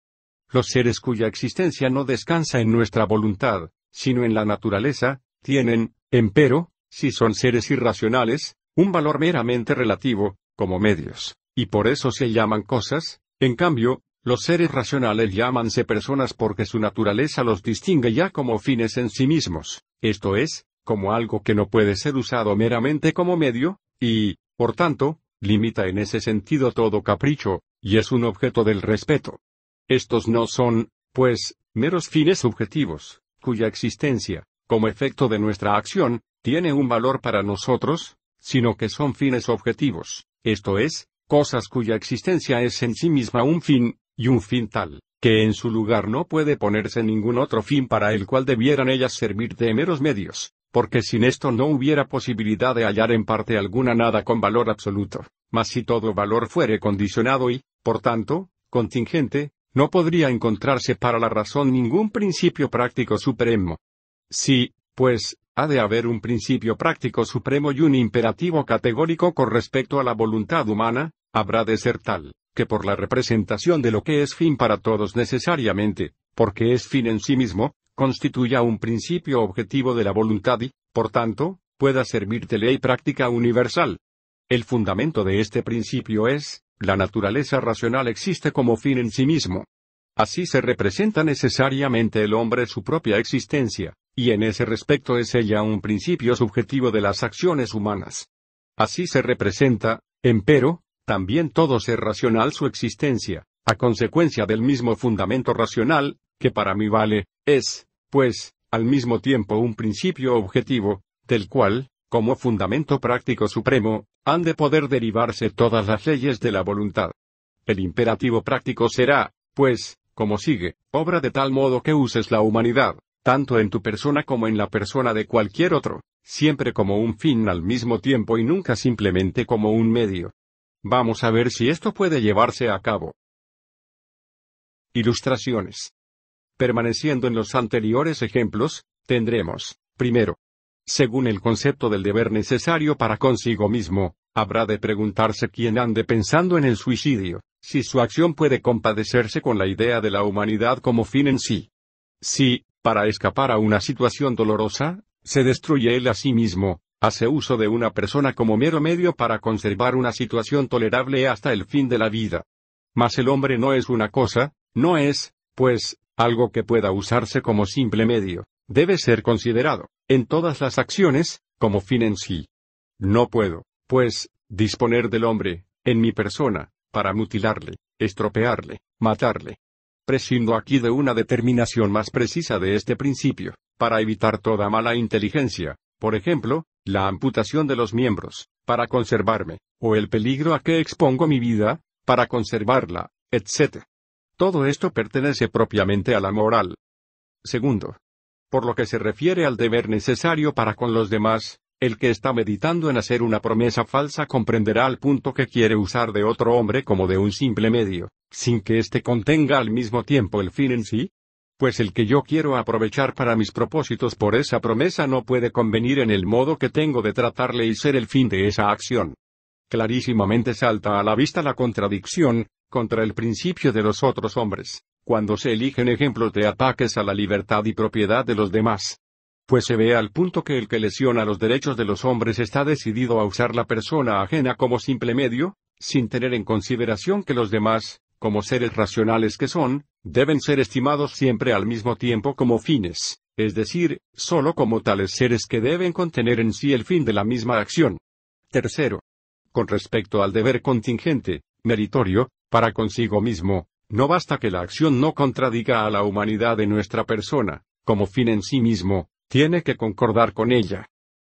Los seres cuya existencia no descansa en nuestra voluntad, sino en la naturaleza, tienen, empero, si son seres irracionales, un valor meramente relativo, como medios, y por eso se llaman cosas, en cambio, los seres racionales llámanse personas porque su naturaleza los distingue ya como fines en sí mismos, esto es, como algo que no puede ser usado meramente como medio, y, por tanto, limita en ese sentido todo capricho, y es un objeto del respeto. Estos no son, pues, meros fines subjetivos, cuya existencia, como efecto de nuestra acción, tiene un valor para nosotros, sino que son fines objetivos, esto es, cosas cuya existencia es en sí misma un fin, y un fin tal, que en su lugar no puede ponerse ningún otro fin para el cual debieran ellas servir de meros medios, porque sin esto no hubiera posibilidad de hallar en parte alguna nada con valor absoluto, mas si todo valor fuere condicionado y, por tanto, contingente, no podría encontrarse para la razón ningún principio práctico supremo. Si, pues, ha de haber un principio práctico supremo y un imperativo categórico con respecto a la voluntad humana, habrá de ser tal, que por la representación de lo que es fin para todos necesariamente, porque es fin en sí mismo, constituya un principio objetivo de la voluntad y, por tanto, pueda servir de ley práctica universal. El fundamento de este principio es, la naturaleza racional existe como fin en sí mismo. Así se representa necesariamente el hombre su propia existencia, y en ese respecto es ella un principio subjetivo de las acciones humanas. Así se representa, empero, también todo ser racional su existencia, a consecuencia del mismo fundamento racional, que para mí vale, es, pues, al mismo tiempo un principio objetivo, del cual, como fundamento práctico supremo, han de poder derivarse todas las leyes de la voluntad. El imperativo práctico será, pues, como sigue, obra de tal modo que uses la humanidad, tanto en tu persona como en la persona de cualquier otro, siempre como un fin al mismo tiempo y nunca simplemente como un medio. Vamos a ver si esto puede llevarse a cabo. Ilustraciones. Permaneciendo en los anteriores ejemplos, tendremos, primero, según el concepto del deber necesario para consigo mismo, habrá de preguntarse quién ande pensando en el suicidio, si su acción puede compadecerse con la idea de la humanidad como fin en sí. Si, para escapar a una situación dolorosa, se destruye él a sí mismo, Hace uso de una persona como mero medio para conservar una situación tolerable hasta el fin de la vida. Mas el hombre no es una cosa, no es, pues, algo que pueda usarse como simple medio, debe ser considerado, en todas las acciones, como fin en sí. No puedo, pues, disponer del hombre, en mi persona, para mutilarle, estropearle, matarle. Prescindo aquí de una determinación más precisa de este principio, para evitar toda mala inteligencia, por ejemplo, la amputación de los miembros, para conservarme, o el peligro a que expongo mi vida, para conservarla, etc. Todo esto pertenece propiamente a la moral. Segundo. Por lo que se refiere al deber necesario para con los demás, el que está meditando en hacer una promesa falsa comprenderá al punto que quiere usar de otro hombre como de un simple medio, sin que éste contenga al mismo tiempo el fin en sí, pues el que yo quiero aprovechar para mis propósitos por esa promesa no puede convenir en el modo que tengo de tratarle y ser el fin de esa acción. Clarísimamente salta a la vista la contradicción, contra el principio de los otros hombres, cuando se eligen ejemplos de ataques a la libertad y propiedad de los demás. Pues se ve al punto que el que lesiona los derechos de los hombres está decidido a usar la persona ajena como simple medio, sin tener en consideración que los demás, como seres racionales que son, deben ser estimados siempre al mismo tiempo como fines, es decir, solo como tales seres que deben contener en sí el fin de la misma acción. Tercero. Con respecto al deber contingente, meritorio, para consigo mismo, no basta que la acción no contradiga a la humanidad de nuestra persona, como fin en sí mismo, tiene que concordar con ella.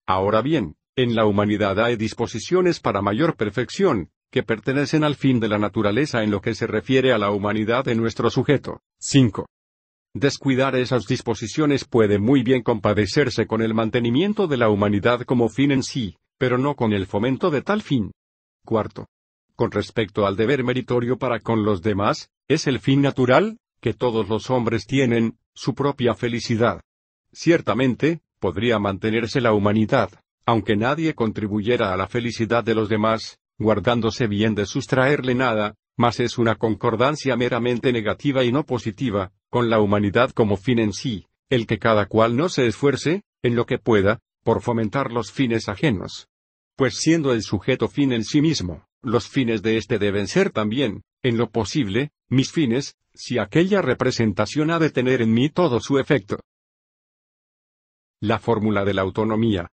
Ahora bien, en la humanidad hay disposiciones para mayor perfección, que pertenecen al fin de la naturaleza en lo que se refiere a la humanidad de nuestro sujeto. 5. Descuidar esas disposiciones puede muy bien compadecerse con el mantenimiento de la humanidad como fin en sí, pero no con el fomento de tal fin. 4. Con respecto al deber meritorio para con los demás, es el fin natural, que todos los hombres tienen, su propia felicidad. Ciertamente, podría mantenerse la humanidad, aunque nadie contribuyera a la felicidad de los demás, guardándose bien de sustraerle nada, mas es una concordancia meramente negativa y no positiva, con la humanidad como fin en sí, el que cada cual no se esfuerce, en lo que pueda, por fomentar los fines ajenos. Pues siendo el sujeto fin en sí mismo, los fines de éste deben ser también, en lo posible, mis fines, si aquella representación ha de tener en mí todo su efecto. La fórmula de la autonomía,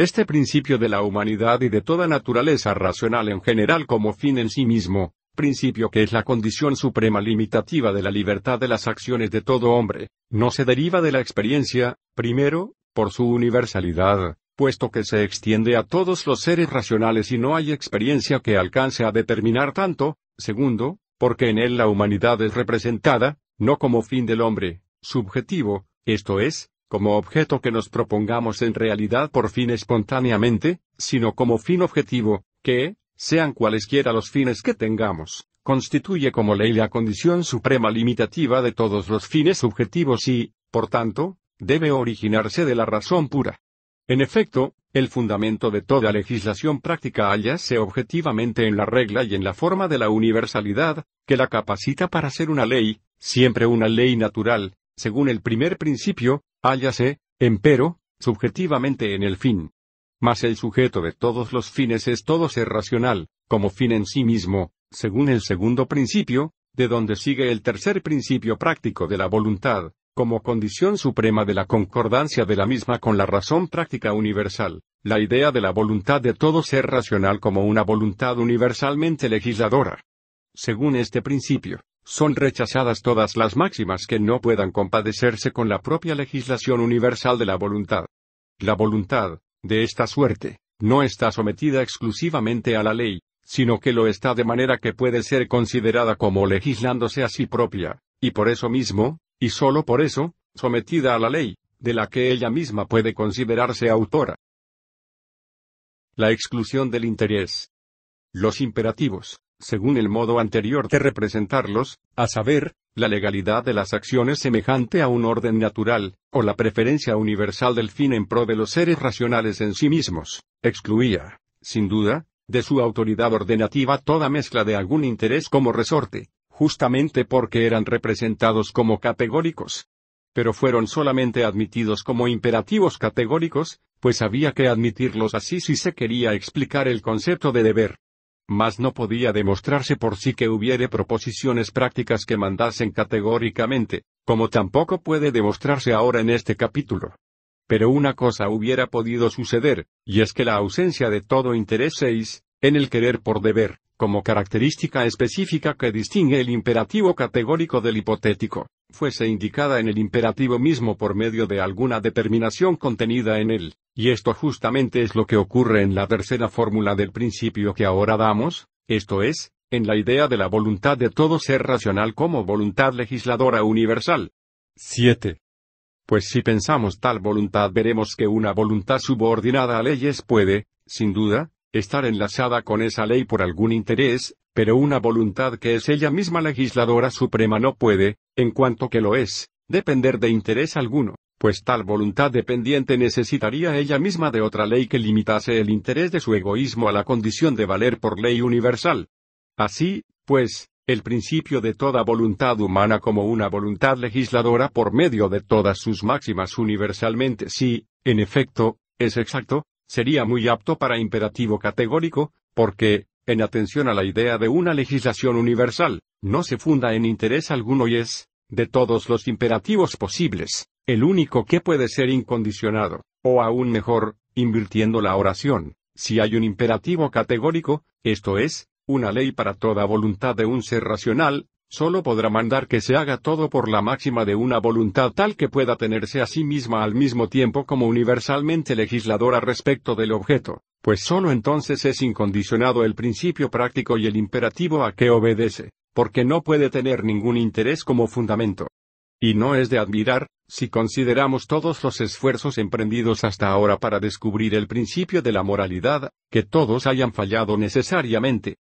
este principio de la humanidad y de toda naturaleza racional en general como fin en sí mismo, principio que es la condición suprema limitativa de la libertad de las acciones de todo hombre, no se deriva de la experiencia, primero, por su universalidad, puesto que se extiende a todos los seres racionales y no hay experiencia que alcance a determinar tanto, segundo, porque en él la humanidad es representada, no como fin del hombre, subjetivo, esto es, como objeto que nos propongamos en realidad por fin espontáneamente, sino como fin objetivo, que, sean cualesquiera los fines que tengamos, constituye como ley la condición suprema limitativa de todos los fines subjetivos y, por tanto, debe originarse de la razón pura. En efecto, el fundamento de toda legislación práctica hallase objetivamente en la regla y en la forma de la universalidad, que la capacita para ser una ley, siempre una ley natural, según el primer principio, Hállase, empero, subjetivamente en el fin. Mas el sujeto de todos los fines es todo ser racional, como fin en sí mismo, según el segundo principio, de donde sigue el tercer principio práctico de la voluntad, como condición suprema de la concordancia de la misma con la razón práctica universal, la idea de la voluntad de todo ser racional como una voluntad universalmente legisladora. Según este principio, son rechazadas todas las máximas que no puedan compadecerse con la propia legislación universal de la voluntad. La voluntad, de esta suerte, no está sometida exclusivamente a la ley, sino que lo está de manera que puede ser considerada como legislándose a sí propia, y por eso mismo, y sólo por eso, sometida a la ley, de la que ella misma puede considerarse autora. La exclusión del interés. Los imperativos, según el modo anterior de representarlos, a saber, la legalidad de las acciones semejante a un orden natural, o la preferencia universal del fin en pro de los seres racionales en sí mismos, excluía, sin duda, de su autoridad ordenativa toda mezcla de algún interés como resorte, justamente porque eran representados como categóricos. Pero fueron solamente admitidos como imperativos categóricos, pues había que admitirlos así si se quería explicar el concepto de deber mas no podía demostrarse por sí que hubiere proposiciones prácticas que mandasen categóricamente, como tampoco puede demostrarse ahora en este capítulo. Pero una cosa hubiera podido suceder, y es que la ausencia de todo interés 6, en el querer por deber, como característica específica que distingue el imperativo categórico del hipotético, fuese indicada en el imperativo mismo por medio de alguna determinación contenida en él. Y esto justamente es lo que ocurre en la tercera fórmula del principio que ahora damos, esto es, en la idea de la voluntad de todo ser racional como voluntad legisladora universal. 7. Pues si pensamos tal voluntad veremos que una voluntad subordinada a leyes puede, sin duda, estar enlazada con esa ley por algún interés, pero una voluntad que es ella misma legisladora suprema no puede, en cuanto que lo es, depender de interés alguno pues tal voluntad dependiente necesitaría ella misma de otra ley que limitase el interés de su egoísmo a la condición de valer por ley universal. Así, pues, el principio de toda voluntad humana como una voluntad legisladora por medio de todas sus máximas universalmente sí, en efecto, es exacto, sería muy apto para imperativo categórico, porque, en atención a la idea de una legislación universal, no se funda en interés alguno y es, de todos los imperativos posibles, el único que puede ser incondicionado, o aún mejor, invirtiendo la oración, si hay un imperativo categórico, esto es, una ley para toda voluntad de un ser racional, solo podrá mandar que se haga todo por la máxima de una voluntad tal que pueda tenerse a sí misma al mismo tiempo como universalmente legisladora respecto del objeto, pues sólo entonces es incondicionado el principio práctico y el imperativo a que obedece, porque no puede tener ningún interés como fundamento. Y no es de admirar, si consideramos todos los esfuerzos emprendidos hasta ahora para descubrir el principio de la moralidad, que todos hayan fallado necesariamente.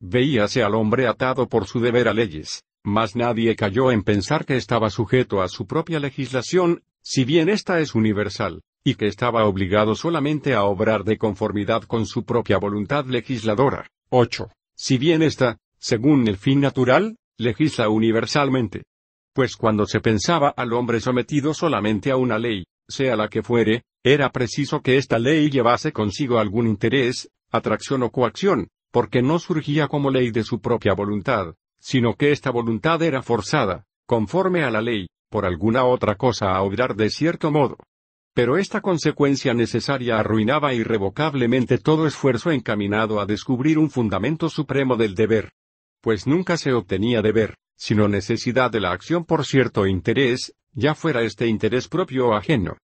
Veíase al hombre atado por su deber a leyes, mas nadie cayó en pensar que estaba sujeto a su propia legislación, si bien ésta es universal, y que estaba obligado solamente a obrar de conformidad con su propia voluntad legisladora. 8. Si bien ésta, según el fin natural, legisla universalmente, pues cuando se pensaba al hombre sometido solamente a una ley, sea la que fuere, era preciso que esta ley llevase consigo algún interés, atracción o coacción, porque no surgía como ley de su propia voluntad, sino que esta voluntad era forzada, conforme a la ley, por alguna otra cosa a obrar de cierto modo. Pero esta consecuencia necesaria arruinaba irrevocablemente todo esfuerzo encaminado a descubrir un fundamento supremo del deber. Pues nunca se obtenía deber, sino necesidad de la acción por cierto interés, ya fuera este interés propio o ajeno.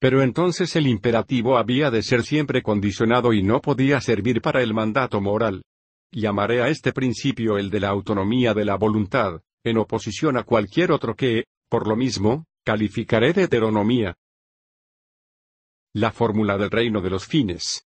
Pero entonces el imperativo había de ser siempre condicionado y no podía servir para el mandato moral. Llamaré a este principio el de la autonomía de la voluntad, en oposición a cualquier otro que, por lo mismo, calificaré de heteronomía. La fórmula del reino de los fines.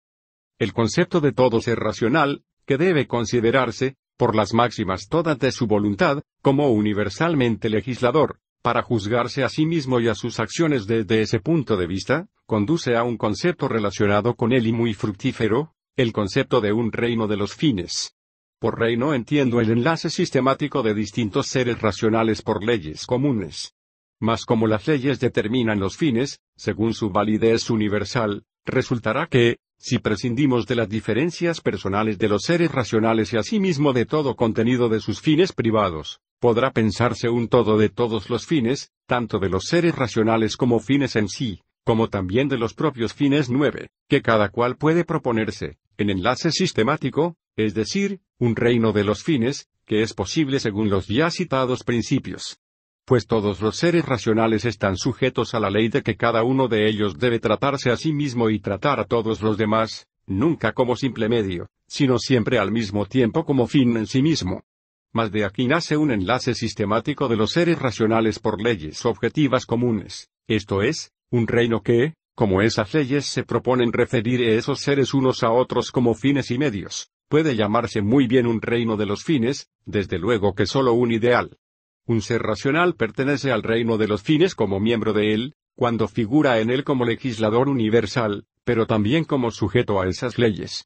El concepto de todo ser racional, que debe considerarse, por las máximas todas de su voluntad, como universalmente legislador, para juzgarse a sí mismo y a sus acciones desde ese punto de vista, conduce a un concepto relacionado con él y muy fructífero, el concepto de un reino de los fines. Por reino entiendo el enlace sistemático de distintos seres racionales por leyes comunes. Mas como las leyes determinan los fines, según su validez universal, resultará que, si prescindimos de las diferencias personales de los seres racionales y asimismo de todo contenido de sus fines privados, podrá pensarse un todo de todos los fines, tanto de los seres racionales como fines en sí, como también de los propios fines nueve, que cada cual puede proponerse, en enlace sistemático, es decir, un reino de los fines, que es posible según los ya citados principios pues todos los seres racionales están sujetos a la ley de que cada uno de ellos debe tratarse a sí mismo y tratar a todos los demás, nunca como simple medio, sino siempre al mismo tiempo como fin en sí mismo. Mas de aquí nace un enlace sistemático de los seres racionales por leyes objetivas comunes, esto es, un reino que, como esas leyes se proponen referir a esos seres unos a otros como fines y medios, puede llamarse muy bien un reino de los fines, desde luego que solo un ideal. Un ser racional pertenece al reino de los fines como miembro de él, cuando figura en él como legislador universal, pero también como sujeto a esas leyes.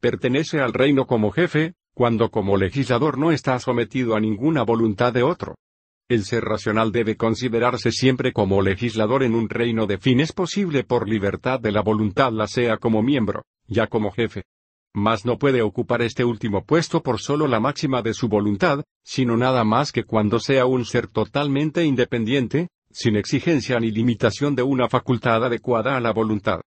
Pertenece al reino como jefe, cuando como legislador no está sometido a ninguna voluntad de otro. El ser racional debe considerarse siempre como legislador en un reino de fines posible por libertad de la voluntad la sea como miembro, ya como jefe mas no puede ocupar este último puesto por solo la máxima de su voluntad, sino nada más que cuando sea un ser totalmente independiente, sin exigencia ni limitación de una facultad adecuada a la voluntad.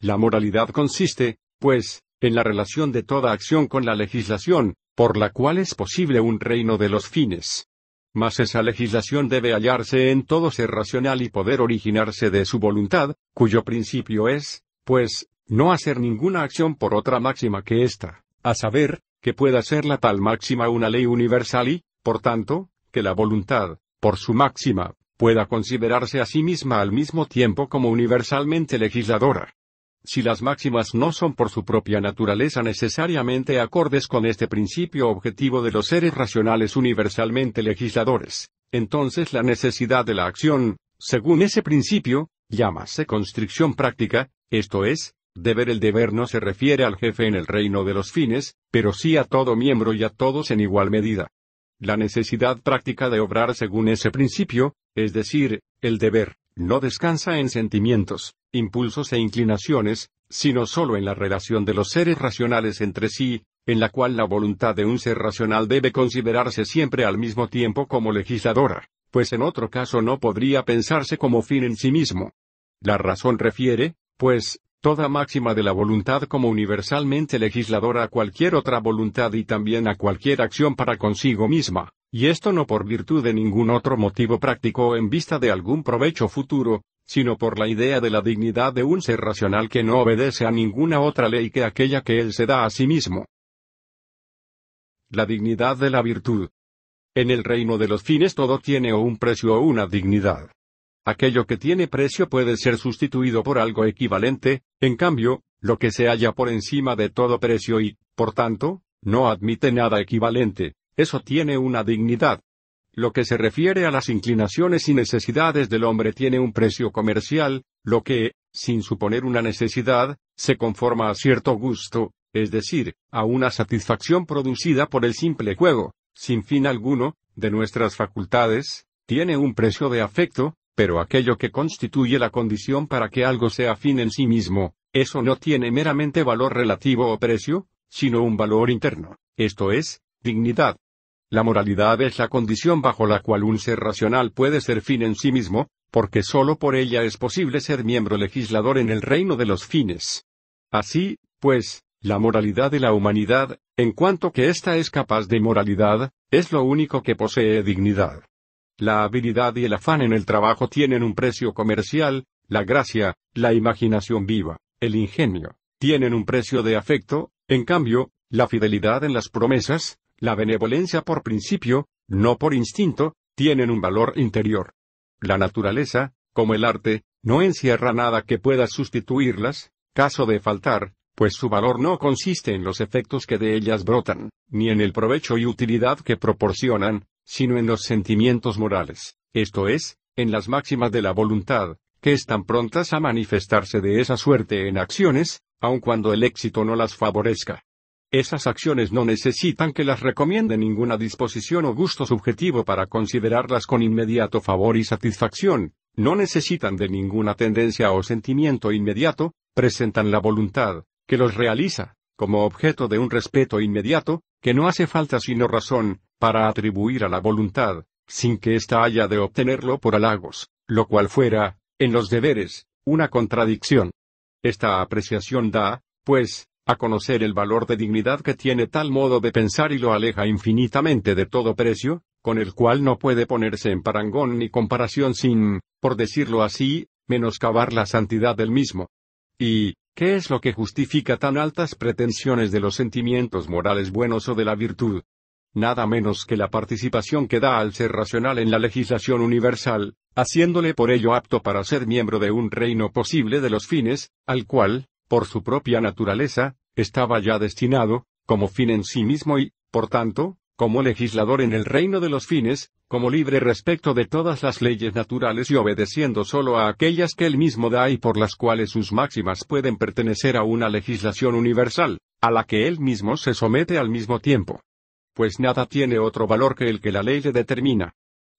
La moralidad consiste, pues, en la relación de toda acción con la legislación, por la cual es posible un reino de los fines. Mas esa legislación debe hallarse en todo ser racional y poder originarse de su voluntad, cuyo principio es, pues, no hacer ninguna acción por otra máxima que esta, a saber, que pueda ser la tal máxima una ley universal y, por tanto, que la voluntad, por su máxima, pueda considerarse a sí misma al mismo tiempo como universalmente legisladora. Si las máximas no son por su propia naturaleza necesariamente acordes con este principio objetivo de los seres racionales universalmente legisladores, entonces la necesidad de la acción, según ese principio, llámase constricción práctica, esto es, Deber el deber no se refiere al jefe en el reino de los fines, pero sí a todo miembro y a todos en igual medida. La necesidad práctica de obrar según ese principio, es decir, el deber, no descansa en sentimientos, impulsos e inclinaciones, sino solo en la relación de los seres racionales entre sí, en la cual la voluntad de un ser racional debe considerarse siempre al mismo tiempo como legisladora, pues en otro caso no podría pensarse como fin en sí mismo. La razón refiere, pues, toda máxima de la voluntad como universalmente legisladora a cualquier otra voluntad y también a cualquier acción para consigo misma, y esto no por virtud de ningún otro motivo práctico o en vista de algún provecho futuro, sino por la idea de la dignidad de un ser racional que no obedece a ninguna otra ley que aquella que él se da a sí mismo. La dignidad de la virtud. En el reino de los fines todo tiene o un precio o una dignidad. Aquello que tiene precio puede ser sustituido por algo equivalente, en cambio, lo que se halla por encima de todo precio y, por tanto, no admite nada equivalente, eso tiene una dignidad. Lo que se refiere a las inclinaciones y necesidades del hombre tiene un precio comercial, lo que, sin suponer una necesidad, se conforma a cierto gusto, es decir, a una satisfacción producida por el simple juego, sin fin alguno, de nuestras facultades, tiene un precio de afecto, pero aquello que constituye la condición para que algo sea fin en sí mismo, eso no tiene meramente valor relativo o precio, sino un valor interno, esto es, dignidad. La moralidad es la condición bajo la cual un ser racional puede ser fin en sí mismo, porque sólo por ella es posible ser miembro legislador en el reino de los fines. Así, pues, la moralidad de la humanidad, en cuanto que ésta es capaz de moralidad, es lo único que posee dignidad. La habilidad y el afán en el trabajo tienen un precio comercial, la gracia, la imaginación viva, el ingenio, tienen un precio de afecto, en cambio, la fidelidad en las promesas, la benevolencia por principio, no por instinto, tienen un valor interior. La naturaleza, como el arte, no encierra nada que pueda sustituirlas, caso de faltar, pues su valor no consiste en los efectos que de ellas brotan, ni en el provecho y utilidad que proporcionan, sino en los sentimientos morales, esto es, en las máximas de la voluntad, que están prontas a manifestarse de esa suerte en acciones, aun cuando el éxito no las favorezca. Esas acciones no necesitan que las recomiende ninguna disposición o gusto subjetivo para considerarlas con inmediato favor y satisfacción, no necesitan de ninguna tendencia o sentimiento inmediato, presentan la voluntad, que los realiza, como objeto de un respeto inmediato, que no hace falta sino razón, para atribuir a la voluntad, sin que ésta haya de obtenerlo por halagos, lo cual fuera, en los deberes, una contradicción. Esta apreciación da, pues, a conocer el valor de dignidad que tiene tal modo de pensar y lo aleja infinitamente de todo precio, con el cual no puede ponerse en parangón ni comparación sin, por decirlo así, menoscabar la santidad del mismo. ¿Y qué es lo que justifica tan altas pretensiones de los sentimientos morales buenos o de la virtud? nada menos que la participación que da al ser racional en la legislación universal, haciéndole por ello apto para ser miembro de un reino posible de los fines, al cual, por su propia naturaleza, estaba ya destinado, como fin en sí mismo y, por tanto, como legislador en el reino de los fines, como libre respecto de todas las leyes naturales y obedeciendo solo a aquellas que él mismo da y por las cuales sus máximas pueden pertenecer a una legislación universal, a la que él mismo se somete al mismo tiempo, pues nada tiene otro valor que el que la ley le determina.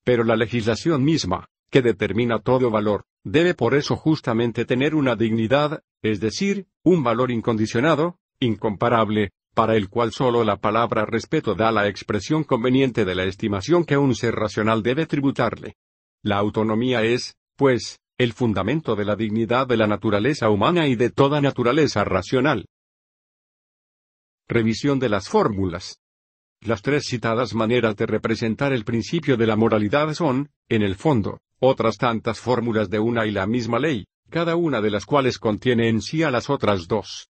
Pero la legislación misma, que determina todo valor, debe por eso justamente tener una dignidad, es decir, un valor incondicionado, incomparable, para el cual solo la palabra respeto da la expresión conveniente de la estimación que un ser racional debe tributarle. La autonomía es, pues, el fundamento de la dignidad de la naturaleza humana y de toda naturaleza racional. Revisión de las fórmulas. Las tres citadas maneras de representar el principio de la moralidad son, en el fondo, otras tantas fórmulas de una y la misma ley, cada una de las cuales contiene en sí a las otras dos.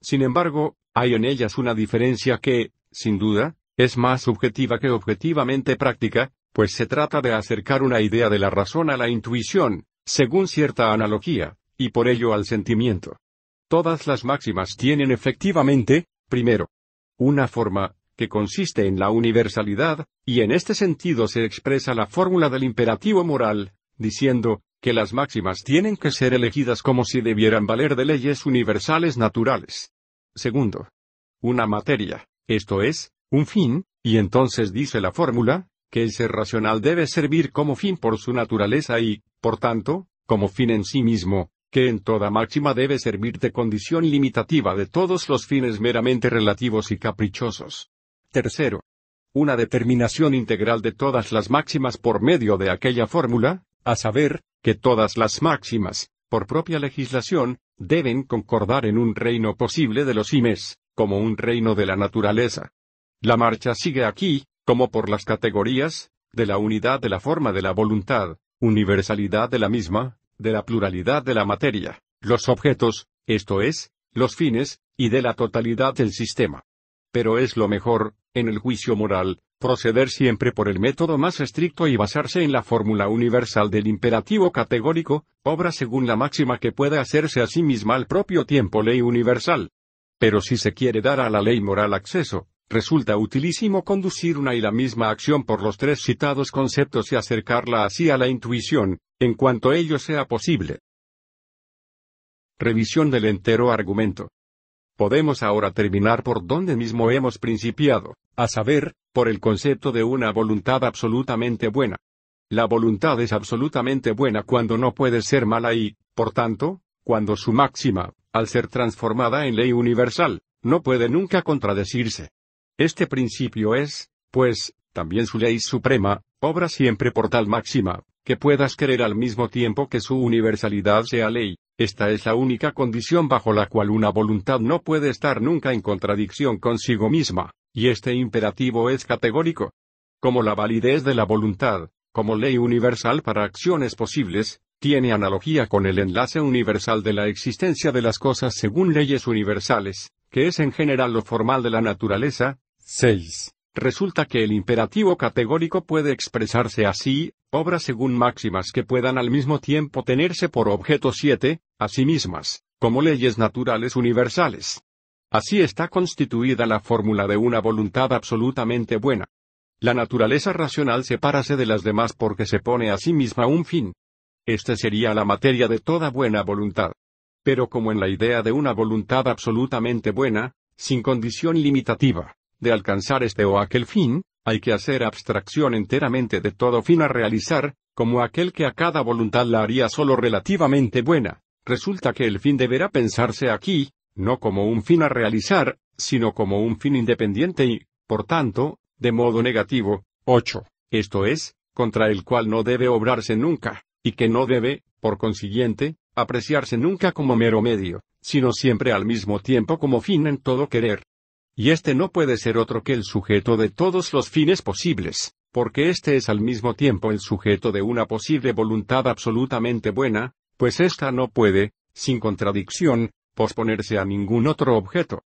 Sin embargo, hay en ellas una diferencia que, sin duda, es más subjetiva que objetivamente práctica, pues se trata de acercar una idea de la razón a la intuición, según cierta analogía, y por ello al sentimiento. Todas las máximas tienen efectivamente, primero, una forma, que consiste en la universalidad, y en este sentido se expresa la fórmula del imperativo moral, diciendo, que las máximas tienen que ser elegidas como si debieran valer de leyes universales naturales. Segundo. Una materia, esto es, un fin, y entonces dice la fórmula, que el ser racional debe servir como fin por su naturaleza y, por tanto, como fin en sí mismo, que en toda máxima debe servir de condición limitativa de todos los fines meramente relativos y caprichosos. Tercero. Una determinación integral de todas las máximas por medio de aquella fórmula, a saber, que todas las máximas, por propia legislación, deben concordar en un reino posible de los imes, como un reino de la naturaleza. La marcha sigue aquí, como por las categorías, de la unidad de la forma de la voluntad, universalidad de la misma, de la pluralidad de la materia, los objetos, esto es, los fines, y de la totalidad del sistema. Pero es lo mejor, en el juicio moral, proceder siempre por el método más estricto y basarse en la fórmula universal del imperativo categórico, obra según la máxima que pueda hacerse a sí misma al propio tiempo ley universal. Pero si se quiere dar a la ley moral acceso, resulta utilísimo conducir una y la misma acción por los tres citados conceptos y acercarla así a la intuición, en cuanto ello sea posible. Revisión del entero argumento. Podemos ahora terminar por donde mismo hemos principiado a saber, por el concepto de una voluntad absolutamente buena. La voluntad es absolutamente buena cuando no puede ser mala y, por tanto, cuando su máxima, al ser transformada en ley universal, no puede nunca contradecirse. Este principio es, pues, también su ley suprema, obra siempre por tal máxima, que puedas querer al mismo tiempo que su universalidad sea ley, esta es la única condición bajo la cual una voluntad no puede estar nunca en contradicción consigo misma. Y este imperativo es categórico. Como la validez de la voluntad, como ley universal para acciones posibles, tiene analogía con el enlace universal de la existencia de las cosas según leyes universales, que es en general lo formal de la naturaleza. 6. Resulta que el imperativo categórico puede expresarse así, obra según máximas que puedan al mismo tiempo tenerse por objeto 7, a sí mismas, como leyes naturales universales. Así está constituida la fórmula de una voluntad absolutamente buena. La naturaleza racional sepárase de las demás porque se pone a sí misma un fin. Este sería la materia de toda buena voluntad. Pero como en la idea de una voluntad absolutamente buena, sin condición limitativa, de alcanzar este o aquel fin, hay que hacer abstracción enteramente de todo fin a realizar, como aquel que a cada voluntad la haría solo relativamente buena. Resulta que el fin deberá pensarse aquí, no como un fin a realizar, sino como un fin independiente y, por tanto, de modo negativo, 8, esto es, contra el cual no debe obrarse nunca, y que no debe, por consiguiente, apreciarse nunca como mero medio, sino siempre al mismo tiempo como fin en todo querer. Y este no puede ser otro que el sujeto de todos los fines posibles, porque este es al mismo tiempo el sujeto de una posible voluntad absolutamente buena, pues ésta no puede, sin contradicción, posponerse a ningún otro objeto.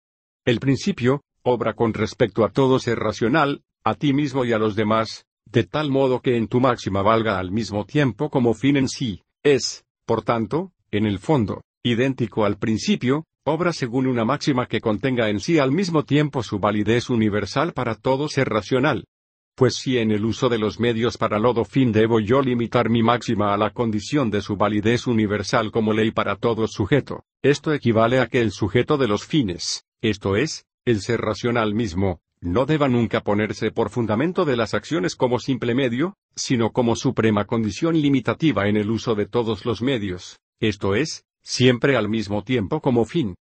El principio, obra con respecto a todo ser racional, a ti mismo y a los demás, de tal modo que en tu máxima valga al mismo tiempo como fin en sí, es, por tanto, en el fondo, idéntico al principio, obra según una máxima que contenga en sí al mismo tiempo su validez universal para todo ser racional pues si en el uso de los medios para lodo fin debo yo limitar mi máxima a la condición de su validez universal como ley para todo sujeto, esto equivale a que el sujeto de los fines, esto es, el ser racional mismo, no deba nunca ponerse por fundamento de las acciones como simple medio, sino como suprema condición limitativa en el uso de todos los medios, esto es, siempre al mismo tiempo como fin.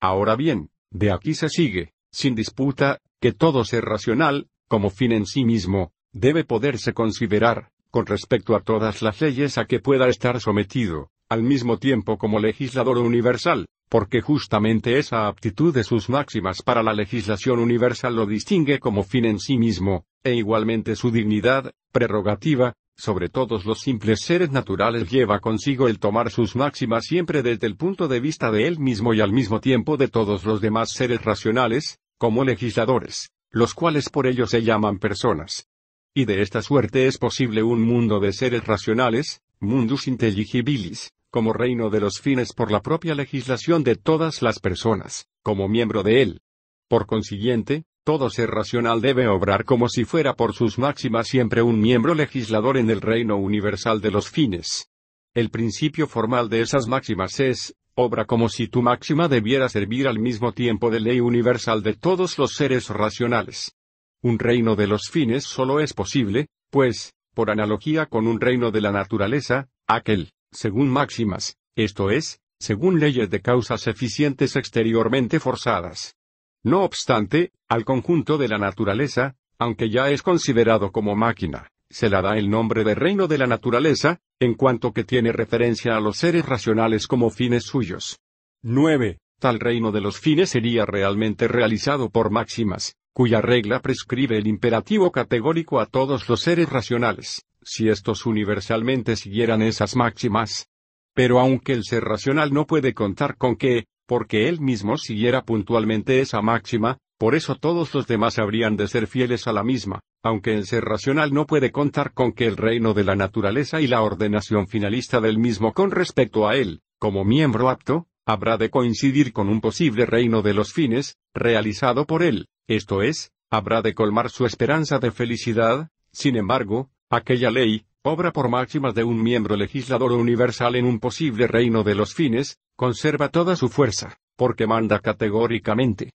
Ahora bien, de aquí se sigue, sin disputa, que todo ser racional, como fin en sí mismo, debe poderse considerar, con respecto a todas las leyes a que pueda estar sometido, al mismo tiempo como legislador universal, porque justamente esa aptitud de sus máximas para la legislación universal lo distingue como fin en sí mismo, e igualmente su dignidad, prerrogativa, sobre todos los simples seres naturales lleva consigo el tomar sus máximas siempre desde el punto de vista de él mismo y al mismo tiempo de todos los demás seres racionales, como legisladores los cuales por ello se llaman personas. Y de esta suerte es posible un mundo de seres racionales, mundus intelligibilis, como reino de los fines por la propia legislación de todas las personas, como miembro de él. Por consiguiente, todo ser racional debe obrar como si fuera por sus máximas siempre un miembro legislador en el reino universal de los fines. El principio formal de esas máximas es, obra como si tu máxima debiera servir al mismo tiempo de ley universal de todos los seres racionales. Un reino de los fines solo es posible, pues, por analogía con un reino de la naturaleza, aquel, según máximas, esto es, según leyes de causas eficientes exteriormente forzadas. No obstante, al conjunto de la naturaleza, aunque ya es considerado como máquina, se la da el nombre de reino de la naturaleza, en cuanto que tiene referencia a los seres racionales como fines suyos. 9. Tal reino de los fines sería realmente realizado por máximas, cuya regla prescribe el imperativo categórico a todos los seres racionales, si estos universalmente siguieran esas máximas. Pero aunque el ser racional no puede contar con que, porque él mismo siguiera puntualmente esa máxima, por eso todos los demás habrían de ser fieles a la misma, aunque en ser racional no puede contar con que el reino de la naturaleza y la ordenación finalista del mismo con respecto a él, como miembro apto, habrá de coincidir con un posible reino de los fines, realizado por él, esto es, habrá de colmar su esperanza de felicidad, sin embargo, aquella ley, obra por máximas de un miembro legislador universal en un posible reino de los fines, conserva toda su fuerza, porque manda categóricamente,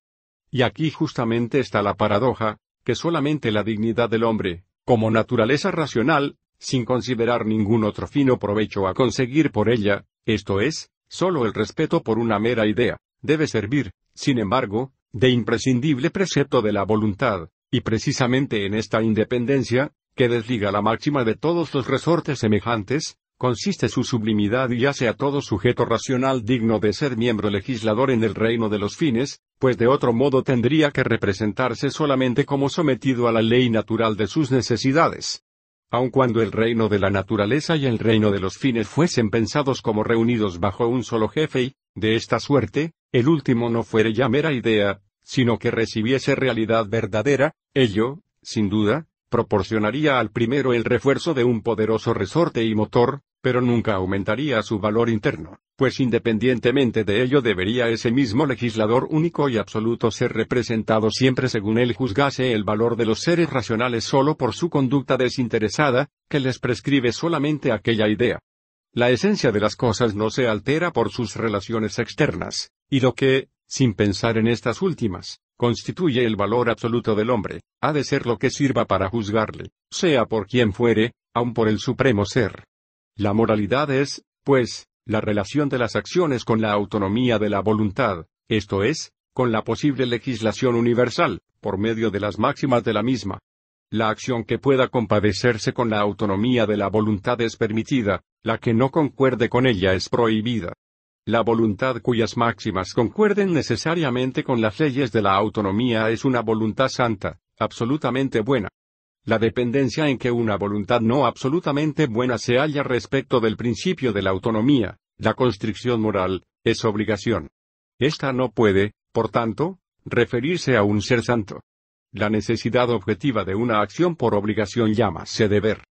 y aquí justamente está la paradoja, que solamente la dignidad del hombre, como naturaleza racional, sin considerar ningún otro fino provecho a conseguir por ella, esto es, solo el respeto por una mera idea, debe servir, sin embargo, de imprescindible precepto de la voluntad, y precisamente en esta independencia, que desliga la máxima de todos los resortes semejantes, consiste su sublimidad y hace a todo sujeto racional digno de ser miembro legislador en el reino de los fines, pues de otro modo tendría que representarse solamente como sometido a la ley natural de sus necesidades. Aun cuando el reino de la naturaleza y el reino de los fines fuesen pensados como reunidos bajo un solo jefe y, de esta suerte, el último no fuere ya mera idea, sino que recibiese realidad verdadera, ello, sin duda, proporcionaría al primero el refuerzo de un poderoso resorte y motor, pero nunca aumentaría su valor interno, pues independientemente de ello debería ese mismo legislador único y absoluto ser representado siempre según él juzgase el valor de los seres racionales solo por su conducta desinteresada, que les prescribe solamente aquella idea. La esencia de las cosas no se altera por sus relaciones externas, y lo que, sin pensar en estas últimas, constituye el valor absoluto del hombre, ha de ser lo que sirva para juzgarle, sea por quien fuere, aun por el supremo ser. La moralidad es, pues, la relación de las acciones con la autonomía de la voluntad, esto es, con la posible legislación universal, por medio de las máximas de la misma. La acción que pueda compadecerse con la autonomía de la voluntad es permitida, la que no concuerde con ella es prohibida. La voluntad cuyas máximas concuerden necesariamente con las leyes de la autonomía es una voluntad santa, absolutamente buena. La dependencia en que una voluntad no absolutamente buena se halla respecto del principio de la autonomía, la constricción moral, es obligación. Esta no puede, por tanto, referirse a un ser santo. La necesidad objetiva de una acción por obligación llama se deber.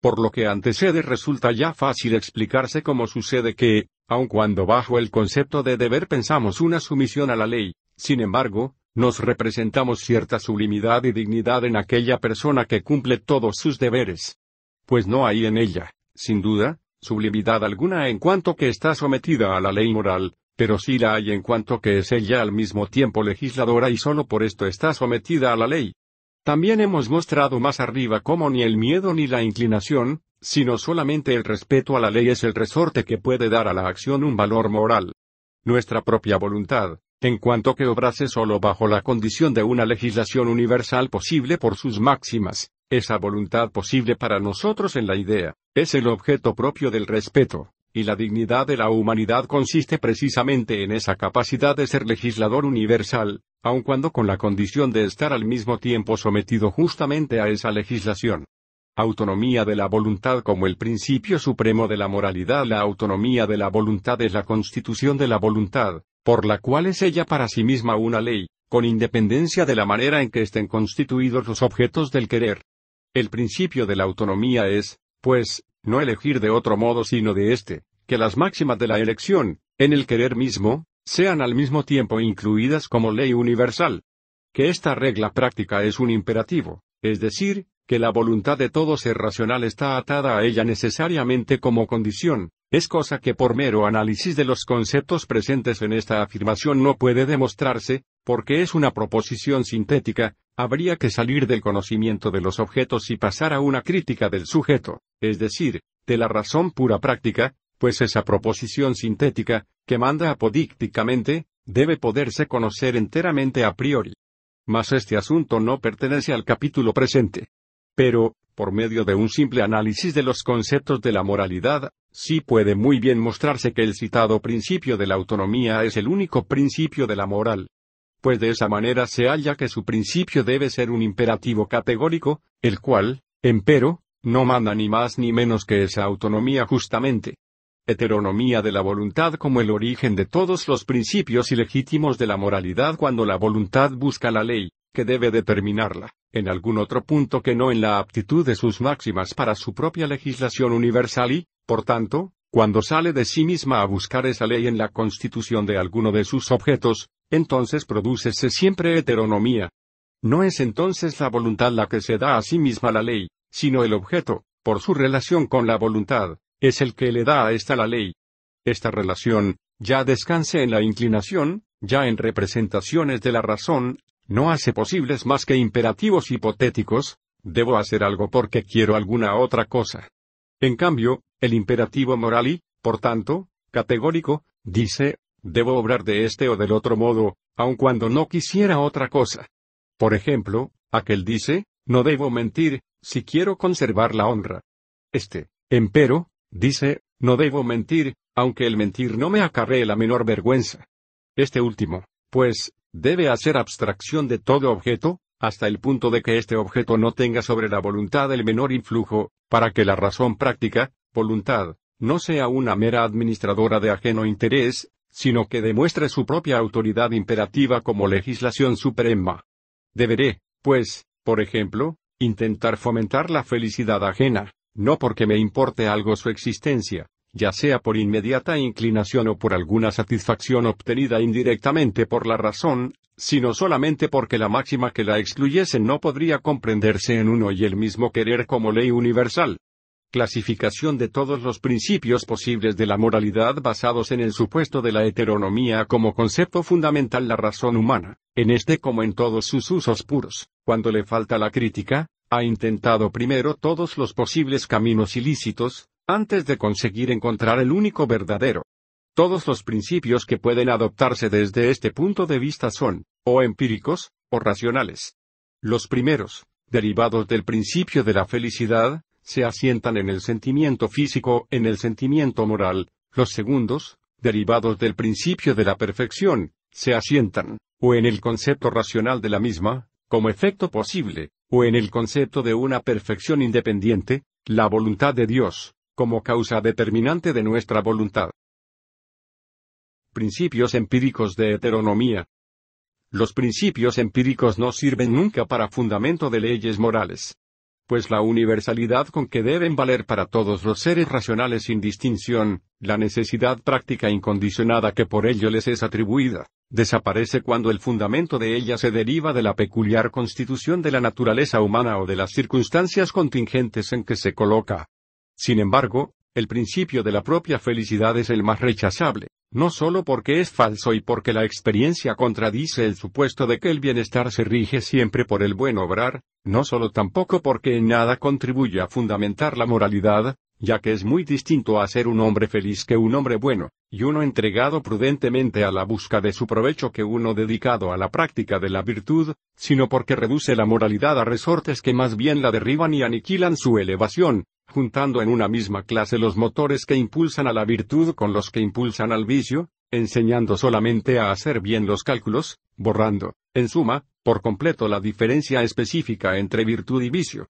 Por lo que antecede resulta ya fácil explicarse cómo sucede que, aun cuando bajo el concepto de deber pensamos una sumisión a la ley, sin embargo, nos representamos cierta sublimidad y dignidad en aquella persona que cumple todos sus deberes. Pues no hay en ella, sin duda, sublimidad alguna en cuanto que está sometida a la ley moral, pero sí la hay en cuanto que es ella al mismo tiempo legisladora y solo por esto está sometida a la ley. También hemos mostrado más arriba cómo ni el miedo ni la inclinación, sino solamente el respeto a la ley es el resorte que puede dar a la acción un valor moral. Nuestra propia voluntad, en cuanto que obrase solo bajo la condición de una legislación universal posible por sus máximas, esa voluntad posible para nosotros en la idea, es el objeto propio del respeto, y la dignidad de la humanidad consiste precisamente en esa capacidad de ser legislador universal, aun cuando con la condición de estar al mismo tiempo sometido justamente a esa legislación. Autonomía de la voluntad como el principio supremo de la moralidad. La autonomía de la voluntad es la constitución de la voluntad, por la cual es ella para sí misma una ley, con independencia de la manera en que estén constituidos los objetos del querer. El principio de la autonomía es, pues, no elegir de otro modo sino de este, que las máximas de la elección, en el querer mismo, sean al mismo tiempo incluidas como ley universal. Que esta regla práctica es un imperativo, es decir, que la voluntad de todo ser racional está atada a ella necesariamente como condición, es cosa que por mero análisis de los conceptos presentes en esta afirmación no puede demostrarse, porque es una proposición sintética, habría que salir del conocimiento de los objetos y pasar a una crítica del sujeto, es decir, de la razón pura práctica, pues esa proposición sintética, que manda apodícticamente, debe poderse conocer enteramente a priori. Mas este asunto no pertenece al capítulo presente. Pero, por medio de un simple análisis de los conceptos de la moralidad, sí puede muy bien mostrarse que el citado principio de la autonomía es el único principio de la moral. Pues de esa manera se halla que su principio debe ser un imperativo categórico, el cual, empero, no manda ni más ni menos que esa autonomía justamente. Heteronomía de la voluntad como el origen de todos los principios ilegítimos de la moralidad cuando la voluntad busca la ley que debe determinarla, en algún otro punto que no en la aptitud de sus máximas para su propia legislación universal y, por tanto, cuando sale de sí misma a buscar esa ley en la constitución de alguno de sus objetos, entonces producese siempre heteronomía. No es entonces la voluntad la que se da a sí misma la ley, sino el objeto, por su relación con la voluntad, es el que le da a esta la ley. Esta relación, ya descanse en la inclinación, ya en representaciones de la razón, no hace posibles más que imperativos hipotéticos, debo hacer algo porque quiero alguna otra cosa. En cambio, el imperativo moral y, por tanto, categórico, dice, debo obrar de este o del otro modo, aun cuando no quisiera otra cosa. Por ejemplo, aquel dice, no debo mentir, si quiero conservar la honra. Este, empero, dice, no debo mentir, aunque el mentir no me acarree la menor vergüenza. Este último, pues, debe hacer abstracción de todo objeto, hasta el punto de que este objeto no tenga sobre la voluntad el menor influjo, para que la razón práctica, voluntad, no sea una mera administradora de ajeno interés, sino que demuestre su propia autoridad imperativa como legislación suprema. Deberé, pues, por ejemplo, intentar fomentar la felicidad ajena, no porque me importe algo su existencia, ya sea por inmediata inclinación o por alguna satisfacción obtenida indirectamente por la razón, sino solamente porque la máxima que la excluyese no podría comprenderse en uno y el mismo querer como ley universal. Clasificación de todos los principios posibles de la moralidad basados en el supuesto de la heteronomía como concepto fundamental la razón humana, en este como en todos sus usos puros, cuando le falta la crítica, ha intentado primero todos los posibles caminos ilícitos, antes de conseguir encontrar el único verdadero. Todos los principios que pueden adoptarse desde este punto de vista son, o empíricos, o racionales. Los primeros, derivados del principio de la felicidad, se asientan en el sentimiento físico, en el sentimiento moral, los segundos, derivados del principio de la perfección, se asientan, o en el concepto racional de la misma, como efecto posible, o en el concepto de una perfección independiente, la voluntad de Dios, como causa determinante de nuestra voluntad. Principios empíricos de heteronomía. Los principios empíricos no sirven nunca para fundamento de leyes morales. Pues la universalidad con que deben valer para todos los seres racionales sin distinción, la necesidad práctica incondicionada que por ello les es atribuida, desaparece cuando el fundamento de ella se deriva de la peculiar constitución de la naturaleza humana o de las circunstancias contingentes en que se coloca. Sin embargo, el principio de la propia felicidad es el más rechazable, no solo porque es falso y porque la experiencia contradice el supuesto de que el bienestar se rige siempre por el buen obrar, no solo tampoco porque en nada contribuye a fundamentar la moralidad, ya que es muy distinto a ser un hombre feliz que un hombre bueno, y uno entregado prudentemente a la busca de su provecho que uno dedicado a la práctica de la virtud, sino porque reduce la moralidad a resortes que más bien la derriban y aniquilan su elevación, juntando en una misma clase los motores que impulsan a la virtud con los que impulsan al vicio, enseñando solamente a hacer bien los cálculos, borrando, en suma, por completo la diferencia específica entre virtud y vicio.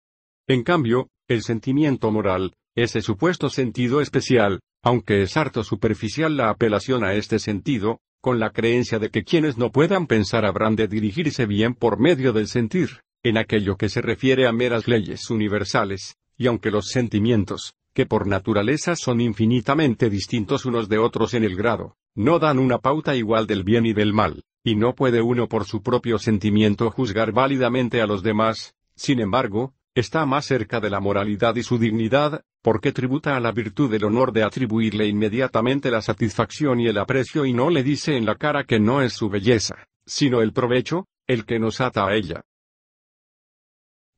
En cambio, el sentimiento moral, ese supuesto sentido especial, aunque es harto superficial la apelación a este sentido, con la creencia de que quienes no puedan pensar habrán de dirigirse bien por medio del sentir, en aquello que se refiere a meras leyes universales, y aunque los sentimientos, que por naturaleza son infinitamente distintos unos de otros en el grado, no dan una pauta igual del bien y del mal, y no puede uno por su propio sentimiento juzgar válidamente a los demás, sin embargo, está más cerca de la moralidad y su dignidad, porque tributa a la virtud el honor de atribuirle inmediatamente la satisfacción y el aprecio y no le dice en la cara que no es su belleza, sino el provecho, el que nos ata a ella.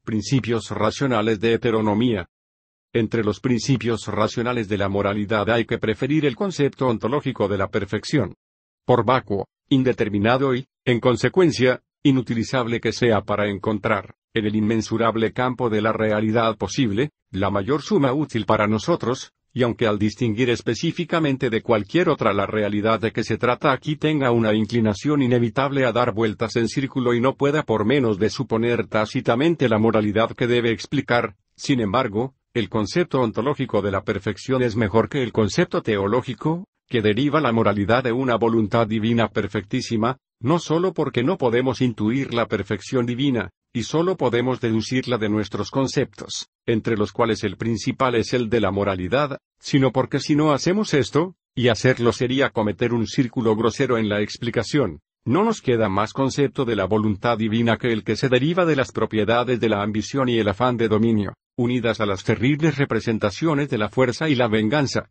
Principios racionales de heteronomía. Entre los principios racionales de la moralidad hay que preferir el concepto ontológico de la perfección. Por vacuo, indeterminado y, en consecuencia, inutilizable que sea para encontrar, en el inmensurable campo de la realidad posible, la mayor suma útil para nosotros, y aunque al distinguir específicamente de cualquier otra la realidad de que se trata aquí tenga una inclinación inevitable a dar vueltas en círculo y no pueda por menos de suponer tácitamente la moralidad que debe explicar, sin embargo, el concepto ontológico de la perfección es mejor que el concepto teológico, que deriva la moralidad de una voluntad divina perfectísima, no sólo porque no podemos intuir la perfección divina, y solo podemos deducirla de nuestros conceptos, entre los cuales el principal es el de la moralidad, sino porque si no hacemos esto, y hacerlo sería cometer un círculo grosero en la explicación, no nos queda más concepto de la voluntad divina que el que se deriva de las propiedades de la ambición y el afán de dominio, unidas a las terribles representaciones de la fuerza y la venganza,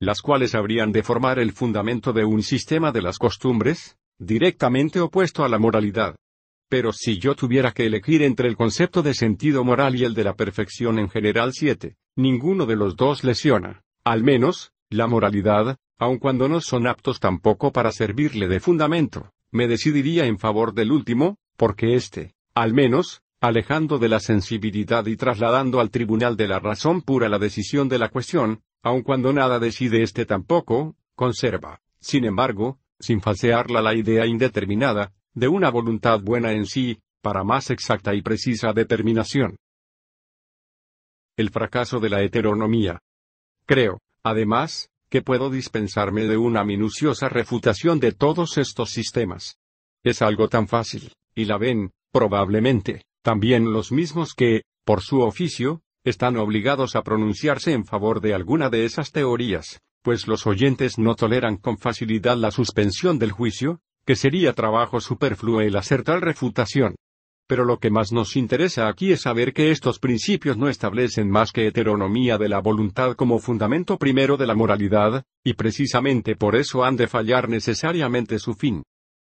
las cuales habrían de formar el fundamento de un sistema de las costumbres, directamente opuesto a la moralidad. Pero si yo tuviera que elegir entre el concepto de sentido moral y el de la perfección en general 7, ninguno de los dos lesiona, al menos, la moralidad, aun cuando no son aptos tampoco para servirle de fundamento, me decidiría en favor del último, porque éste, al menos, alejando de la sensibilidad y trasladando al tribunal de la razón pura la decisión de la cuestión, aun cuando nada decide éste tampoco, conserva, sin embargo, sin falsearla la idea indeterminada, de una voluntad buena en sí, para más exacta y precisa determinación. El fracaso de la heteronomía. Creo, además, que puedo dispensarme de una minuciosa refutación de todos estos sistemas. Es algo tan fácil, y la ven, probablemente, también los mismos que, por su oficio, están obligados a pronunciarse en favor de alguna de esas teorías, pues los oyentes no toleran con facilidad la suspensión del juicio, que sería trabajo superfluo el hacer tal refutación. Pero lo que más nos interesa aquí es saber que estos principios no establecen más que heteronomía de la voluntad como fundamento primero de la moralidad, y precisamente por eso han de fallar necesariamente su fin.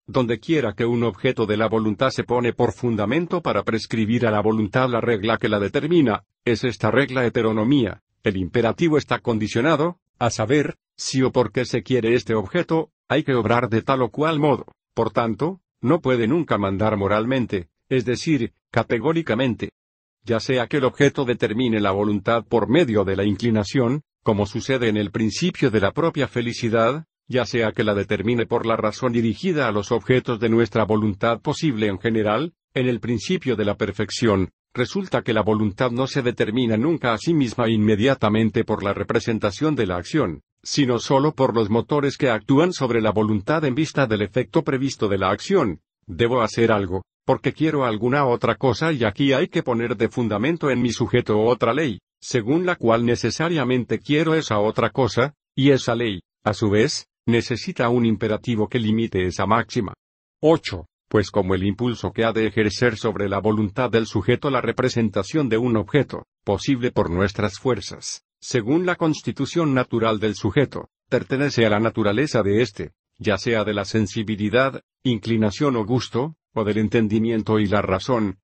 Donde quiera que un objeto de la voluntad se pone por fundamento para prescribir a la voluntad la regla que la determina, es esta regla heteronomía, el imperativo está condicionado, a saber, si o por qué se quiere este objeto, hay que obrar de tal o cual modo, por tanto, no puede nunca mandar moralmente, es decir, categóricamente. Ya sea que el objeto determine la voluntad por medio de la inclinación, como sucede en el principio de la propia felicidad, ya sea que la determine por la razón dirigida a los objetos de nuestra voluntad posible en general, en el principio de la perfección, resulta que la voluntad no se determina nunca a sí misma inmediatamente por la representación de la acción, sino solo por los motores que actúan sobre la voluntad en vista del efecto previsto de la acción. Debo hacer algo, porque quiero alguna otra cosa y aquí hay que poner de fundamento en mi sujeto otra ley, según la cual necesariamente quiero esa otra cosa, y esa ley, a su vez, necesita un imperativo que limite esa máxima. 8. Pues como el impulso que ha de ejercer sobre la voluntad del sujeto la representación de un objeto, posible por nuestras fuerzas, según la constitución natural del sujeto, pertenece a la naturaleza de éste, ya sea de la sensibilidad, inclinación o gusto, o del entendimiento y la razón,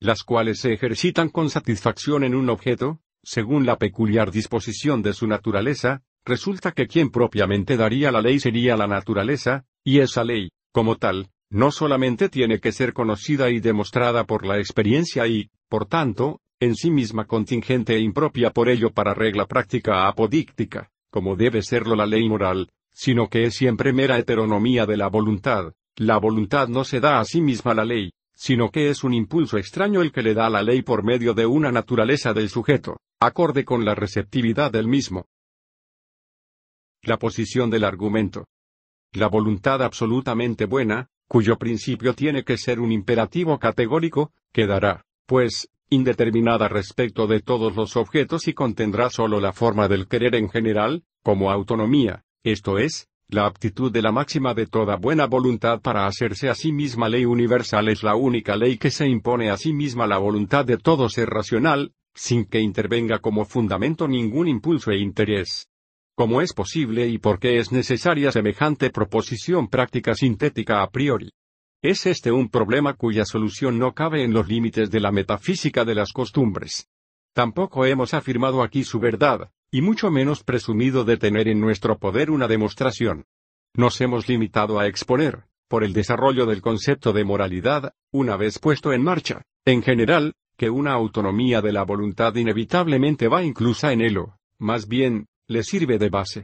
las cuales se ejercitan con satisfacción en un objeto, según la peculiar disposición de su naturaleza, resulta que quien propiamente daría la ley sería la naturaleza, y esa ley, como tal, no solamente tiene que ser conocida y demostrada por la experiencia y, por tanto, en sí misma contingente e impropia por ello para regla práctica apodíctica, como debe serlo la ley moral, sino que es siempre mera heteronomía de la voluntad. La voluntad no se da a sí misma la ley, sino que es un impulso extraño el que le da la ley por medio de una naturaleza del sujeto, acorde con la receptividad del mismo. La posición del argumento. La voluntad absolutamente buena, cuyo principio tiene que ser un imperativo categórico, quedará, pues, indeterminada respecto de todos los objetos y contendrá sólo la forma del querer en general, como autonomía, esto es, la aptitud de la máxima de toda buena voluntad para hacerse a sí misma ley universal es la única ley que se impone a sí misma la voluntad de todo ser racional, sin que intervenga como fundamento ningún impulso e interés. ¿Cómo es posible y por qué es necesaria semejante proposición práctica sintética a priori? Es este un problema cuya solución no cabe en los límites de la metafísica de las costumbres. Tampoco hemos afirmado aquí su verdad, y mucho menos presumido de tener en nuestro poder una demostración. Nos hemos limitado a exponer, por el desarrollo del concepto de moralidad, una vez puesto en marcha, en general, que una autonomía de la voluntad inevitablemente va inclusa en ello, más bien, le sirve de base.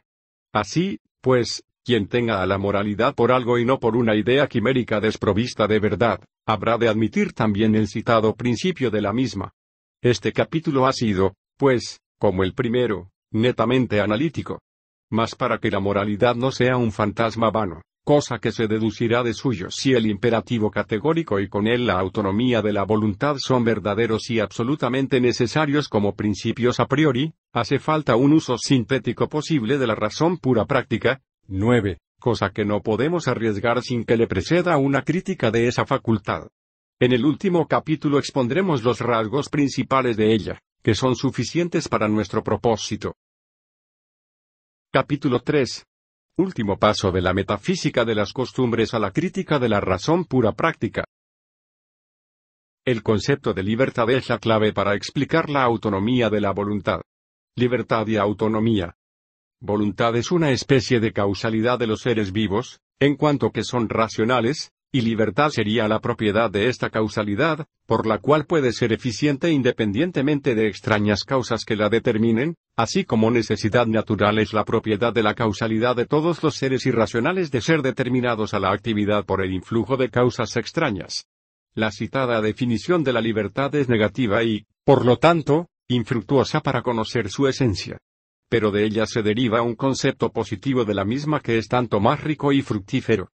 Así, pues, quien tenga a la moralidad por algo y no por una idea quimérica desprovista de verdad, habrá de admitir también el citado principio de la misma. Este capítulo ha sido, pues, como el primero, netamente analítico. Mas para que la moralidad no sea un fantasma vano, cosa que se deducirá de suyo si el imperativo categórico y con él la autonomía de la voluntad son verdaderos y absolutamente necesarios como principios a priori, hace falta un uso sintético posible de la razón pura práctica, 9, cosa que no podemos arriesgar sin que le preceda una crítica de esa facultad. En el último capítulo expondremos los rasgos principales de ella, que son suficientes para nuestro propósito. Capítulo 3. Último paso de la metafísica de las costumbres a la crítica de la razón pura práctica. El concepto de libertad es la clave para explicar la autonomía de la voluntad. Libertad y autonomía, Voluntad es una especie de causalidad de los seres vivos, en cuanto que son racionales, y libertad sería la propiedad de esta causalidad, por la cual puede ser eficiente independientemente de extrañas causas que la determinen, así como necesidad natural es la propiedad de la causalidad de todos los seres irracionales de ser determinados a la actividad por el influjo de causas extrañas. La citada definición de la libertad es negativa y, por lo tanto, infructuosa para conocer su esencia pero de ella se deriva un concepto positivo de la misma que es tanto más rico y fructífero.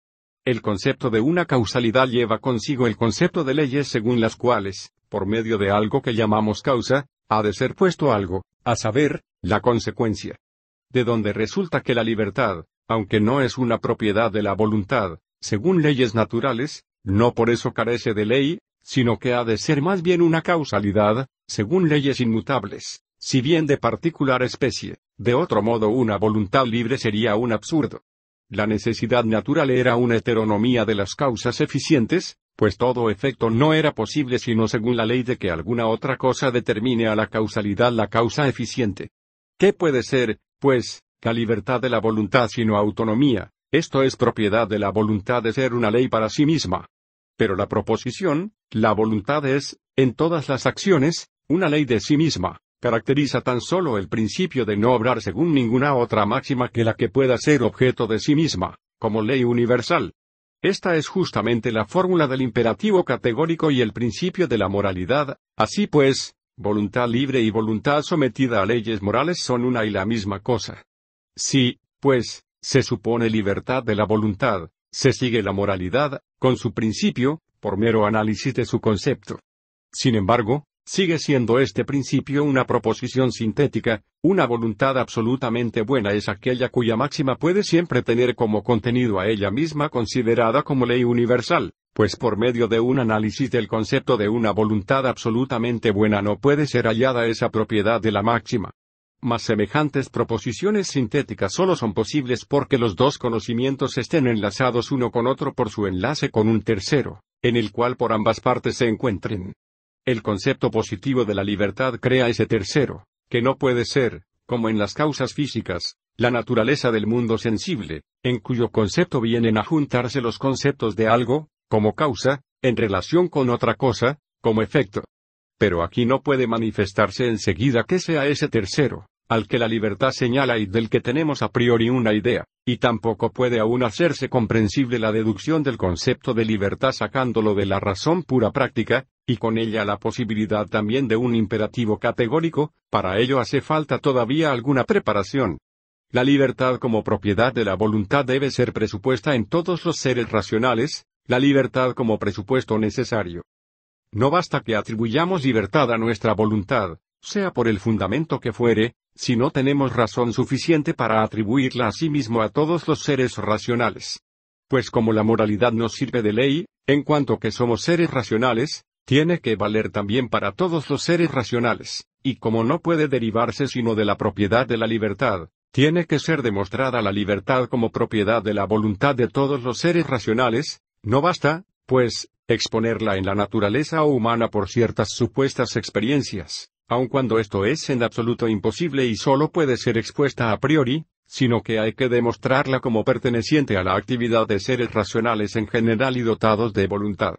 El concepto de una causalidad lleva consigo el concepto de leyes según las cuales, por medio de algo que llamamos causa, ha de ser puesto algo, a saber, la consecuencia. De donde resulta que la libertad, aunque no es una propiedad de la voluntad, según leyes naturales, no por eso carece de ley, sino que ha de ser más bien una causalidad, según leyes inmutables si bien de particular especie, de otro modo una voluntad libre sería un absurdo. La necesidad natural era una heteronomía de las causas eficientes, pues todo efecto no era posible sino según la ley de que alguna otra cosa determine a la causalidad la causa eficiente. ¿Qué puede ser, pues, la libertad de la voluntad sino autonomía? Esto es propiedad de la voluntad de ser una ley para sí misma. Pero la proposición, la voluntad es, en todas las acciones, una ley de sí misma caracteriza tan solo el principio de no obrar según ninguna otra máxima que la que pueda ser objeto de sí misma, como ley universal. Esta es justamente la fórmula del imperativo categórico y el principio de la moralidad, así pues, voluntad libre y voluntad sometida a leyes morales son una y la misma cosa. Si, pues, se supone libertad de la voluntad, se sigue la moralidad, con su principio, por mero análisis de su concepto. Sin embargo, Sigue siendo este principio una proposición sintética, una voluntad absolutamente buena es aquella cuya máxima puede siempre tener como contenido a ella misma considerada como ley universal, pues por medio de un análisis del concepto de una voluntad absolutamente buena no puede ser hallada esa propiedad de la máxima. Mas semejantes proposiciones sintéticas solo son posibles porque los dos conocimientos estén enlazados uno con otro por su enlace con un tercero, en el cual por ambas partes se encuentren el concepto positivo de la libertad crea ese tercero, que no puede ser, como en las causas físicas, la naturaleza del mundo sensible, en cuyo concepto vienen a juntarse los conceptos de algo, como causa, en relación con otra cosa, como efecto. Pero aquí no puede manifestarse enseguida que sea ese tercero, al que la libertad señala y del que tenemos a priori una idea, y tampoco puede aún hacerse comprensible la deducción del concepto de libertad sacándolo de la razón pura práctica, y con ella la posibilidad también de un imperativo categórico, para ello hace falta todavía alguna preparación. La libertad como propiedad de la voluntad debe ser presupuesta en todos los seres racionales, la libertad como presupuesto necesario. No basta que atribuyamos libertad a nuestra voluntad, sea por el fundamento que fuere, si no tenemos razón suficiente para atribuirla a sí mismo a todos los seres racionales. Pues como la moralidad nos sirve de ley, en cuanto que somos seres racionales, tiene que valer también para todos los seres racionales, y como no puede derivarse sino de la propiedad de la libertad, tiene que ser demostrada la libertad como propiedad de la voluntad de todos los seres racionales, no basta, pues, exponerla en la naturaleza humana por ciertas supuestas experiencias, aun cuando esto es en absoluto imposible y solo puede ser expuesta a priori, sino que hay que demostrarla como perteneciente a la actividad de seres racionales en general y dotados de voluntad.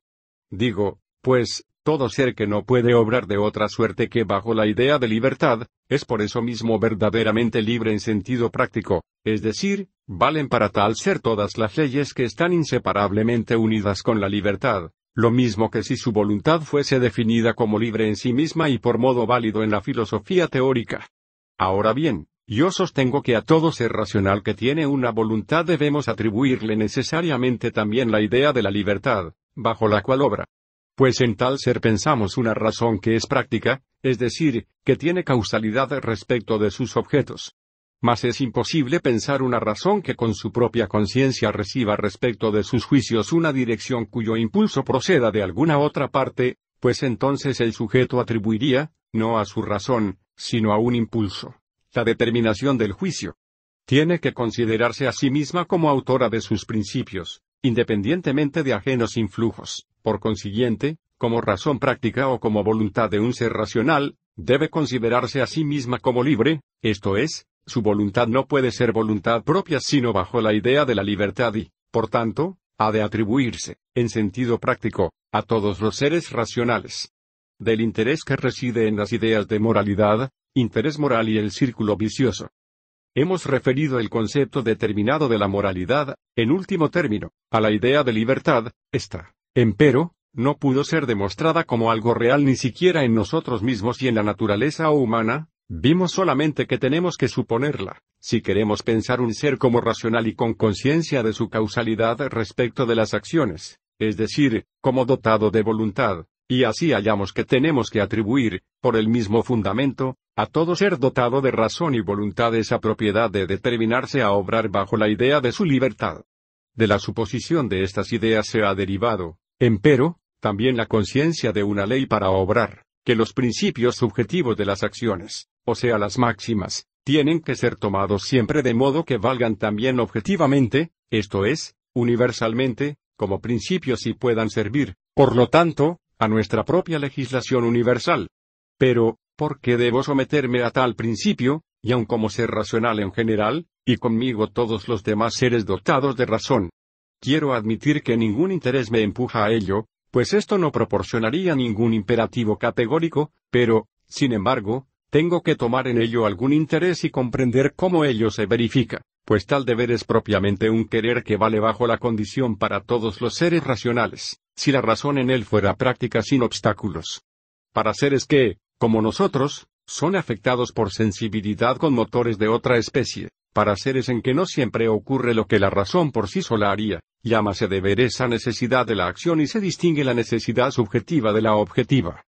Digo, pues, todo ser que no puede obrar de otra suerte que bajo la idea de libertad, es por eso mismo verdaderamente libre en sentido práctico, es decir, valen para tal ser todas las leyes que están inseparablemente unidas con la libertad, lo mismo que si su voluntad fuese definida como libre en sí misma y por modo válido en la filosofía teórica. Ahora bien, yo sostengo que a todo ser racional que tiene una voluntad debemos atribuirle necesariamente también la idea de la libertad, bajo la cual obra. Pues en tal ser pensamos una razón que es práctica, es decir, que tiene causalidad respecto de sus objetos mas es imposible pensar una razón que con su propia conciencia reciba respecto de sus juicios una dirección cuyo impulso proceda de alguna otra parte, pues entonces el sujeto atribuiría, no a su razón, sino a un impulso, la determinación del juicio. Tiene que considerarse a sí misma como autora de sus principios, independientemente de ajenos influjos. Por consiguiente, como razón práctica o como voluntad de un ser racional, debe considerarse a sí misma como libre, esto es, su voluntad no puede ser voluntad propia sino bajo la idea de la libertad y, por tanto, ha de atribuirse, en sentido práctico, a todos los seres racionales. Del interés que reside en las ideas de moralidad, interés moral y el círculo vicioso. Hemos referido el concepto determinado de la moralidad, en último término, a la idea de libertad, esta, empero, no pudo ser demostrada como algo real ni siquiera en nosotros mismos y en la naturaleza humana, Vimos solamente que tenemos que suponerla, si queremos pensar un ser como racional y con conciencia de su causalidad respecto de las acciones, es decir, como dotado de voluntad, y así hallamos que tenemos que atribuir, por el mismo fundamento, a todo ser dotado de razón y voluntad esa propiedad de determinarse a obrar bajo la idea de su libertad. De la suposición de estas ideas se ha derivado, empero, también la conciencia de una ley para obrar, que los principios subjetivos de las acciones, o sea las máximas, tienen que ser tomados siempre de modo que valgan también objetivamente, esto es, universalmente, como principios y puedan servir, por lo tanto, a nuestra propia legislación universal. Pero, ¿por qué debo someterme a tal principio, y aun como ser racional en general, y conmigo todos los demás seres dotados de razón? Quiero admitir que ningún interés me empuja a ello, pues esto no proporcionaría ningún imperativo categórico, pero, sin embargo, tengo que tomar en ello algún interés y comprender cómo ello se verifica, pues tal deber es propiamente un querer que vale bajo la condición para todos los seres racionales, si la razón en él fuera práctica sin obstáculos. Para seres que, como nosotros, son afectados por sensibilidad con motores de otra especie, para seres en que no siempre ocurre lo que la razón por sí sola haría, llámase deber esa necesidad de la acción y se distingue la necesidad subjetiva de la objetiva.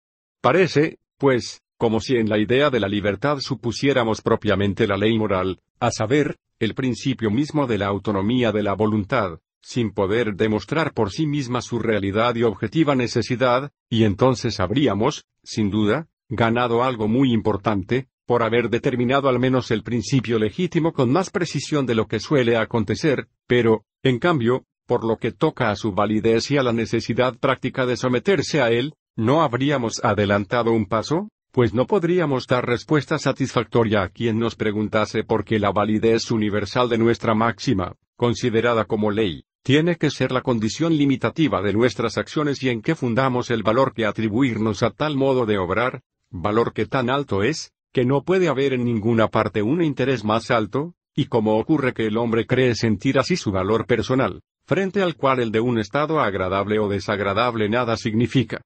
Parece, pues, como si en la idea de la libertad supusiéramos propiamente la ley moral, a saber, el principio mismo de la autonomía de la voluntad, sin poder demostrar por sí misma su realidad y objetiva necesidad, y entonces habríamos, sin duda, ganado algo muy importante, por haber determinado al menos el principio legítimo con más precisión de lo que suele acontecer, pero, en cambio, por lo que toca a su validez y a la necesidad práctica de someterse a él, ¿no habríamos adelantado un paso? pues no podríamos dar respuesta satisfactoria a quien nos preguntase por qué la validez universal de nuestra máxima, considerada como ley, tiene que ser la condición limitativa de nuestras acciones y en qué fundamos el valor que atribuirnos a tal modo de obrar, valor que tan alto es, que no puede haber en ninguna parte un interés más alto, y cómo ocurre que el hombre cree sentir así su valor personal, frente al cual el de un estado agradable o desagradable nada significa.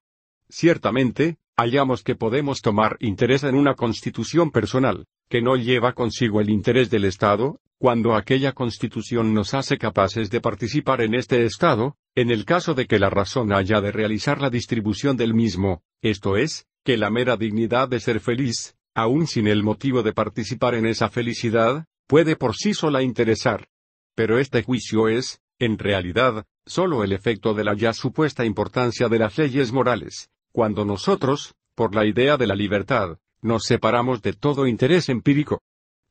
Ciertamente, Hallamos que podemos tomar interés en una constitución personal, que no lleva consigo el interés del Estado, cuando aquella constitución nos hace capaces de participar en este Estado, en el caso de que la razón haya de realizar la distribución del mismo, esto es, que la mera dignidad de ser feliz, aun sin el motivo de participar en esa felicidad, puede por sí sola interesar. Pero este juicio es, en realidad, solo el efecto de la ya supuesta importancia de las leyes morales, cuando nosotros, por la idea de la libertad, nos separamos de todo interés empírico.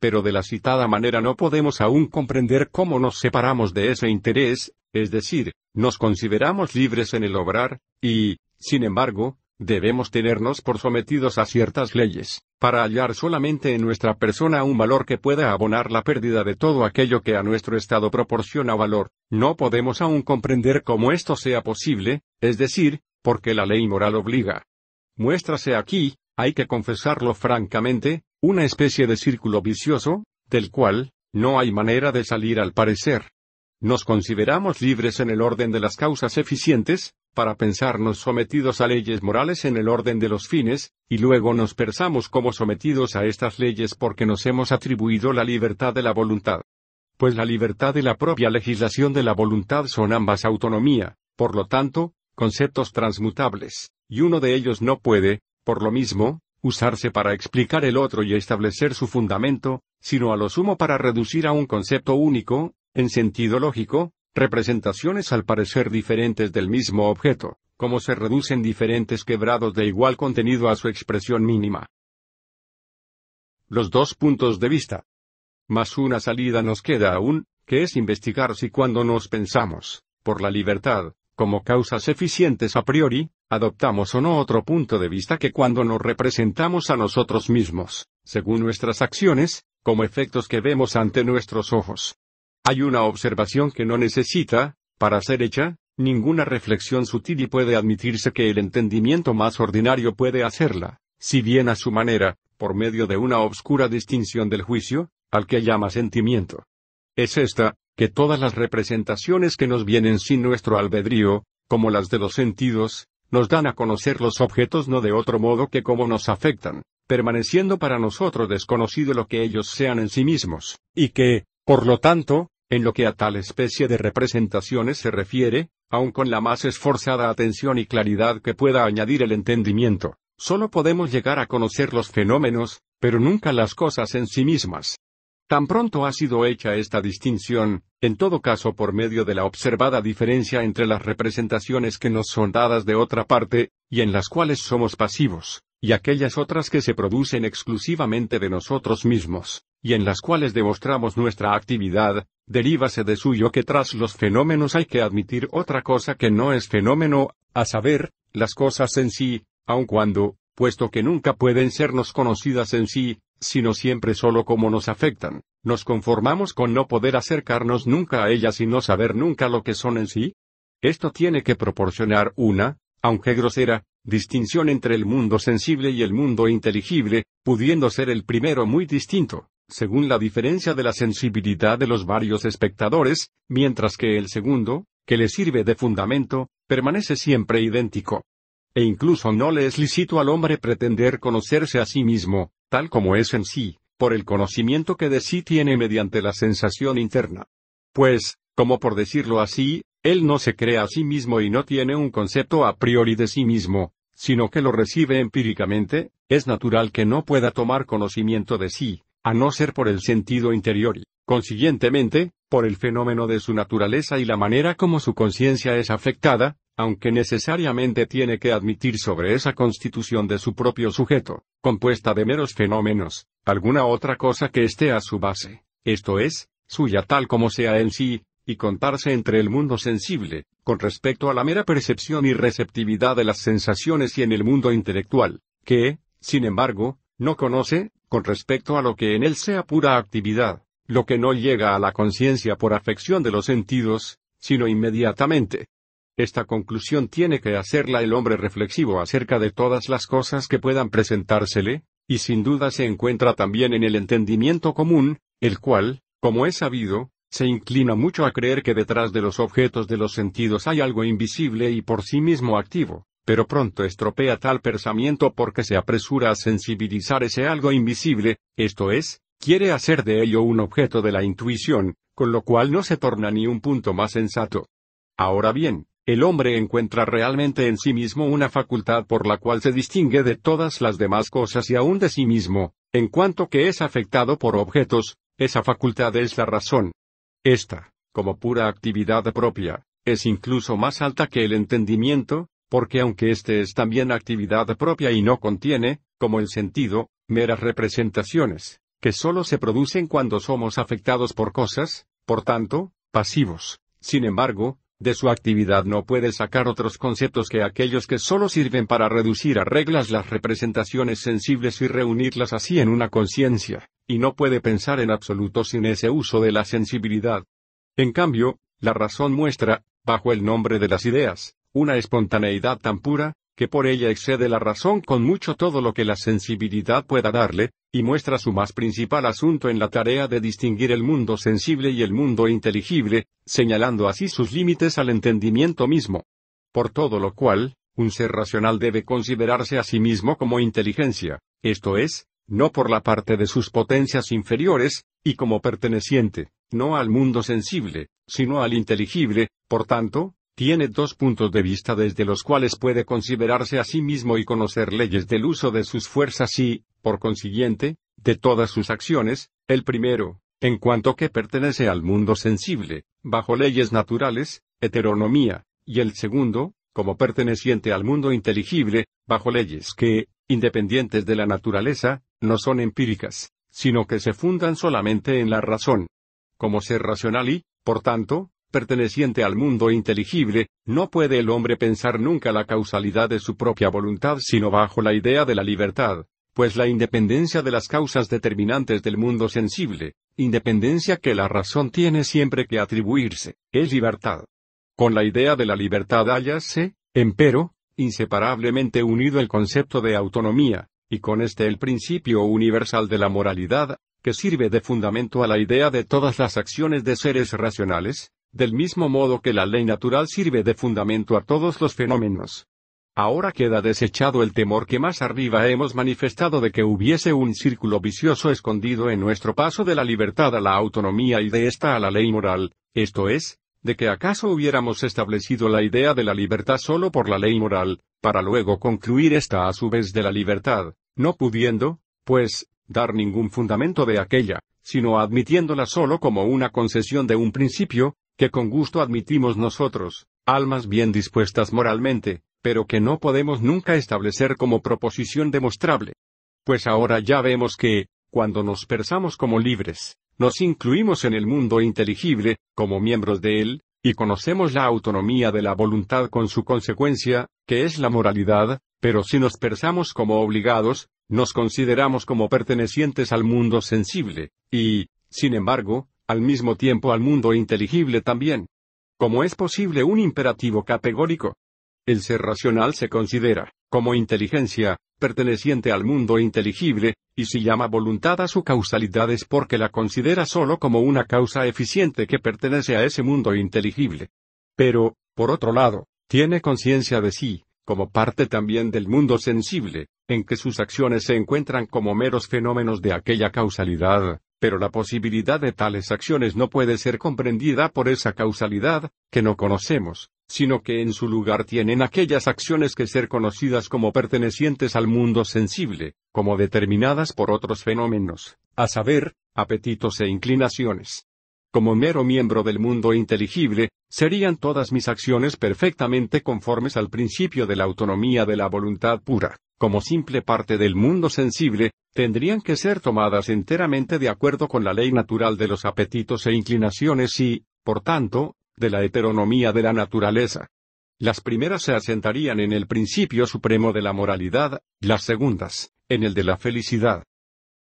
Pero de la citada manera no podemos aún comprender cómo nos separamos de ese interés, es decir, nos consideramos libres en el obrar, y, sin embargo, debemos tenernos por sometidos a ciertas leyes, para hallar solamente en nuestra persona un valor que pueda abonar la pérdida de todo aquello que a nuestro estado proporciona valor. No podemos aún comprender cómo esto sea posible, es decir, porque la ley moral obliga. Muéstrase aquí, hay que confesarlo francamente, una especie de círculo vicioso, del cual, no hay manera de salir al parecer. Nos consideramos libres en el orden de las causas eficientes, para pensarnos sometidos a leyes morales en el orden de los fines, y luego nos persamos como sometidos a estas leyes porque nos hemos atribuido la libertad de la voluntad. Pues la libertad y la propia legislación de la voluntad son ambas autonomía, por lo tanto, conceptos transmutables, y uno de ellos no puede, por lo mismo, usarse para explicar el otro y establecer su fundamento, sino a lo sumo para reducir a un concepto único, en sentido lógico, representaciones al parecer diferentes del mismo objeto, como se reducen diferentes quebrados de igual contenido a su expresión mínima. Los dos puntos de vista. Más una salida nos queda aún, que es investigar si cuando nos pensamos, por la libertad, como causas eficientes a priori, adoptamos o no otro punto de vista que cuando nos representamos a nosotros mismos, según nuestras acciones, como efectos que vemos ante nuestros ojos. Hay una observación que no necesita, para ser hecha, ninguna reflexión sutil y puede admitirse que el entendimiento más ordinario puede hacerla, si bien a su manera, por medio de una obscura distinción del juicio, al que llama sentimiento. Es esta, que todas las representaciones que nos vienen sin nuestro albedrío, como las de los sentidos, nos dan a conocer los objetos no de otro modo que como nos afectan, permaneciendo para nosotros desconocido lo que ellos sean en sí mismos, y que, por lo tanto, en lo que a tal especie de representaciones se refiere, aun con la más esforzada atención y claridad que pueda añadir el entendimiento, solo podemos llegar a conocer los fenómenos, pero nunca las cosas en sí mismas. Tan pronto ha sido hecha esta distinción, en todo caso por medio de la observada diferencia entre las representaciones que nos son dadas de otra parte, y en las cuales somos pasivos, y aquellas otras que se producen exclusivamente de nosotros mismos, y en las cuales demostramos nuestra actividad, derívase de suyo que tras los fenómenos hay que admitir otra cosa que no es fenómeno, a saber, las cosas en sí, aun cuando, puesto que nunca pueden sernos conocidas en sí, sino siempre solo como nos afectan. ¿Nos conformamos con no poder acercarnos nunca a ellas y no saber nunca lo que son en sí? Esto tiene que proporcionar una, aunque grosera, distinción entre el mundo sensible y el mundo inteligible, pudiendo ser el primero muy distinto, según la diferencia de la sensibilidad de los varios espectadores, mientras que el segundo, que le sirve de fundamento, permanece siempre idéntico. E incluso no le es lícito al hombre pretender conocerse a sí mismo, tal como es en sí, por el conocimiento que de sí tiene mediante la sensación interna. Pues, como por decirlo así, él no se crea a sí mismo y no tiene un concepto a priori de sí mismo, sino que lo recibe empíricamente, es natural que no pueda tomar conocimiento de sí, a no ser por el sentido interior y, consiguientemente, por el fenómeno de su naturaleza y la manera como su conciencia es afectada, aunque necesariamente tiene que admitir sobre esa constitución de su propio sujeto compuesta de meros fenómenos, alguna otra cosa que esté a su base, esto es, suya tal como sea en sí, y contarse entre el mundo sensible, con respecto a la mera percepción y receptividad de las sensaciones y en el mundo intelectual, que, sin embargo, no conoce, con respecto a lo que en él sea pura actividad, lo que no llega a la conciencia por afección de los sentidos, sino inmediatamente, esta conclusión tiene que hacerla el hombre reflexivo acerca de todas las cosas que puedan presentársele, y sin duda se encuentra también en el entendimiento común, el cual, como es sabido, se inclina mucho a creer que detrás de los objetos de los sentidos hay algo invisible y por sí mismo activo, pero pronto estropea tal pensamiento porque se apresura a sensibilizar ese algo invisible, esto es, quiere hacer de ello un objeto de la intuición, con lo cual no se torna ni un punto más sensato. Ahora bien, el hombre encuentra realmente en sí mismo una facultad por la cual se distingue de todas las demás cosas y aún de sí mismo, en cuanto que es afectado por objetos, esa facultad es la razón. Esta, como pura actividad propia, es incluso más alta que el entendimiento, porque aunque éste es también actividad propia y no contiene, como el sentido, meras representaciones, que sólo se producen cuando somos afectados por cosas, por tanto, pasivos. Sin embargo, de su actividad no puede sacar otros conceptos que aquellos que solo sirven para reducir a reglas las representaciones sensibles y reunirlas así en una conciencia, y no puede pensar en absoluto sin ese uso de la sensibilidad. En cambio, la razón muestra, bajo el nombre de las ideas, una espontaneidad tan pura, que por ella excede la razón con mucho todo lo que la sensibilidad pueda darle, y muestra su más principal asunto en la tarea de distinguir el mundo sensible y el mundo inteligible, señalando así sus límites al entendimiento mismo. Por todo lo cual, un ser racional debe considerarse a sí mismo como inteligencia, esto es, no por la parte de sus potencias inferiores, y como perteneciente, no al mundo sensible, sino al inteligible, por tanto, tiene dos puntos de vista desde los cuales puede considerarse a sí mismo y conocer leyes del uso de sus fuerzas y, por consiguiente, de todas sus acciones, el primero, en cuanto que pertenece al mundo sensible, bajo leyes naturales, heteronomía, y el segundo, como perteneciente al mundo inteligible, bajo leyes que, independientes de la naturaleza, no son empíricas, sino que se fundan solamente en la razón. Como ser racional y, por tanto, perteneciente al mundo inteligible, no puede el hombre pensar nunca la causalidad de su propia voluntad sino bajo la idea de la libertad, pues la independencia de las causas determinantes del mundo sensible, independencia que la razón tiene siempre que atribuirse, es libertad. Con la idea de la libertad hallase, empero, inseparablemente unido el concepto de autonomía, y con este el principio universal de la moralidad, que sirve de fundamento a la idea de todas las acciones de seres racionales, del mismo modo que la ley natural sirve de fundamento a todos los fenómenos. Ahora queda desechado el temor que más arriba hemos manifestado de que hubiese un círculo vicioso escondido en nuestro paso de la libertad a la autonomía y de esta a la ley moral, esto es, de que acaso hubiéramos establecido la idea de la libertad solo por la ley moral, para luego concluir esta a su vez de la libertad, no pudiendo, pues, dar ningún fundamento de aquella, sino admitiéndola solo como una concesión de un principio, que con gusto admitimos nosotros, almas bien dispuestas moralmente, pero que no podemos nunca establecer como proposición demostrable. Pues ahora ya vemos que, cuando nos persamos como libres, nos incluimos en el mundo inteligible, como miembros de él, y conocemos la autonomía de la voluntad con su consecuencia, que es la moralidad, pero si nos persamos como obligados, nos consideramos como pertenecientes al mundo sensible, y, sin embargo, al mismo tiempo al mundo inteligible también. ¿Cómo es posible un imperativo categórico? El ser racional se considera, como inteligencia, perteneciente al mundo inteligible, y si llama voluntad a su causalidad es porque la considera sólo como una causa eficiente que pertenece a ese mundo inteligible. Pero, por otro lado, tiene conciencia de sí, como parte también del mundo sensible, en que sus acciones se encuentran como meros fenómenos de aquella causalidad, pero la posibilidad de tales acciones no puede ser comprendida por esa causalidad, que no conocemos, sino que en su lugar tienen aquellas acciones que ser conocidas como pertenecientes al mundo sensible, como determinadas por otros fenómenos, a saber, apetitos e inclinaciones. Como mero miembro del mundo inteligible, serían todas mis acciones perfectamente conformes al principio de la autonomía de la voluntad pura, como simple parte del mundo sensible, tendrían que ser tomadas enteramente de acuerdo con la ley natural de los apetitos e inclinaciones y, por tanto, de la heteronomía de la naturaleza. Las primeras se asentarían en el principio supremo de la moralidad, las segundas, en el de la felicidad.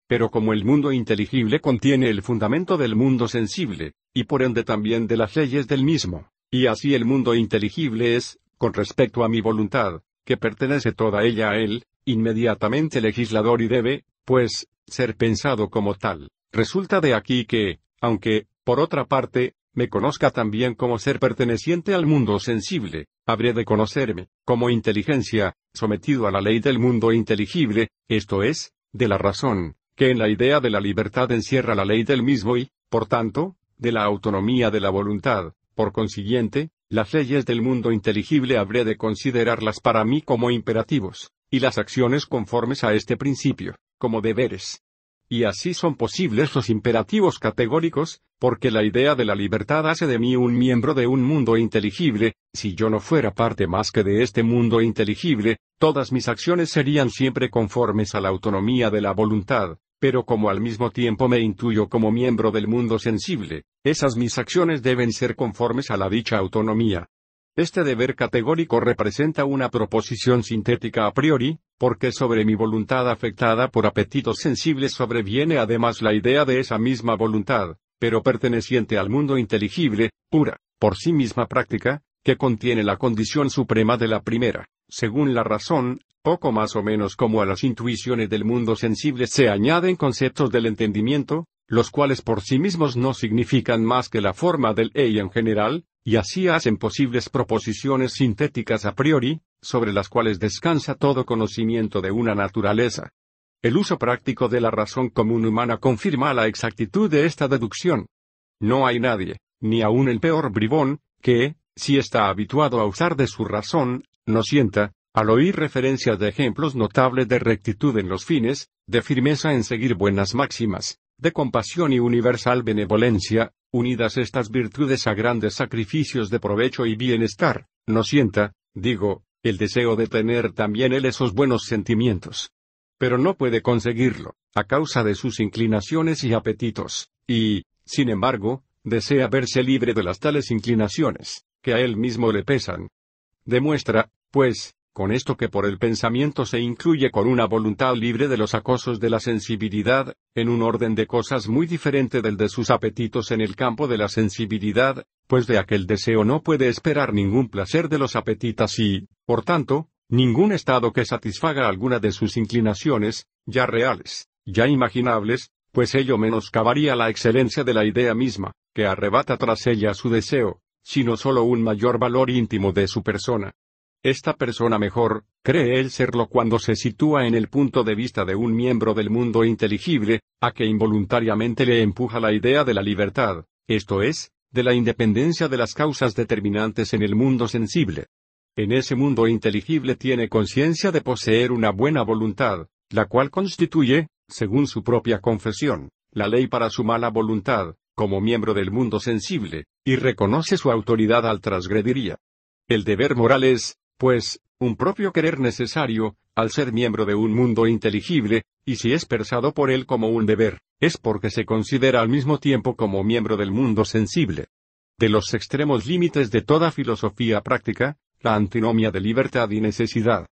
Pero como el mundo inteligible contiene el fundamento del mundo sensible, y por ende también de las leyes del mismo, y así el mundo inteligible es, con respecto a mi voluntad, que pertenece toda ella a él, inmediatamente legislador y debe, pues, ser pensado como tal. Resulta de aquí que, aunque, por otra parte, me conozca también como ser perteneciente al mundo sensible, habré de conocerme, como inteligencia, sometido a la ley del mundo inteligible, esto es, de la razón, que en la idea de la libertad encierra la ley del mismo y, por tanto, de la autonomía de la voluntad. Por consiguiente, las leyes del mundo inteligible habré de considerarlas para mí como imperativos, y las acciones conformes a este principio, como deberes. Y así son posibles los imperativos categóricos, porque la idea de la libertad hace de mí un miembro de un mundo inteligible, si yo no fuera parte más que de este mundo inteligible, todas mis acciones serían siempre conformes a la autonomía de la voluntad, pero como al mismo tiempo me intuyo como miembro del mundo sensible, esas mis acciones deben ser conformes a la dicha autonomía, este deber categórico representa una proposición sintética a priori, porque sobre mi voluntad afectada por apetitos sensibles sobreviene además la idea de esa misma voluntad, pero perteneciente al mundo inteligible, pura, por sí misma práctica, que contiene la condición suprema de la primera, según la razón, poco más o menos como a las intuiciones del mundo sensible se añaden conceptos del entendimiento, los cuales por sí mismos no significan más que la forma del e en general, y así hacen posibles proposiciones sintéticas a priori, sobre las cuales descansa todo conocimiento de una naturaleza. El uso práctico de la razón común humana confirma la exactitud de esta deducción. No hay nadie, ni aun el peor bribón, que, si está habituado a usar de su razón, no sienta, al oír referencias de ejemplos notables de rectitud en los fines, de firmeza en seguir buenas máximas de compasión y universal benevolencia, unidas estas virtudes a grandes sacrificios de provecho y bienestar, no sienta, digo, el deseo de tener también él esos buenos sentimientos. Pero no puede conseguirlo, a causa de sus inclinaciones y apetitos, y, sin embargo, desea verse libre de las tales inclinaciones, que a él mismo le pesan. Demuestra, pues, con esto que por el pensamiento se incluye con una voluntad libre de los acosos de la sensibilidad, en un orden de cosas muy diferente del de sus apetitos en el campo de la sensibilidad, pues de aquel deseo no puede esperar ningún placer de los apetitas y, por tanto, ningún estado que satisfaga alguna de sus inclinaciones, ya reales, ya imaginables, pues ello menoscabaría la excelencia de la idea misma, que arrebata tras ella su deseo, sino sólo un mayor valor íntimo de su persona. Esta persona mejor, cree él serlo cuando se sitúa en el punto de vista de un miembro del mundo inteligible, a que involuntariamente le empuja la idea de la libertad, esto es, de la independencia de las causas determinantes en el mundo sensible. En ese mundo inteligible tiene conciencia de poseer una buena voluntad, la cual constituye, según su propia confesión, la ley para su mala voluntad, como miembro del mundo sensible, y reconoce su autoridad al transgrediría. El deber moral es, pues, un propio querer necesario, al ser miembro de un mundo inteligible, y si es persado por él como un deber, es porque se considera al mismo tiempo como miembro del mundo sensible. De los extremos límites de toda filosofía práctica, la antinomia de libertad y necesidad.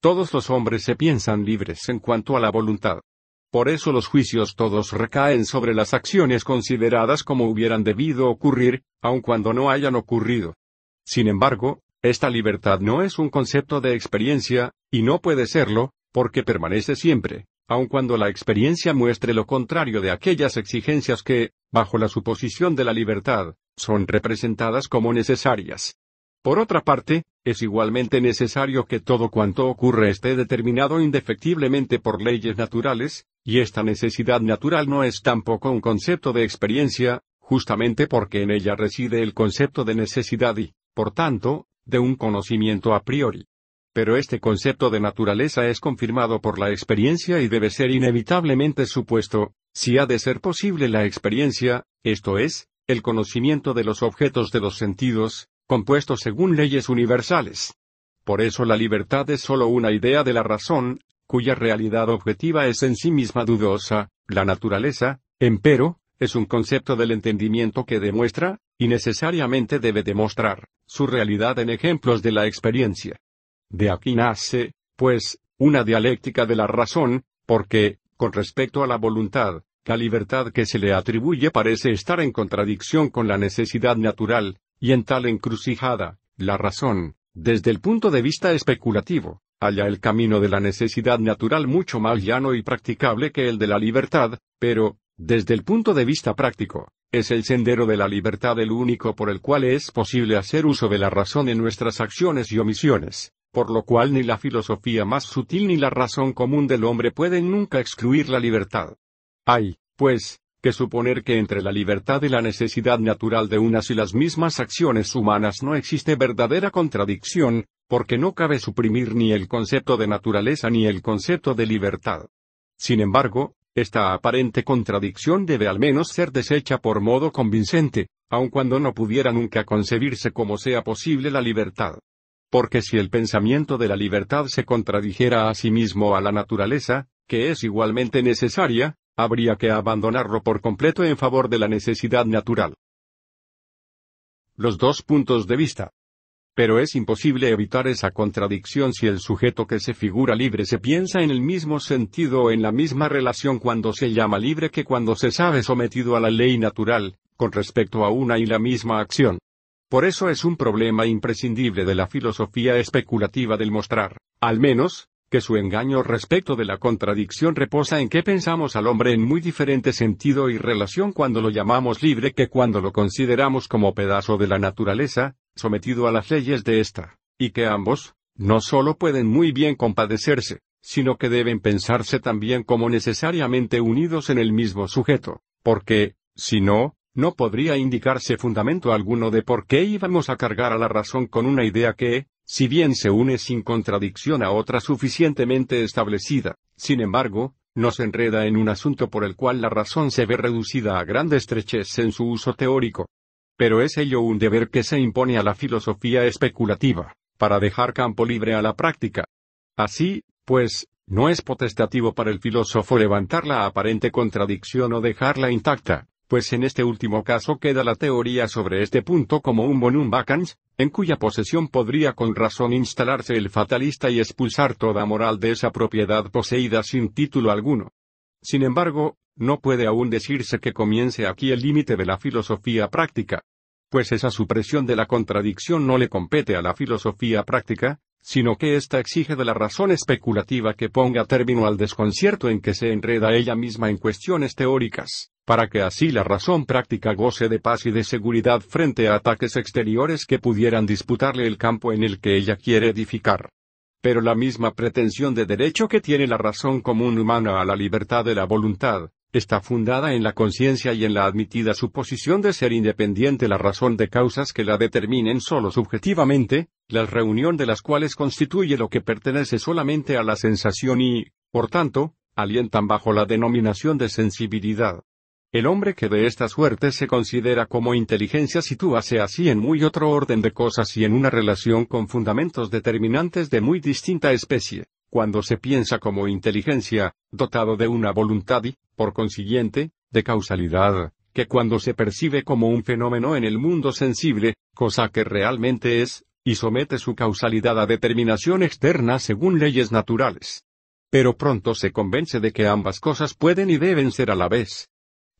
Todos los hombres se piensan libres en cuanto a la voluntad. Por eso los juicios todos recaen sobre las acciones consideradas como hubieran debido ocurrir, aun cuando no hayan ocurrido. Sin embargo, esta libertad no es un concepto de experiencia, y no puede serlo, porque permanece siempre, aun cuando la experiencia muestre lo contrario de aquellas exigencias que, bajo la suposición de la libertad, son representadas como necesarias. Por otra parte, es igualmente necesario que todo cuanto ocurre esté determinado indefectiblemente por leyes naturales, y esta necesidad natural no es tampoco un concepto de experiencia, justamente porque en ella reside el concepto de necesidad y, por tanto, de un conocimiento a priori. Pero este concepto de naturaleza es confirmado por la experiencia y debe ser inevitablemente supuesto, si ha de ser posible la experiencia, esto es, el conocimiento de los objetos de los sentidos, compuestos según leyes universales. Por eso la libertad es sólo una idea de la razón, cuya realidad objetiva es en sí misma dudosa, la naturaleza, empero, es un concepto del entendimiento que demuestra, y necesariamente debe demostrar, su realidad en ejemplos de la experiencia. De aquí nace, pues, una dialéctica de la razón, porque, con respecto a la voluntad, la libertad que se le atribuye parece estar en contradicción con la necesidad natural, y en tal encrucijada, la razón, desde el punto de vista especulativo, halla el camino de la necesidad natural mucho más llano y practicable que el de la libertad, pero, desde el punto de vista práctico, es el sendero de la libertad el único por el cual es posible hacer uso de la razón en nuestras acciones y omisiones, por lo cual ni la filosofía más sutil ni la razón común del hombre pueden nunca excluir la libertad. Hay, pues, que suponer que entre la libertad y la necesidad natural de unas y las mismas acciones humanas no existe verdadera contradicción, porque no cabe suprimir ni el concepto de naturaleza ni el concepto de libertad. Sin embargo, esta aparente contradicción debe al menos ser deshecha por modo convincente, aun cuando no pudiera nunca concebirse como sea posible la libertad. Porque si el pensamiento de la libertad se contradijera a sí mismo a la naturaleza, que es igualmente necesaria, habría que abandonarlo por completo en favor de la necesidad natural. Los dos puntos de vista. Pero es imposible evitar esa contradicción si el sujeto que se figura libre se piensa en el mismo sentido o en la misma relación cuando se llama libre que cuando se sabe sometido a la ley natural, con respecto a una y la misma acción. Por eso es un problema imprescindible de la filosofía especulativa del mostrar, al menos, que su engaño respecto de la contradicción reposa en que pensamos al hombre en muy diferente sentido y relación cuando lo llamamos libre que cuando lo consideramos como pedazo de la naturaleza, sometido a las leyes de ésta, y que ambos, no sólo pueden muy bien compadecerse, sino que deben pensarse también como necesariamente unidos en el mismo sujeto, porque, si no, no podría indicarse fundamento alguno de por qué íbamos a cargar a la razón con una idea que, si bien se une sin contradicción a otra suficientemente establecida, sin embargo, no se enreda en un asunto por el cual la razón se ve reducida a grande estrechez en su uso teórico. Pero es ello un deber que se impone a la filosofía especulativa, para dejar campo libre a la práctica. Así, pues, no es potestativo para el filósofo levantar la aparente contradicción o dejarla intacta, pues en este último caso queda la teoría sobre este punto como un bonum vacans, en cuya posesión podría con razón instalarse el fatalista y expulsar toda moral de esa propiedad poseída sin título alguno. Sin embargo, no puede aún decirse que comience aquí el límite de la filosofía práctica, pues esa supresión de la contradicción no le compete a la filosofía práctica, sino que ésta exige de la razón especulativa que ponga término al desconcierto en que se enreda ella misma en cuestiones teóricas para que así la razón práctica goce de paz y de seguridad frente a ataques exteriores que pudieran disputarle el campo en el que ella quiere edificar. Pero la misma pretensión de derecho que tiene la razón común humana a la libertad de la voluntad, está fundada en la conciencia y en la admitida suposición de ser independiente la razón de causas que la determinen solo subjetivamente, la reunión de las cuales constituye lo que pertenece solamente a la sensación y, por tanto, alientan bajo la denominación de sensibilidad. El hombre que de esta suerte se considera como inteligencia sitúase así en muy otro orden de cosas y en una relación con fundamentos determinantes de muy distinta especie, cuando se piensa como inteligencia, dotado de una voluntad y, por consiguiente, de causalidad, que cuando se percibe como un fenómeno en el mundo sensible, cosa que realmente es, y somete su causalidad a determinación externa según leyes naturales. Pero pronto se convence de que ambas cosas pueden y deben ser a la vez,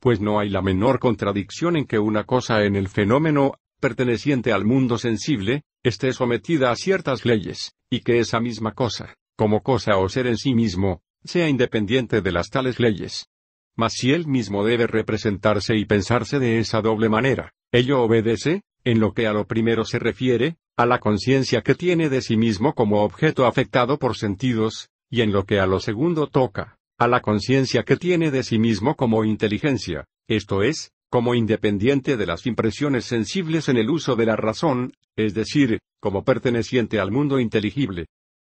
pues no hay la menor contradicción en que una cosa en el fenómeno, perteneciente al mundo sensible, esté sometida a ciertas leyes, y que esa misma cosa, como cosa o ser en sí mismo, sea independiente de las tales leyes. Mas si él mismo debe representarse y pensarse de esa doble manera, ello obedece, en lo que a lo primero se refiere, a la conciencia que tiene de sí mismo como objeto afectado por sentidos, y en lo que a lo segundo toca, a la conciencia que tiene de sí mismo como inteligencia, esto es, como independiente de las impresiones sensibles en el uso de la razón, es decir, como perteneciente al mundo inteligible.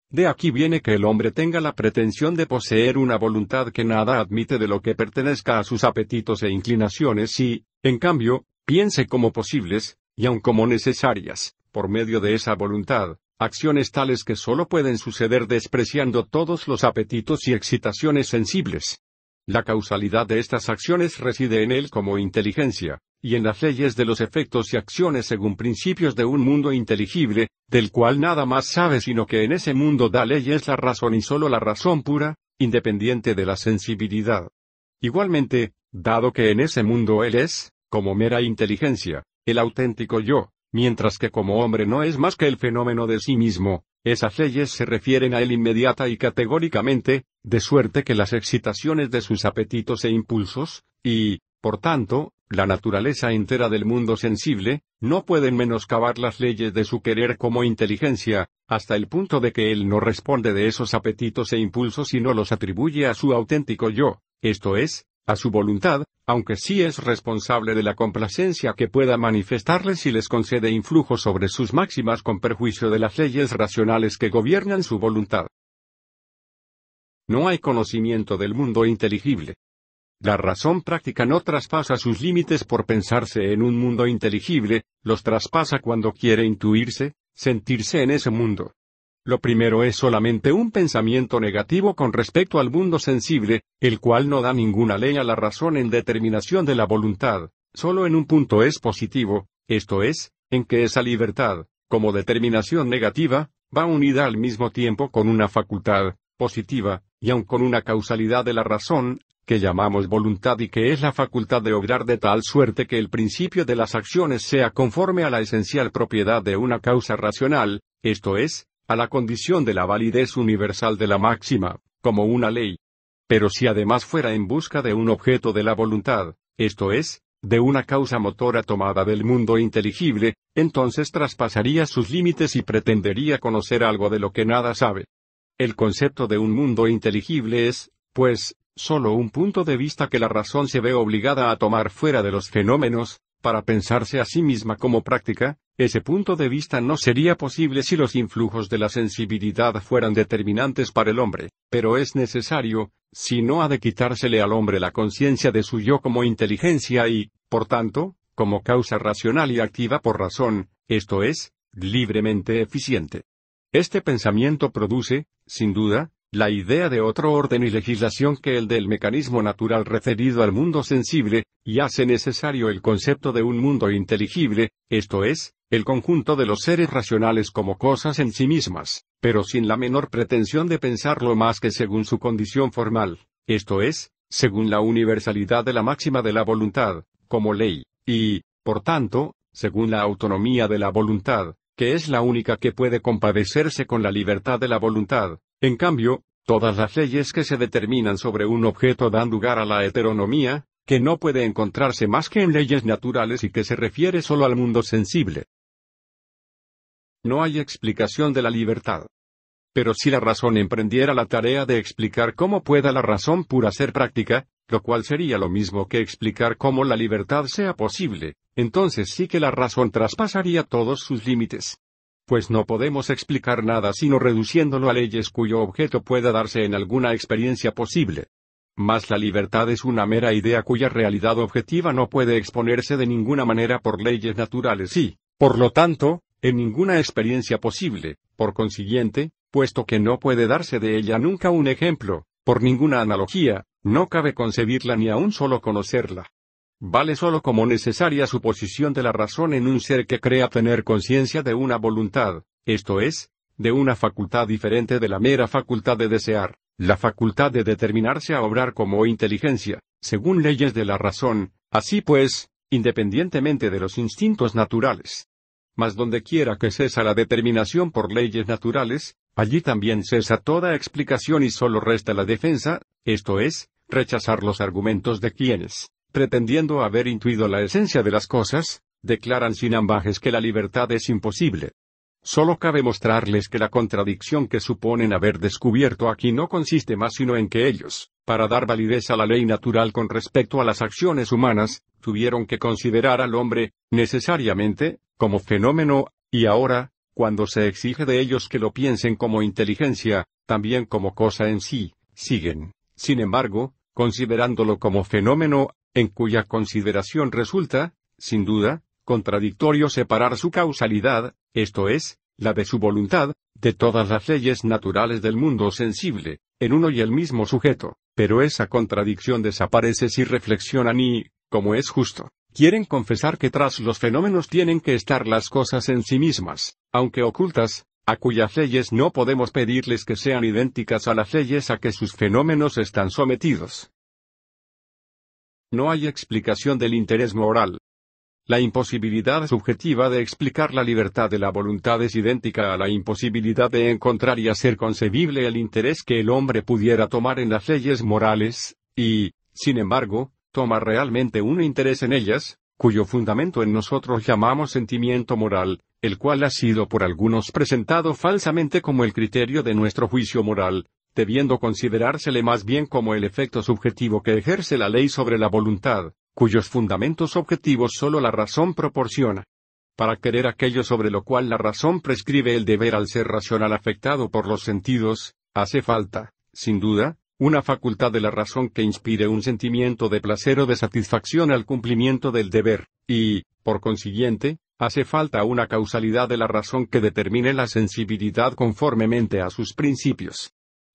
De aquí viene que el hombre tenga la pretensión de poseer una voluntad que nada admite de lo que pertenezca a sus apetitos e inclinaciones y, en cambio, piense como posibles, y aun como necesarias, por medio de esa voluntad, acciones tales que solo pueden suceder despreciando todos los apetitos y excitaciones sensibles. La causalidad de estas acciones reside en él como inteligencia, y en las leyes de los efectos y acciones según principios de un mundo inteligible, del cual nada más sabe sino que en ese mundo da leyes la razón y sólo la razón pura, independiente de la sensibilidad. Igualmente, dado que en ese mundo él es, como mera inteligencia, el auténtico yo, mientras que como hombre no es más que el fenómeno de sí mismo, esas leyes se refieren a él inmediata y categóricamente, de suerte que las excitaciones de sus apetitos e impulsos, y, por tanto, la naturaleza entera del mundo sensible, no pueden menoscabar las leyes de su querer como inteligencia, hasta el punto de que él no responde de esos apetitos e impulsos y no los atribuye a su auténtico yo, esto es, a su voluntad, aunque sí es responsable de la complacencia que pueda manifestarles si les concede influjo sobre sus máximas con perjuicio de las leyes racionales que gobiernan su voluntad. No hay conocimiento del mundo inteligible. La razón práctica no traspasa sus límites por pensarse en un mundo inteligible, los traspasa cuando quiere intuirse, sentirse en ese mundo. Lo primero es solamente un pensamiento negativo con respecto al mundo sensible, el cual no da ninguna ley a la razón en determinación de la voluntad, solo en un punto es positivo, esto es, en que esa libertad, como determinación negativa, va unida al mismo tiempo con una facultad, positiva, y aun con una causalidad de la razón, que llamamos voluntad y que es la facultad de obrar de tal suerte que el principio de las acciones sea conforme a la esencial propiedad de una causa racional, esto es, a la condición de la validez universal de la máxima, como una ley. Pero si además fuera en busca de un objeto de la voluntad, esto es, de una causa motora tomada del mundo inteligible, entonces traspasaría sus límites y pretendería conocer algo de lo que nada sabe. El concepto de un mundo inteligible es, pues, solo un punto de vista que la razón se ve obligada a tomar fuera de los fenómenos, para pensarse a sí misma como práctica, ese punto de vista no sería posible si los influjos de la sensibilidad fueran determinantes para el hombre, pero es necesario, si no ha de quitársele al hombre la conciencia de su yo como inteligencia y, por tanto, como causa racional y activa por razón, esto es, libremente eficiente. Este pensamiento produce, sin duda, la idea de otro orden y legislación que el del mecanismo natural referido al mundo sensible, y hace necesario el concepto de un mundo inteligible, esto es, el conjunto de los seres racionales como cosas en sí mismas, pero sin la menor pretensión de pensarlo más que según su condición formal, esto es, según la universalidad de la máxima de la voluntad, como ley, y, por tanto, según la autonomía de la voluntad, que es la única que puede compadecerse con la libertad de la voluntad, en cambio, todas las leyes que se determinan sobre un objeto dan lugar a la heteronomía, que no puede encontrarse más que en leyes naturales y que se refiere solo al mundo sensible. No hay explicación de la libertad. Pero si la razón emprendiera la tarea de explicar cómo pueda la razón pura ser práctica, lo cual sería lo mismo que explicar cómo la libertad sea posible, entonces sí que la razón traspasaría todos sus límites pues no podemos explicar nada sino reduciéndolo a leyes cuyo objeto pueda darse en alguna experiencia posible. Mas la libertad es una mera idea cuya realidad objetiva no puede exponerse de ninguna manera por leyes naturales y, por lo tanto, en ninguna experiencia posible, por consiguiente, puesto que no puede darse de ella nunca un ejemplo, por ninguna analogía, no cabe concebirla ni aun solo conocerla vale solo como necesaria suposición de la razón en un ser que crea tener conciencia de una voluntad, esto es, de una facultad diferente de la mera facultad de desear, la facultad de determinarse a obrar como inteligencia, según leyes de la razón, así pues, independientemente de los instintos naturales. Mas donde quiera que cesa la determinación por leyes naturales, allí también cesa toda explicación y solo resta la defensa, esto es, rechazar los argumentos de quienes, pretendiendo haber intuido la esencia de las cosas, declaran sin ambajes que la libertad es imposible. Solo cabe mostrarles que la contradicción que suponen haber descubierto aquí no consiste más sino en que ellos, para dar validez a la ley natural con respecto a las acciones humanas, tuvieron que considerar al hombre, necesariamente, como fenómeno, y ahora, cuando se exige de ellos que lo piensen como inteligencia, también como cosa en sí, siguen, sin embargo, considerándolo como fenómeno, en cuya consideración resulta, sin duda, contradictorio separar su causalidad, esto es, la de su voluntad, de todas las leyes naturales del mundo sensible, en uno y el mismo sujeto, pero esa contradicción desaparece si reflexionan y, como es justo, quieren confesar que tras los fenómenos tienen que estar las cosas en sí mismas, aunque ocultas, a cuyas leyes no podemos pedirles que sean idénticas a las leyes a que sus fenómenos están sometidos. No hay explicación del interés moral. La imposibilidad subjetiva de explicar la libertad de la voluntad es idéntica a la imposibilidad de encontrar y hacer concebible el interés que el hombre pudiera tomar en las leyes morales, y, sin embargo, toma realmente un interés en ellas, cuyo fundamento en nosotros llamamos sentimiento moral, el cual ha sido por algunos presentado falsamente como el criterio de nuestro juicio moral, debiendo considerársele más bien como el efecto subjetivo que ejerce la ley sobre la voluntad, cuyos fundamentos objetivos sólo la razón proporciona. Para querer aquello sobre lo cual la razón prescribe el deber al ser racional afectado por los sentidos, hace falta, sin duda, una facultad de la razón que inspire un sentimiento de placer o de satisfacción al cumplimiento del deber, y, por consiguiente, hace falta una causalidad de la razón que determine la sensibilidad conformemente a sus principios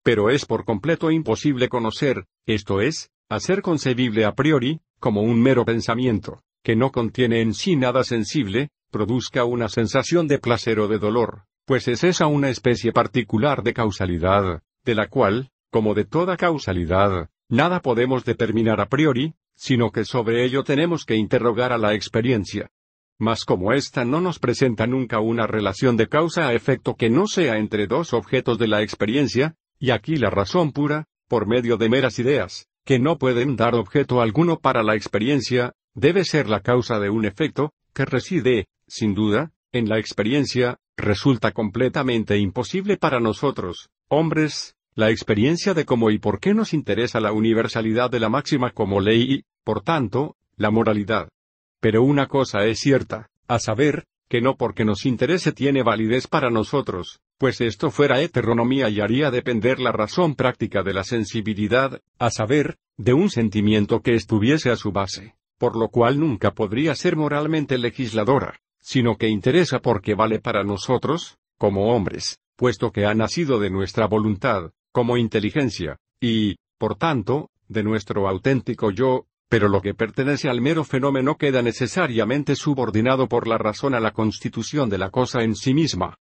pero es por completo imposible conocer, esto es, hacer concebible a priori, como un mero pensamiento, que no contiene en sí nada sensible, produzca una sensación de placer o de dolor, pues es esa una especie particular de causalidad, de la cual, como de toda causalidad, nada podemos determinar a priori, sino que sobre ello tenemos que interrogar a la experiencia. Mas como ésta no nos presenta nunca una relación de causa a efecto que no sea entre dos objetos de la experiencia, y aquí la razón pura, por medio de meras ideas, que no pueden dar objeto alguno para la experiencia, debe ser la causa de un efecto, que reside, sin duda, en la experiencia, resulta completamente imposible para nosotros, hombres, la experiencia de cómo y por qué nos interesa la universalidad de la máxima como ley y, por tanto, la moralidad. Pero una cosa es cierta, a saber, que no porque nos interese tiene validez para nosotros, pues esto fuera heteronomía y haría depender la razón práctica de la sensibilidad, a saber, de un sentimiento que estuviese a su base, por lo cual nunca podría ser moralmente legisladora, sino que interesa porque vale para nosotros, como hombres, puesto que ha nacido de nuestra voluntad, como inteligencia, y, por tanto, de nuestro auténtico yo, pero lo que pertenece al mero fenómeno queda necesariamente subordinado por la razón a la constitución de la cosa en sí misma.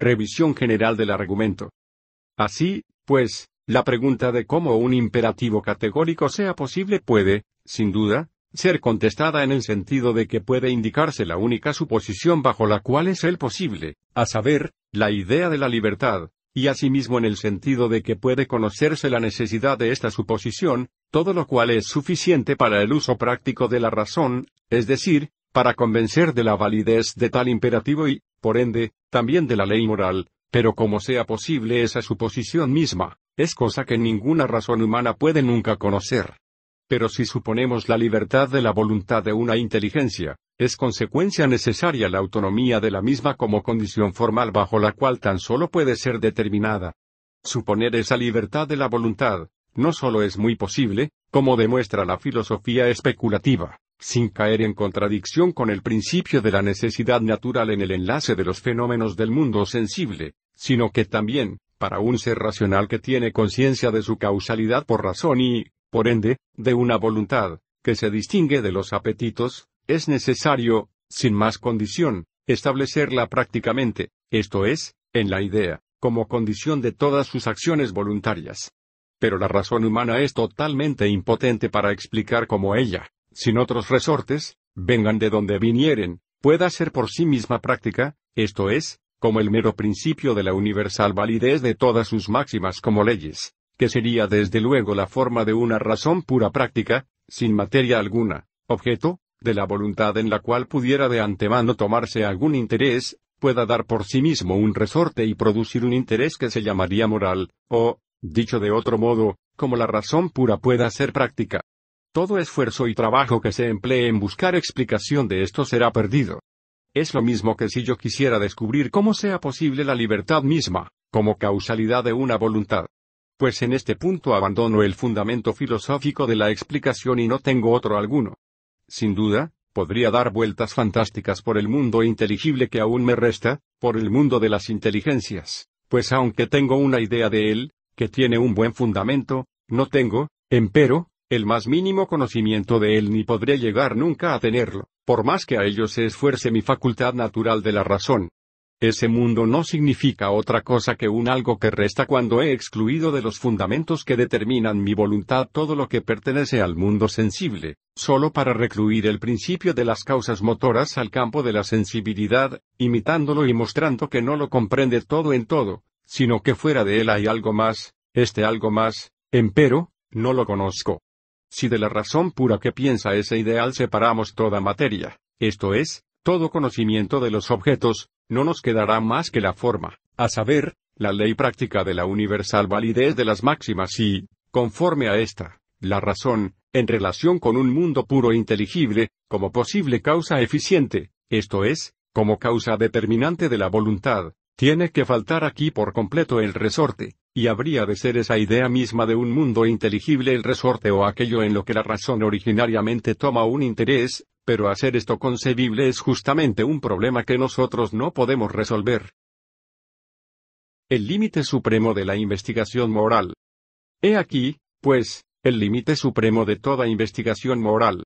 Revisión general del argumento. Así, pues, la pregunta de cómo un imperativo categórico sea posible puede, sin duda, ser contestada en el sentido de que puede indicarse la única suposición bajo la cual es el posible, a saber, la idea de la libertad, y asimismo en el sentido de que puede conocerse la necesidad de esta suposición, todo lo cual es suficiente para el uso práctico de la razón, es decir, para convencer de la validez de tal imperativo y, por ende, también de la ley moral, pero como sea posible esa suposición misma, es cosa que ninguna razón humana puede nunca conocer. Pero si suponemos la libertad de la voluntad de una inteligencia, es consecuencia necesaria la autonomía de la misma como condición formal bajo la cual tan solo puede ser determinada. Suponer esa libertad de la voluntad, no solo es muy posible, como demuestra la filosofía especulativa, sin caer en contradicción con el principio de la necesidad natural en el enlace de los fenómenos del mundo sensible, sino que también, para un ser racional que tiene conciencia de su causalidad por razón y, por ende, de una voluntad, que se distingue de los apetitos, es necesario, sin más condición, establecerla prácticamente, esto es, en la idea, como condición de todas sus acciones voluntarias. Pero la razón humana es totalmente impotente para explicar cómo ella, sin otros resortes, vengan de donde vinieren, pueda ser por sí misma práctica, esto es, como el mero principio de la universal validez de todas sus máximas como leyes, que sería desde luego la forma de una razón pura práctica, sin materia alguna, objeto, de la voluntad en la cual pudiera de antemano tomarse algún interés, pueda dar por sí mismo un resorte y producir un interés que se llamaría moral, o, dicho de otro modo, como la razón pura pueda ser práctica. Todo esfuerzo y trabajo que se emplee en buscar explicación de esto será perdido. Es lo mismo que si yo quisiera descubrir cómo sea posible la libertad misma, como causalidad de una voluntad. Pues en este punto abandono el fundamento filosófico de la explicación y no tengo otro alguno. Sin duda, podría dar vueltas fantásticas por el mundo inteligible que aún me resta, por el mundo de las inteligencias, pues aunque tengo una idea de él, que tiene un buen fundamento, no tengo, empero, el más mínimo conocimiento de él ni podré llegar nunca a tenerlo, por más que a ello se esfuerce mi facultad natural de la razón. Ese mundo no significa otra cosa que un algo que resta cuando he excluido de los fundamentos que determinan mi voluntad todo lo que pertenece al mundo sensible, solo para recluir el principio de las causas motoras al campo de la sensibilidad, imitándolo y mostrando que no lo comprende todo en todo, sino que fuera de él hay algo más, este algo más, empero, no lo conozco. Si de la razón pura que piensa ese ideal separamos toda materia, esto es, todo conocimiento de los objetos, no nos quedará más que la forma, a saber, la ley práctica de la universal validez de las máximas y, conforme a esta, la razón, en relación con un mundo puro e inteligible, como posible causa eficiente, esto es, como causa determinante de la voluntad, tiene que faltar aquí por completo el resorte, y habría de ser esa idea misma de un mundo inteligible el resorte o aquello en lo que la razón originariamente toma un interés, pero hacer esto concebible es justamente un problema que nosotros no podemos resolver. El límite supremo de la investigación moral. He aquí, pues, el límite supremo de toda investigación moral.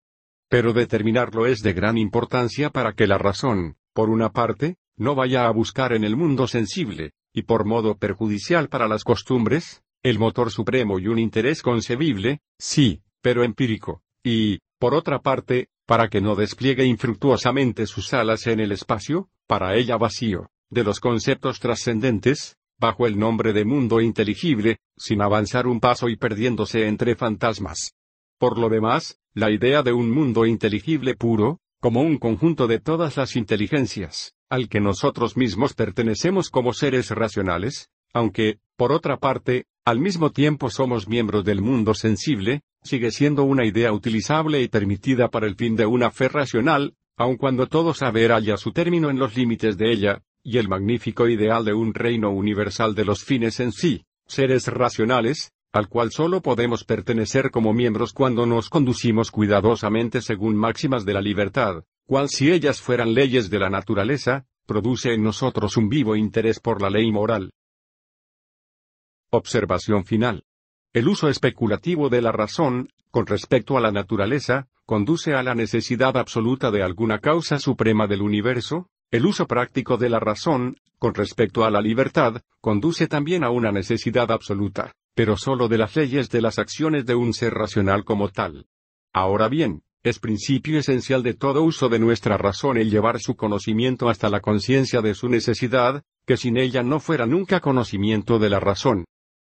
Pero determinarlo es de gran importancia para que la razón, por una parte, no vaya a buscar en el mundo sensible, y por modo perjudicial para las costumbres, el motor supremo y un interés concebible, sí, pero empírico, y, por otra parte, para que no despliegue infructuosamente sus alas en el espacio, para ella vacío, de los conceptos trascendentes, bajo el nombre de mundo inteligible, sin avanzar un paso y perdiéndose entre fantasmas. Por lo demás, la idea de un mundo inteligible puro, como un conjunto de todas las inteligencias, al que nosotros mismos pertenecemos como seres racionales, aunque, por otra parte, al mismo tiempo somos miembros del mundo sensible, sigue siendo una idea utilizable y permitida para el fin de una fe racional, aun cuando todo saber haya su término en los límites de ella, y el magnífico ideal de un reino universal de los fines en sí, seres racionales, al cual solo podemos pertenecer como miembros cuando nos conducimos cuidadosamente según máximas de la libertad, cual si ellas fueran leyes de la naturaleza, produce en nosotros un vivo interés por la ley moral. Observación final. El uso especulativo de la razón, con respecto a la naturaleza, conduce a la necesidad absoluta de alguna causa suprema del universo, el uso práctico de la razón, con respecto a la libertad, conduce también a una necesidad absoluta, pero solo de las leyes de las acciones de un ser racional como tal. Ahora bien, es principio esencial de todo uso de nuestra razón el llevar su conocimiento hasta la conciencia de su necesidad, que sin ella no fuera nunca conocimiento de la razón.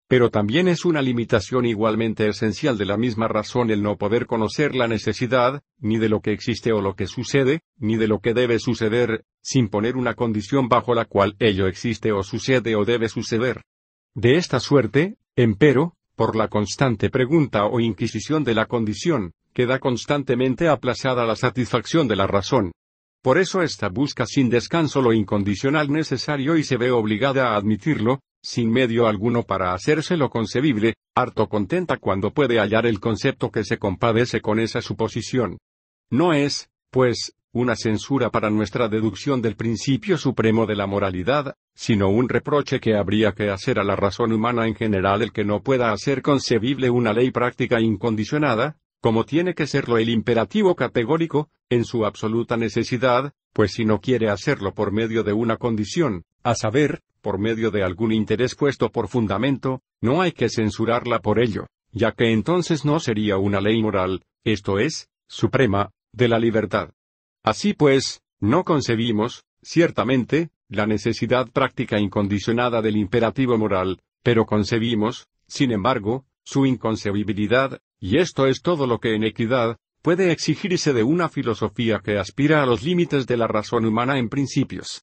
Pero también es una limitación igualmente esencial de la misma razón el no poder conocer la necesidad, ni de lo que existe o lo que sucede, ni de lo que debe suceder, sin poner una condición bajo la cual ello existe o sucede o debe suceder. De esta suerte, empero, por la constante pregunta o inquisición de la condición, queda constantemente aplazada la satisfacción de la razón. Por eso ésta busca sin descanso lo incondicional necesario y se ve obligada a admitirlo, sin medio alguno para hacérselo concebible, harto contenta cuando puede hallar el concepto que se compadece con esa suposición. No es, pues, una censura para nuestra deducción del principio supremo de la moralidad, sino un reproche que habría que hacer a la razón humana en general el que no pueda hacer concebible una ley práctica incondicionada, como tiene que serlo el imperativo categórico, en su absoluta necesidad, pues si no quiere hacerlo por medio de una condición, a saber, por medio de algún interés puesto por fundamento, no hay que censurarla por ello, ya que entonces no sería una ley moral, esto es, suprema, de la libertad. Así pues, no concebimos, ciertamente, la necesidad práctica incondicionada del imperativo moral, pero concebimos, sin embargo, su inconcebibilidad, y esto es todo lo que en equidad, puede exigirse de una filosofía que aspira a los límites de la razón humana en principios.